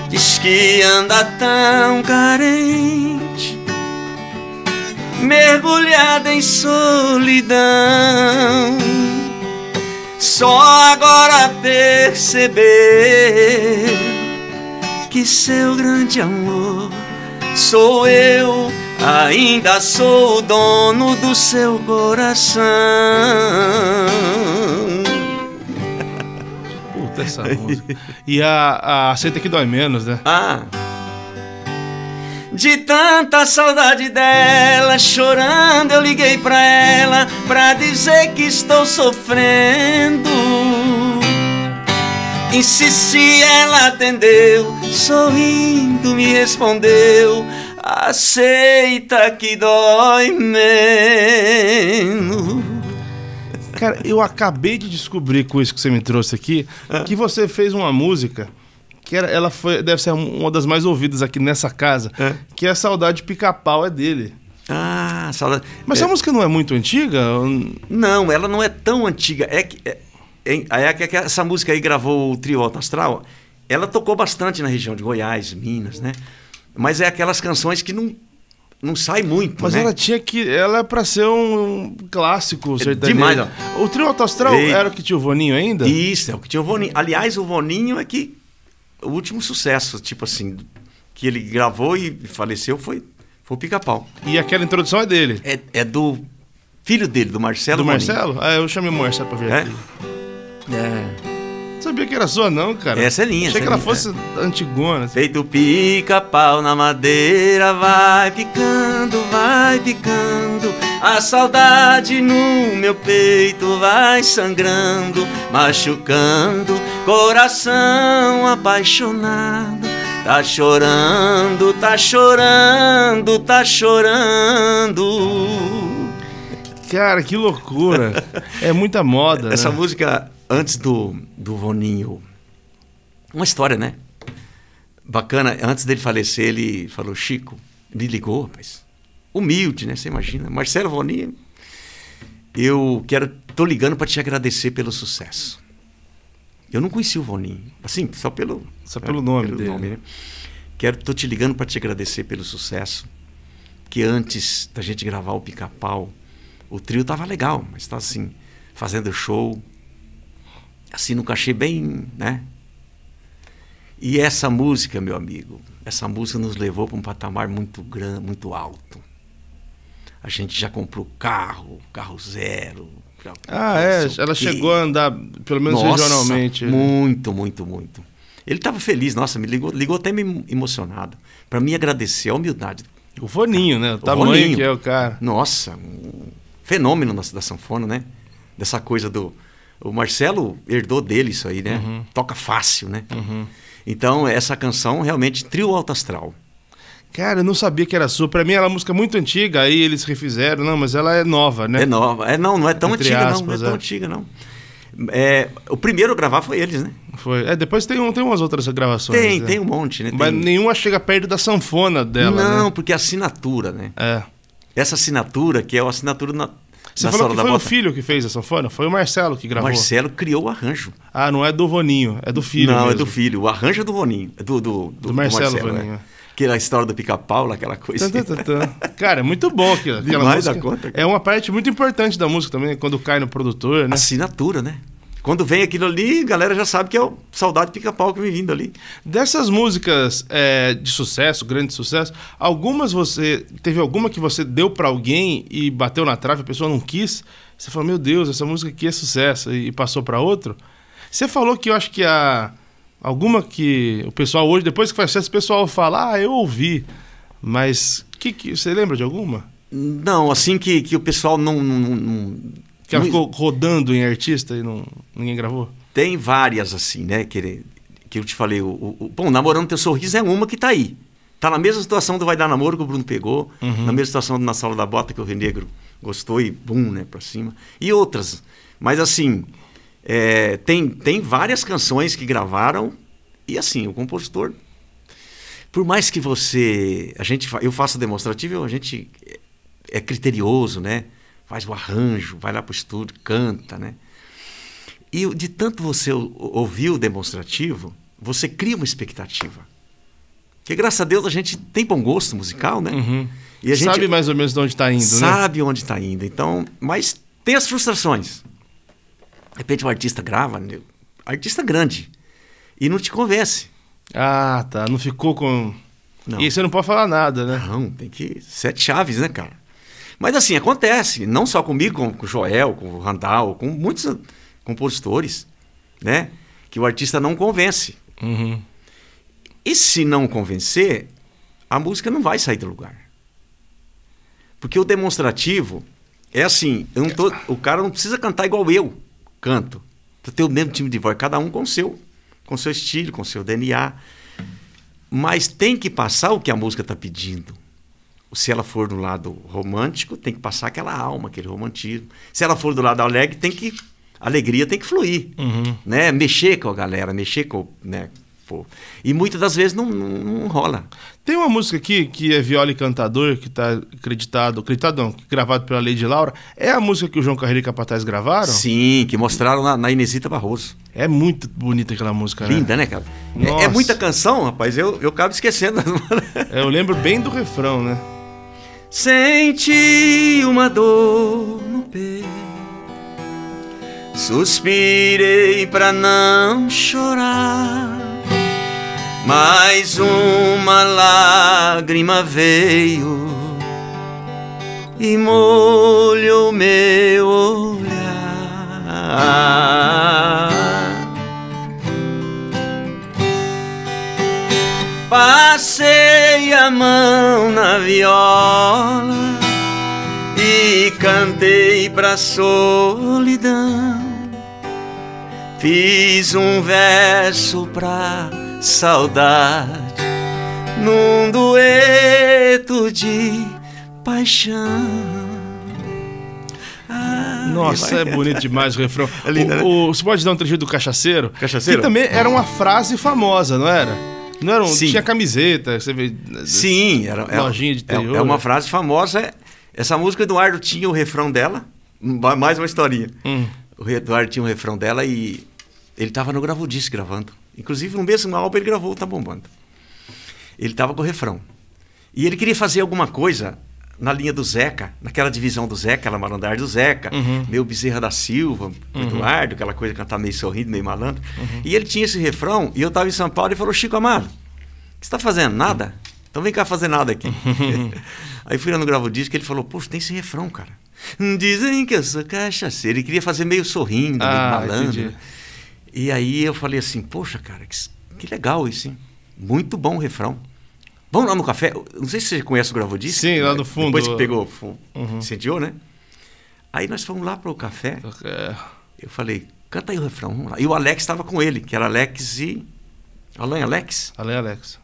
Speaker 3: Diz que anda tão carente, mergulhada em solidão só agora perceber que seu grande amor sou eu, ainda sou o dono do seu coração.
Speaker 1: Puta essa música. E a, a Aceita que Dói Menos, né? Ah! De tanta saudade
Speaker 3: dela, chorando eu liguei pra ela pra dizer que estou sofrendo. Insisti, ela atendeu, sorrindo me respondeu: aceita que
Speaker 1: dói menos. Cara, eu acabei de descobrir com isso que você me trouxe aqui ah. que você fez uma música que era, ela foi, deve ser uma das mais ouvidas aqui nessa casa, é. que é a Saudade Pica-Pau é dele. Ah, saudade. Mas é. essa música não é muito antiga? Não, ela não é tão antiga.
Speaker 2: É que, é, é, é, que essa música aí gravou o Trio Alto Astral. Ela tocou bastante na região de Goiás, Minas, né? Mas é aquelas canções que não não sai muito, Mas né? ela
Speaker 1: tinha que. Ela é pra ser um, clássico é sertanejo. Demais, ó. O Trio Alto Astral era o que tinha o Voninho ainda? Isso, é o que tinha o Voninho. Aliás, o Voninho é que o último
Speaker 2: sucesso, tipo assim, que ele gravou e faleceu foi, foi o Pica-Pau. E aquela
Speaker 1: introdução é dele? É, é do filho dele, do Marcelo. Do Marcelo? Ah, eu chamei o Marcelo pra ver é? aqui. É. Não sabia que era sua, não, cara. Essa é linha. Achei é que ela é. fosse é.
Speaker 3: antigona. Assim. Feito pica-pau na madeira, vai picando, vai picando. A saudade no meu peito vai sangrando, machucando. Coração apaixonado. Tá chorando, tá chorando, tá
Speaker 1: chorando. Cara, que loucura. É muita moda. Essa né? música
Speaker 2: antes do,
Speaker 1: do Voninho. Uma história, né?
Speaker 2: Bacana, antes dele falecer, ele falou: Chico, me ligou, rapaz. Humilde, né? Você imagina. Marcelo Voninho, eu quero. tô ligando para te agradecer pelo sucesso. Eu não conheci o Voninho, assim, só pelo. Só né? pelo nome pelo dele. Nome, né? Quero, tô te ligando para te agradecer pelo sucesso. Que antes da gente gravar o pica-pau, o trio tava legal, mas tá assim, fazendo show, assim, num cachê bem, né? E essa música, meu amigo, essa música nos levou para um patamar muito grande, muito alto. A gente já comprou carro, carro zero.
Speaker 1: Ah, é, ela chegou a andar, pelo menos nossa, regionalmente. Né? Muito,
Speaker 2: muito, muito. Ele estava feliz, nossa, me ligou, ligou até me emocionado. Para mim agradecer a humildade.
Speaker 1: O Foninho, né? O, o tamanho Roninho. que é
Speaker 2: o cara. Nossa, um fenômeno da sanfona, né? Dessa coisa do, o Marcelo herdou dele isso aí, né? Uhum. Toca fácil, né? Uhum. Então, essa
Speaker 1: canção realmente trio alto astral. Cara, eu não sabia que era sua. Pra mim é uma música muito antiga, aí eles refizeram. Não, mas ela é nova, né? É nova. É, não, não é tão Entre antiga, aspas, não. Não é, tão é. antiga, não. É, o primeiro a gravar foi eles, né? Foi. É, depois tem, um, tem umas outras gravações. Tem, né? tem um monte, né? Mas nenhuma chega perto da sanfona dela. Não, né? porque a é assinatura, né? É.
Speaker 2: Essa assinatura, que é a assinatura na você falou que foi o
Speaker 1: filho que fez a sanfona? Foi o Marcelo que gravou. O Marcelo criou o arranjo. Ah, não é do Voninho, é do filho. Não, mesmo. é do
Speaker 2: filho. O arranjo é do Voninho. É do, do, do, do Marcelo, Marcelo que Né? É. aquela história do pica-pau, aquela coisa. Tá, tá,
Speaker 1: tá. Cara, é muito bom aquilo. Demais Mais da conta. Cara. É uma parte muito importante da música também, quando cai no produtor, né? Assinatura, né? Quando vem aquilo ali, a galera já sabe que é o Saudade Pica-Pau que vem vindo ali. Dessas músicas é, de sucesso, grande sucesso, algumas você. Teve alguma que você deu para alguém e bateu na trave, a pessoa não quis? Você falou, meu Deus, essa música aqui é sucesso, e passou para outro? Você falou que eu acho que a. Alguma que o pessoal hoje, depois que faz sucesso, o pessoal fala, ah, eu ouvi. Mas que, que você lembra de alguma? Não, assim que, que o pessoal não, não, não, que ela ficou rodando em artista e não, ninguém gravou?
Speaker 2: Tem várias, assim, né? Que, que eu te falei. O, o, o bom, Namorando Teu Sorriso é uma que tá aí. Tá na mesma situação do Vai Dar Namoro que o Bruno pegou, uhum. na mesma situação do Na Sala da Bota que o Renegro gostou e bum, né, pra cima. E outras. Mas assim, é, tem, tem várias canções que gravaram e assim, o compositor. Por mais que você. A gente, eu faço demonstrativo, a gente é, é criterioso, né? faz o arranjo, vai lá para o estúdio, canta, né? E de tanto você ouvir o demonstrativo, você cria uma expectativa. Porque graças a Deus a gente tem bom gosto musical, né? Uhum. E a gente sabe mais
Speaker 1: ou menos de onde está indo, sabe né?
Speaker 2: Sabe onde está indo. Então, mas tem as frustrações. De repente o artista grava, né? artista grande, e não te convence. Ah,
Speaker 1: tá. Não ficou com. Não. E você não pode falar nada, né? Não, tem que.
Speaker 2: Sete chaves, né, cara? Mas assim, acontece, não só comigo, com, o Joel, com o Randall, com muitos compositores, né? Que o artista não convence. Uhum. E se não convencer, a música não vai sair do lugar. Porque o demonstrativo é assim, tô, o cara não precisa cantar igual eu canto. Pra ter o mesmo time de voz, cada um com o seu, com seu estilo, com seu DNA. Mas tem que passar o que a música está pedindo se ela for do lado romântico, tem que passar aquela alma, aquele romantismo. Se ela for do lado alegre, tem que alegria
Speaker 1: tem que fluir, uhum. né? Mexer com a galera, mexer com, né? Pô. E muitas das vezes não, não, não, rola. Tem uma música aqui que é Viola e Cantador, que está acreditado, acreditado não, gravado pela Lady Laura. É a música que o João Carreiro e Capataz gravaram? Sim, que mostraram na, na Inesita Barroso. É muito bonita aquela música, né? Linda, né, né cara? É, é, muita canção,
Speaker 3: rapaz. Eu, eu acabo esquecendo. é, eu lembro bem do refrão, né? Senti uma dor no peito, suspirei para não chorar. Mais uma lágrima veio e molhou meu olhar. Passei a mão na viola e cantei pra solidão. Fiz um verso pra saudade num dueto de paixão.
Speaker 1: Nossa, é bonito demais o refrão. É o, né? você pode dar um trecho do Cachaceiro? Cachaceiro? Que também era uma frase famosa, não era? Não era um, Sim. tinha camiseta, você vê. Sim, era, é lojinha de terror. É, é uma frase famosa. É-
Speaker 2: essa música Eduardo tinha o refrão dela. Mais uma historinha. Hum. O Eduardo tinha o refrão dela e ele estava no Gravudice gravando. Inclusive, no mesmo álbum ele gravou Tá Bombando. Ele estava com o refrão. E ele queria fazer alguma coisa na linha do Zeca, naquela divisão do Zeca, aquela malandragem do Zeca, uhum. meu Bezerra da Silva, uhum. Eduardo, aquela coisa que cantar tá meio sorrindo, meio malandro. Uhum. E ele tinha esse refrão, e eu estava em São Paulo e falou: Chico Amado, o que está fazendo? Nada? Então vem cá fazer nada aqui. Aí fui lá no Gravo Disco e ele falou: Poxa, tem esse refrão, cara. Dizem que eu sou cachaceiro. Ele queria fazer meio sorrindo, ah, meio malandro. Entendi. E aí eu falei assim: Poxa, cara, que, que legal isso, hein? Muito bom o refrão. Vamos lá no café? Não sei se você conhece o Gravodisco. Sim, lá né? no fundo. Depois que pegou, uhum. incendiou, né? Aí nós fomos lá para o café. É. Eu falei, canta aí o refrão, vamos lá. E o Alex estava com ele, que era Alex e. Alan Alex? Alan Alex.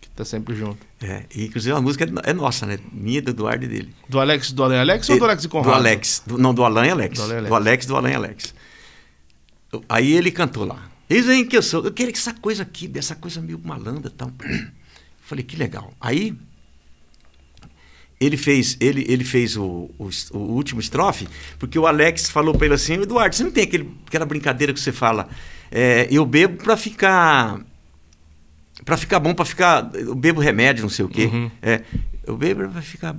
Speaker 2: Que está sempre junto. É, e inclusive a música é, é nossa, né? Minha, do Eduardo e dele.
Speaker 1: Do Alex do Alan Alex e, ou do Alex e Conrado? Do Alex.
Speaker 2: Do, não, do Alan Alex. Do Alex. Do Alex do Alan Alex. Aí ele cantou lá. Dizem que eu sou. Eu queria que essa coisa aqui, dessa coisa meio malandra e tal. Falei, que legal. Aí ele fez, ele, ele fez o, o, o último estrofe, porque o Alex falou para ele assim, Eduardo, você não tem aquele, aquela brincadeira que você fala, é, eu bebo para ficar para ficar bom, para ficar, eu bebo remédio, não sei o quê. Uhum. É, eu bebo para ficar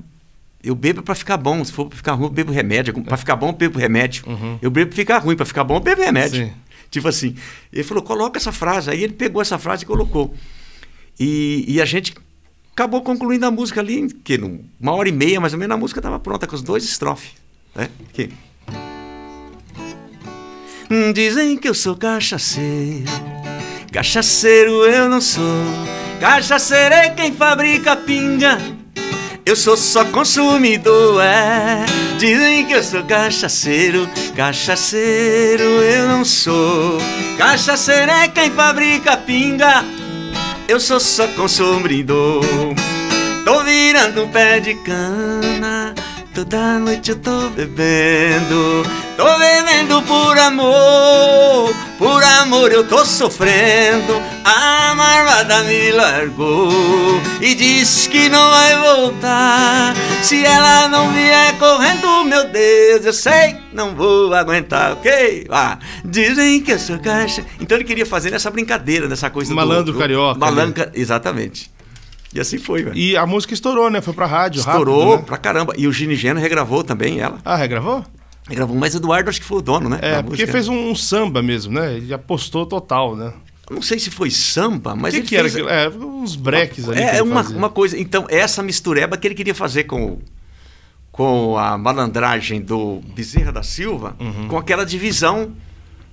Speaker 2: eu bebo para ficar bom, se for para ficar ruim, eu bebo remédio, para ficar bom, eu bebo remédio. Uhum. Eu bebo para ficar ruim, para ficar bom, eu bebo remédio. Sim. Tipo assim. Ele falou: "Coloca essa frase". Aí ele pegou essa frase e colocou. E, e a gente acabou concluindo a música ali, que uma hora e meia mais ou menos, a música estava pronta com os dois estrofes. Né? Aqui.
Speaker 3: Hum, dizem que eu sou cachaceiro, cachaceiro eu não sou. Cachaceiro é quem fabrica pinga, eu sou só consumidor, é. Dizem que eu sou cachaceiro, cachaceiro eu não sou. Cachaceiro é quem fabrica pinga eu sou só consumidor. Tô virando um pé de cana toda noite eu tô bebendo. Tô bebendo por amor, por amor eu tô sofrendo. A marvada me largou e disse que não vai voltar. Se ela não vier correndo, meu Deus, eu sei, não vou aguentar, ok? Ah,
Speaker 2: dizem que eu sou caixa. Então ele queria fazer essa brincadeira, nessa coisa Malandro do. Né? Malandro carioca. Malandro, né? exatamente. E assim foi, velho.
Speaker 1: E a música estourou, né? Foi pra rádio, Estourou rápido, né?
Speaker 2: pra caramba. E o Gini Geno regravou também ela. Ah, regravou? Regravou, mas Eduardo acho que foi o
Speaker 1: dono, né? É, porque fez né? um, um, samba mesmo, né? Ele apostou total, né? Não sei se foi samba, mas que ele que fez... era É, uns breques uma, ali. É, uma, fazia. uma
Speaker 2: coisa. Então, essa mistureba que ele queria fazer com, com a malandragem do Bezerra da Silva, uhum. com aquela divisão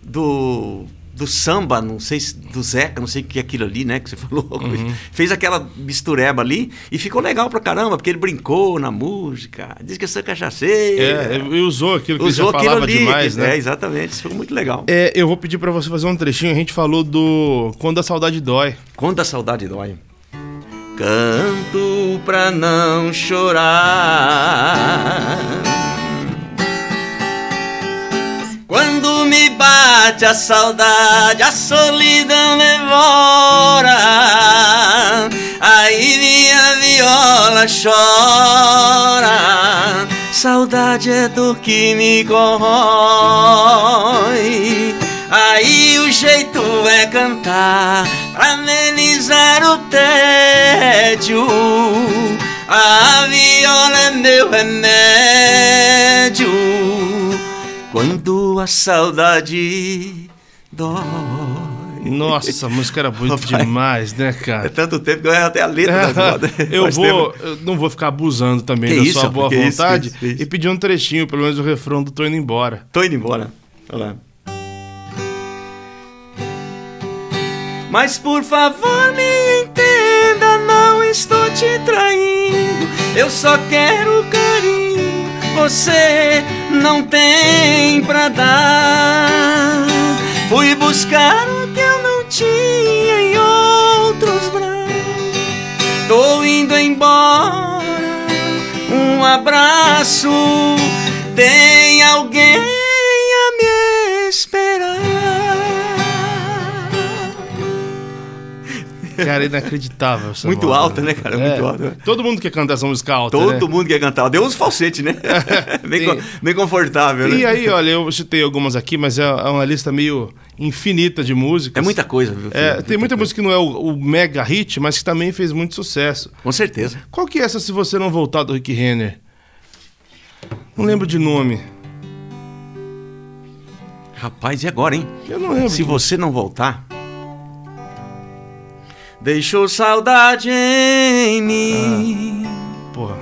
Speaker 2: do do samba, não sei se, do Zeca, não sei o que é aquilo ali, né? Que você falou. Uhum. Fez aquela mistureba ali e ficou legal pra caramba, porque ele brincou na música, disse que eu é sou cachaceiro. É,
Speaker 1: é, e usou aquilo que usou você falava ali, demais, né? É, exatamente, isso ficou muito legal. É, eu vou pedir pra você fazer um trechinho, a gente falou do Quando a Saudade Dói. Quando a Saudade Dói.
Speaker 3: Canto pra não chorar bate a saudade, a solidão devora. Aí minha viola chora. Saudade é do que me corrói. Aí o jeito é cantar pra amenizar o tédio. A viola é meu remédio. Quando a saudade dói.
Speaker 1: Nossa, a música era bonita demais, né, cara? É tanto tempo que eu erro até a letra é, né, modas, Eu vou, eu não vou ficar abusando também que da isso, sua boa vontade isso, isso, e pedir um trechinho, pelo menos o refrão do Tô Indo Embora. Tô Indo Embora. Olha lá.
Speaker 3: Mas por favor me entenda, não estou te traindo. Eu só quero carinho você não tem pra dar. Fui buscar o que eu não tinha em outros braços. Tô indo embora, um abraço. Tem alguém
Speaker 1: Cara, inacreditável. muito moda. alta, né, né? cara? É. Muito alta. Todo mundo quer cantar essa música alta. Todo né? mundo quer cantar. Deu uns falsete, né? bem, Tem... bem confortável, e né? aí, olha, eu citei algumas aqui, mas é, é uma lista meio infinita de músicas. É muita coisa, viu? É, tem muita música que não é o, o, mega hit, mas que também fez muito sucesso. Com certeza. Qual que é essa Se Você Não Voltar do Rick Renner? Não lembro de nome. Rapaz, e agora,
Speaker 2: hein? Eu não lembro. Se você não voltar. Deixou
Speaker 3: saudade em mim. Ah, porra.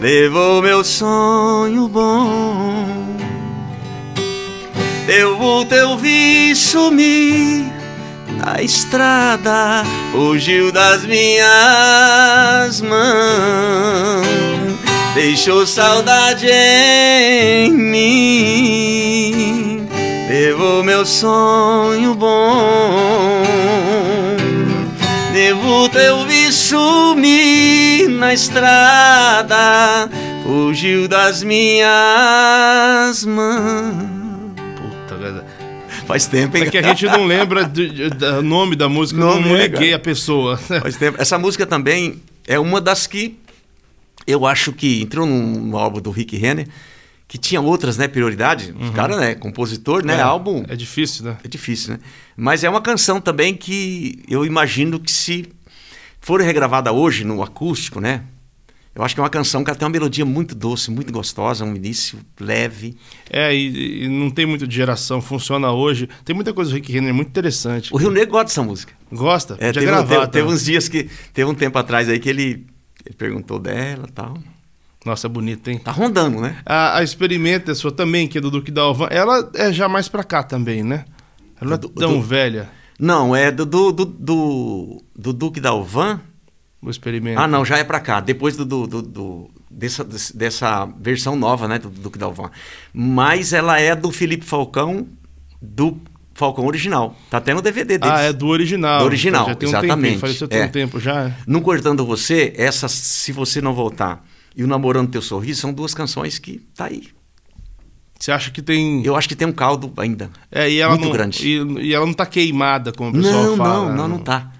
Speaker 3: Levou meu sonho bom. Deu o teu vi sumir na estrada. Fugiu das minhas mãos. Deixou saudade em mim. Levou meu sonho bom. Devo teu me na estrada Fugiu das minhas mãos
Speaker 4: Puta,
Speaker 1: Faz tempo, hein? É que a gente não lembra do, nome da música, nome, não liguei a pessoa.
Speaker 2: Faz tempo. Essa música também é uma das que eu acho que entrou no, no álbum do Rick Renner que tinha outras né, prioridades. Uhum. Os caras, né? Compositor, né? É, álbum. É difícil, né? É difícil, né? Mas é uma canção também que eu imagino que se for regravada hoje no acústico, né? Eu acho que é uma canção que ela tem uma melodia muito
Speaker 1: doce, muito gostosa, um início leve. É, e, e não tem muito de geração, funciona hoje. Tem muita coisa do Rick Renner muito interessante. O Rio Negro gosta dessa música. Gosta? É, teve, gravar, um, teve, teve uns dias que. Teve um tempo atrás aí que ele, ele perguntou dela e tal. Nossa, bonita, hein? Tá rondando, né? A, a Experimenta, a sua também, que é do Duque da Alvan, ela é já mais pra cá também, né? Ela não é tão do, velha.
Speaker 2: Não, é do, do, do, do Duque da Alvan. O Experimenta. Ah, não, já é pra cá. Depois do, do, do dessa, dessa versão nova, né, do Duque da Alvan. Mas ela é do Felipe Falcão, do Falcão original. Tá até no DVD deles. Ah, é do original. Do original, então, já tem exatamente. Um tempinho, faleceu tem é. um
Speaker 1: tempo já. É.
Speaker 2: Não cortando você, essa, se você não voltar e o Namorando Teu Sorriso são duas canções que tá aí. Você acha que tem. Eu acho que tem um caldo ainda. É, e ela muito não, grande. E, e, ela não tá queimada, como o pessoal não, fala. Não, não, não, não tá.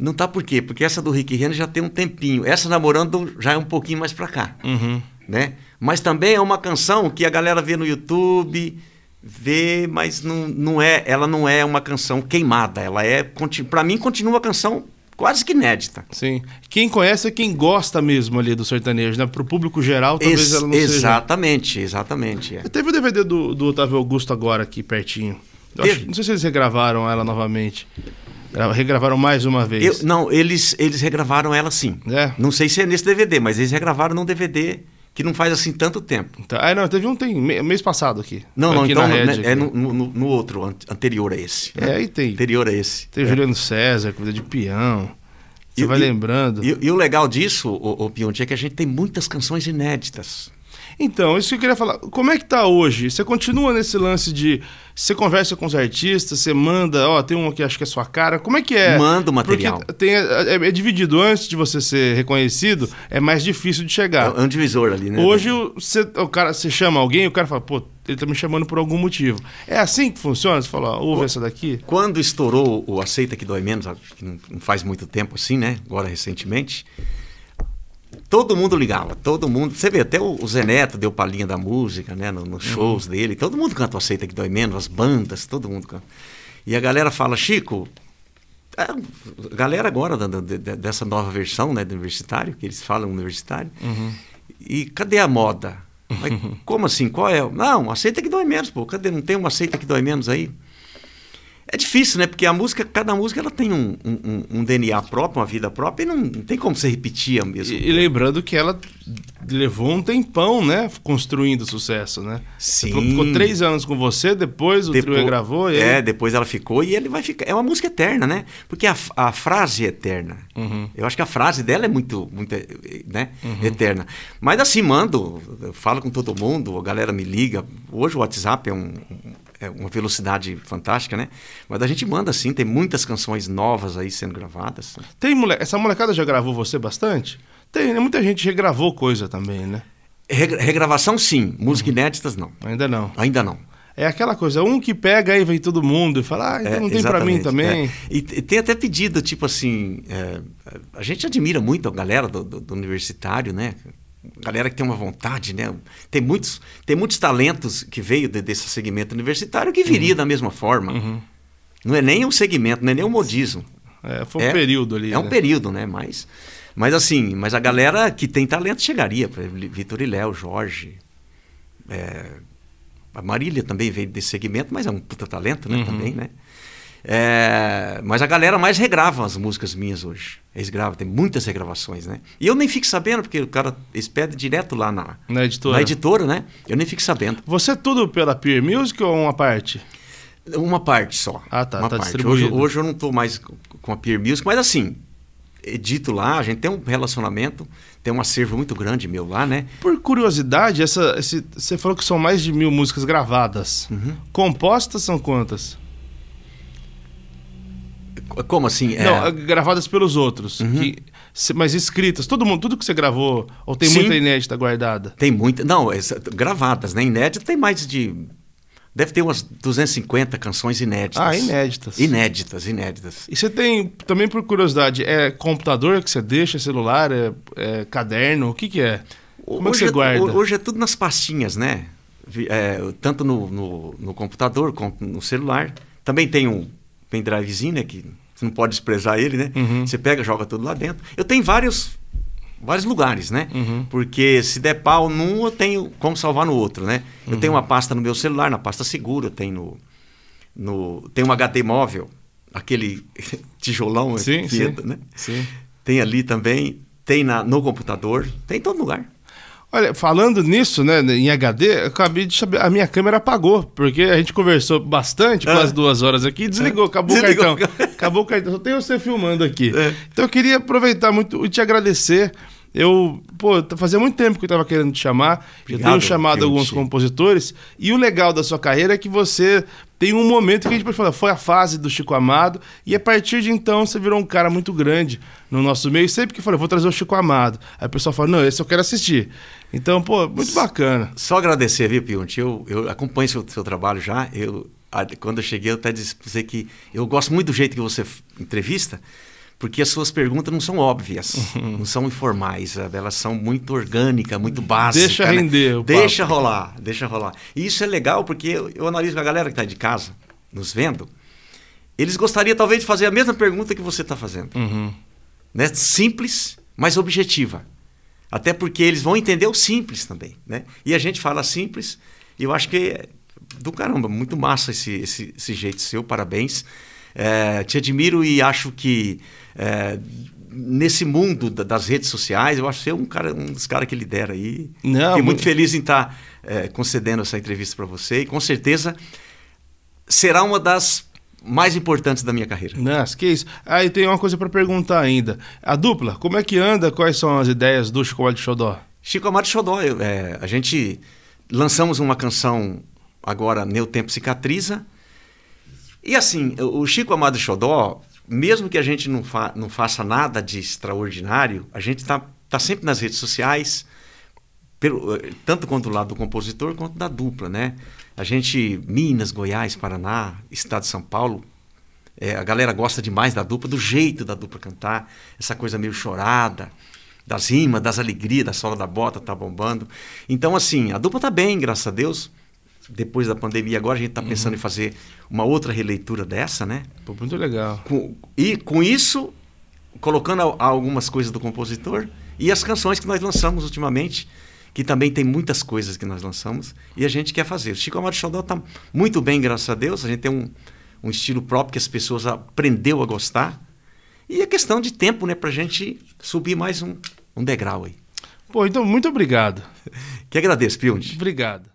Speaker 2: Não tá por quê? Porque essa do Rick Renner já tem um tempinho. Essa namorando já é um pouquinho mais pra cá. Uhum. Né? Mas também é uma canção que a galera vê no YouTube, vê, mas não, não é, ela não é uma canção queimada. Ela é. Para mim, continua a canção
Speaker 1: quase que inédita. Sim. Quem conhece é quem gosta mesmo ali do sertanejo, né? Para o público geral, talvez Ex ela não exatamente, seja. Exatamente, exatamente. É. Teve o DVD do, do Otávio Augusto agora aqui pertinho. Acho, não sei se eles regravaram ela novamente. Regravaram mais uma vez. Eu, não, eles, eles regravaram ela sim. É. Não sei se é nesse DVD, mas eles regravaram num DVD que não faz assim tanto tempo. Então, ah, não, teve um tem mês passado aqui. Não, não, então Red, né, é no,
Speaker 2: no, no, outro, anterior a esse. É, aí tem. Anterior a esse. Tem é. Juliano César, Cuida de Peão.
Speaker 1: Você e, vai e, lembrando. E, e, o legal disso, o, o é que a gente tem muitas canções inéditas. Então, isso que eu queria falar. Como é que tá hoje? Você continua nesse lance de você conversa com os artistas, você manda, ó, tem um aqui acho que é sua cara. Como é que é? Manda o material. Porque tem, é, é, é dividido antes de você ser reconhecido, é mais difícil de chegar. É um divisor ali, né? Hoje você, o cara, você chama alguém, o cara fala, pô, ele tá me chamando por algum motivo. É assim que funciona? Você fala, ouve essa daqui? Quando estourou o Aceita que Dói Menos, que não faz muito
Speaker 2: tempo assim, né? Agora recentemente todo mundo ligava, todo mundo. Você vê, até o, Zeneto deu palhinha da música, né? Nos no shows uhum. dele. Todo mundo canta Aceita Que Dói Menos, as bandas, todo mundo canta. E a galera fala, Chico, é, a galera agora da, da, dessa nova versão, né? Do universitário, que eles falam universitário. Uhum. E cadê a moda? Mas, como assim? Qual é? Não, aceita que dói menos, pô. Cadê? Não tem uma aceita que dói menos aí? É difícil, né? Porque a música, cada música ela tem um, um, um DNA próprio,
Speaker 1: uma vida própria, e não, não tem como você repetir a mesma. E, e, lembrando que ela levou um tempão, né? Construindo sucesso, né? Sim. Falou, ficou três anos com você, depois o depois, trio gravou. E É, ele... depois ela ficou e ele vai ficar. É uma música eterna, né? Porque a, a frase é eterna.
Speaker 2: Uhum. Eu acho que a frase dela é muito, muito né? Uhum. Eterna. Mas assim, mando, falo com todo mundo, a galera me liga. Hoje o WhatsApp é um, é uma velocidade
Speaker 1: fantástica, né? Mas a gente manda assim, tem muitas canções novas aí sendo gravadas. Né? Tem mole... Essa molecada já gravou você bastante? Tem, né? Muita gente regravou coisa também, né? Regravação sim, música uhum. inéditas não. Ainda não. Ainda não. É aquela coisa, um que pega aí vem todo mundo e fala, ah, então é, não tem para mim é. também. É.
Speaker 2: E tem até pedido, tipo assim, é, a gente admira muito a galera do, do, do universitário, né? galera que tem uma vontade, né? Tem muitos, tem muitos talentos que veio de, desse segmento universitário que viria uhum. da mesma forma. Uhum. Não é nem um segmento, não é nem um modismo. É, foi um é, período ali. É né? um período, né? Mas, mas assim, mas a galera que tem talento chegaria. Vitor e Léo, Jorge. É, a Marília também veio desse segmento, mas é um puta talento, né? Uhum. Também, né? É, mas a galera mais regrava as músicas minhas hoje. Eles gravam, tem muitas regravações, né? E eu nem fico sabendo, porque o cara, eles pedem direto lá na, na, editora. na editora, né? Eu nem fico sabendo. Você é tudo pela Peer Music ou uma parte? Uma parte só. Ah, tá. Uma tá parte. Hoje, hoje, eu não estou mais com a Peer Music, mas assim,
Speaker 1: edito lá, a gente tem um relacionamento, tem um acervo muito grande meu lá, né? Por curiosidade, essa, esse, você falou que são mais de mil músicas gravadas. Uhum. Compostas são quantas? Como assim? É... Não, gravadas pelos outros. Uhum. Que, mas escritas, todo mundo, tudo que você gravou, ou tem Sim. muita inédita guardada?
Speaker 2: Tem muita. Não, é, gravadas, né? Inédita tem mais de. Deve ter umas 250 canções inéditas. Ah, inéditas. Inéditas, inéditas.
Speaker 1: E você tem, também por curiosidade, é computador que você deixa, celular, é, é caderno, o que, que é? Como hoje é que você é, guarda?
Speaker 2: Hoje é tudo nas pastinhas, né? É, tanto no, no, no computador como no celular. Também tem um pendrivezinho, né? Que você não pode desprezar ele, né? Uhum. Você pega, joga tudo lá dentro. Eu tenho vários vários lugares, né? Uhum. Porque se der pau num, eu tenho como salvar no outro, né? Uhum. Eu tenho uhum. uma pasta no meu celular, na pasta segura, eu tenho no, no tem um HD móvel, aquele tijolão sim, que sim. né? Sim. Tem ali também, tem na, no computador, tem em todo lugar.
Speaker 1: Olha, falando nisso, né, em HD, eu acabei de saber, a minha câmera apagou, porque a gente conversou bastante, ah. quase é. duas horas aqui, desligou, é. acabou desligou. o cartão. acabou o cartão, só tem você filmando aqui. É. Então eu queria aproveitar muito e te agradecer. Eu, pô, fazia muito tempo que eu estava querendo te chamar. Obrigado, eu tenho chamado alguns compositores. E o legal da sua carreira é que você tem um momento que a gente pode falar, foi a fase do Chico Amado, e a partir de então você virou um cara muito grande no nosso meio. Sempre que eu falei, vou trazer o Chico Amado. Aí o pessoal fala, não, esse eu quero assistir. Então, pô, muito bacana. Só agradecer, viu, Pionte? Eu, eu acompanho seu, seu trabalho já. Eu, a,
Speaker 2: quando eu cheguei, eu até disse pra você que eu gosto muito do jeito que você entrevista, porque as suas perguntas não são óbvias, uhum. não são informais, sabe? elas são muito orgânicas, muito básicas. Deixa né? render.
Speaker 4: Deixa rolar,
Speaker 2: deixa rolar. E isso é legal porque eu, eu analiso a galera que está de casa, nos vendo, eles gostariam talvez de fazer a mesma pergunta que você está fazendo. Uhum. Né? Simples, mas objetiva. Até porque eles vão entender o simples também, né? E a gente fala simples, e eu acho que é do caramba, muito massa esse, esse, esse jeito seu, parabéns. É, te admiro e acho que é, nesse mundo da, das redes sociais, eu acho que você é um, cara, um dos caras que lidera aí. Não, Fiquei muito feliz em estar tá, é, concedendo essa entrevista para você e com certeza
Speaker 1: será uma das mais importantes da minha carreira. Nossa, que isso. Aí tem uma coisa para perguntar ainda. A dupla, como é que anda? Quais são as ideias do Chico Amado Xodó? Chico Amado Xodó, eu,
Speaker 2: é, a gente lançamos uma canção agora, Meu Tempo Cicatriza. E assim, o Chico Amado Xodó, mesmo que a gente não, fa não faça nada de extraordinário, a gente está tá sempre nas redes sociais, pelo, eh, tanto quanto do lado do compositor quanto da dupla, né? A gente, Minas, Goiás, Paraná, Estado de São Paulo, é, a galera gosta demais da dupla, do jeito da dupla cantar, essa coisa meio chorada, das rimas, das alegrias, da sola da bota tá bombando. Então, assim, a dupla tá bem, graças a Deus. Depois da pandemia, agora a gente tá uhum. pensando em fazer uma outra releitura dessa, né? Pô, muito legal. Com, e com isso, colocando algumas coisas do compositor e as canções que nós lançamos ultimamente que também tem muitas coisas que nós lançamos e a gente quer fazer. O Chico Amado Xodó está muito bem, graças a Deus. A gente tem um, um estilo próprio que as pessoas aprendeu a gostar. E é questão de tempo, né, para a gente subir mais um, um degrau aí. Pô, então, muito obrigado. Que agradeço, Piundi. Obrigado.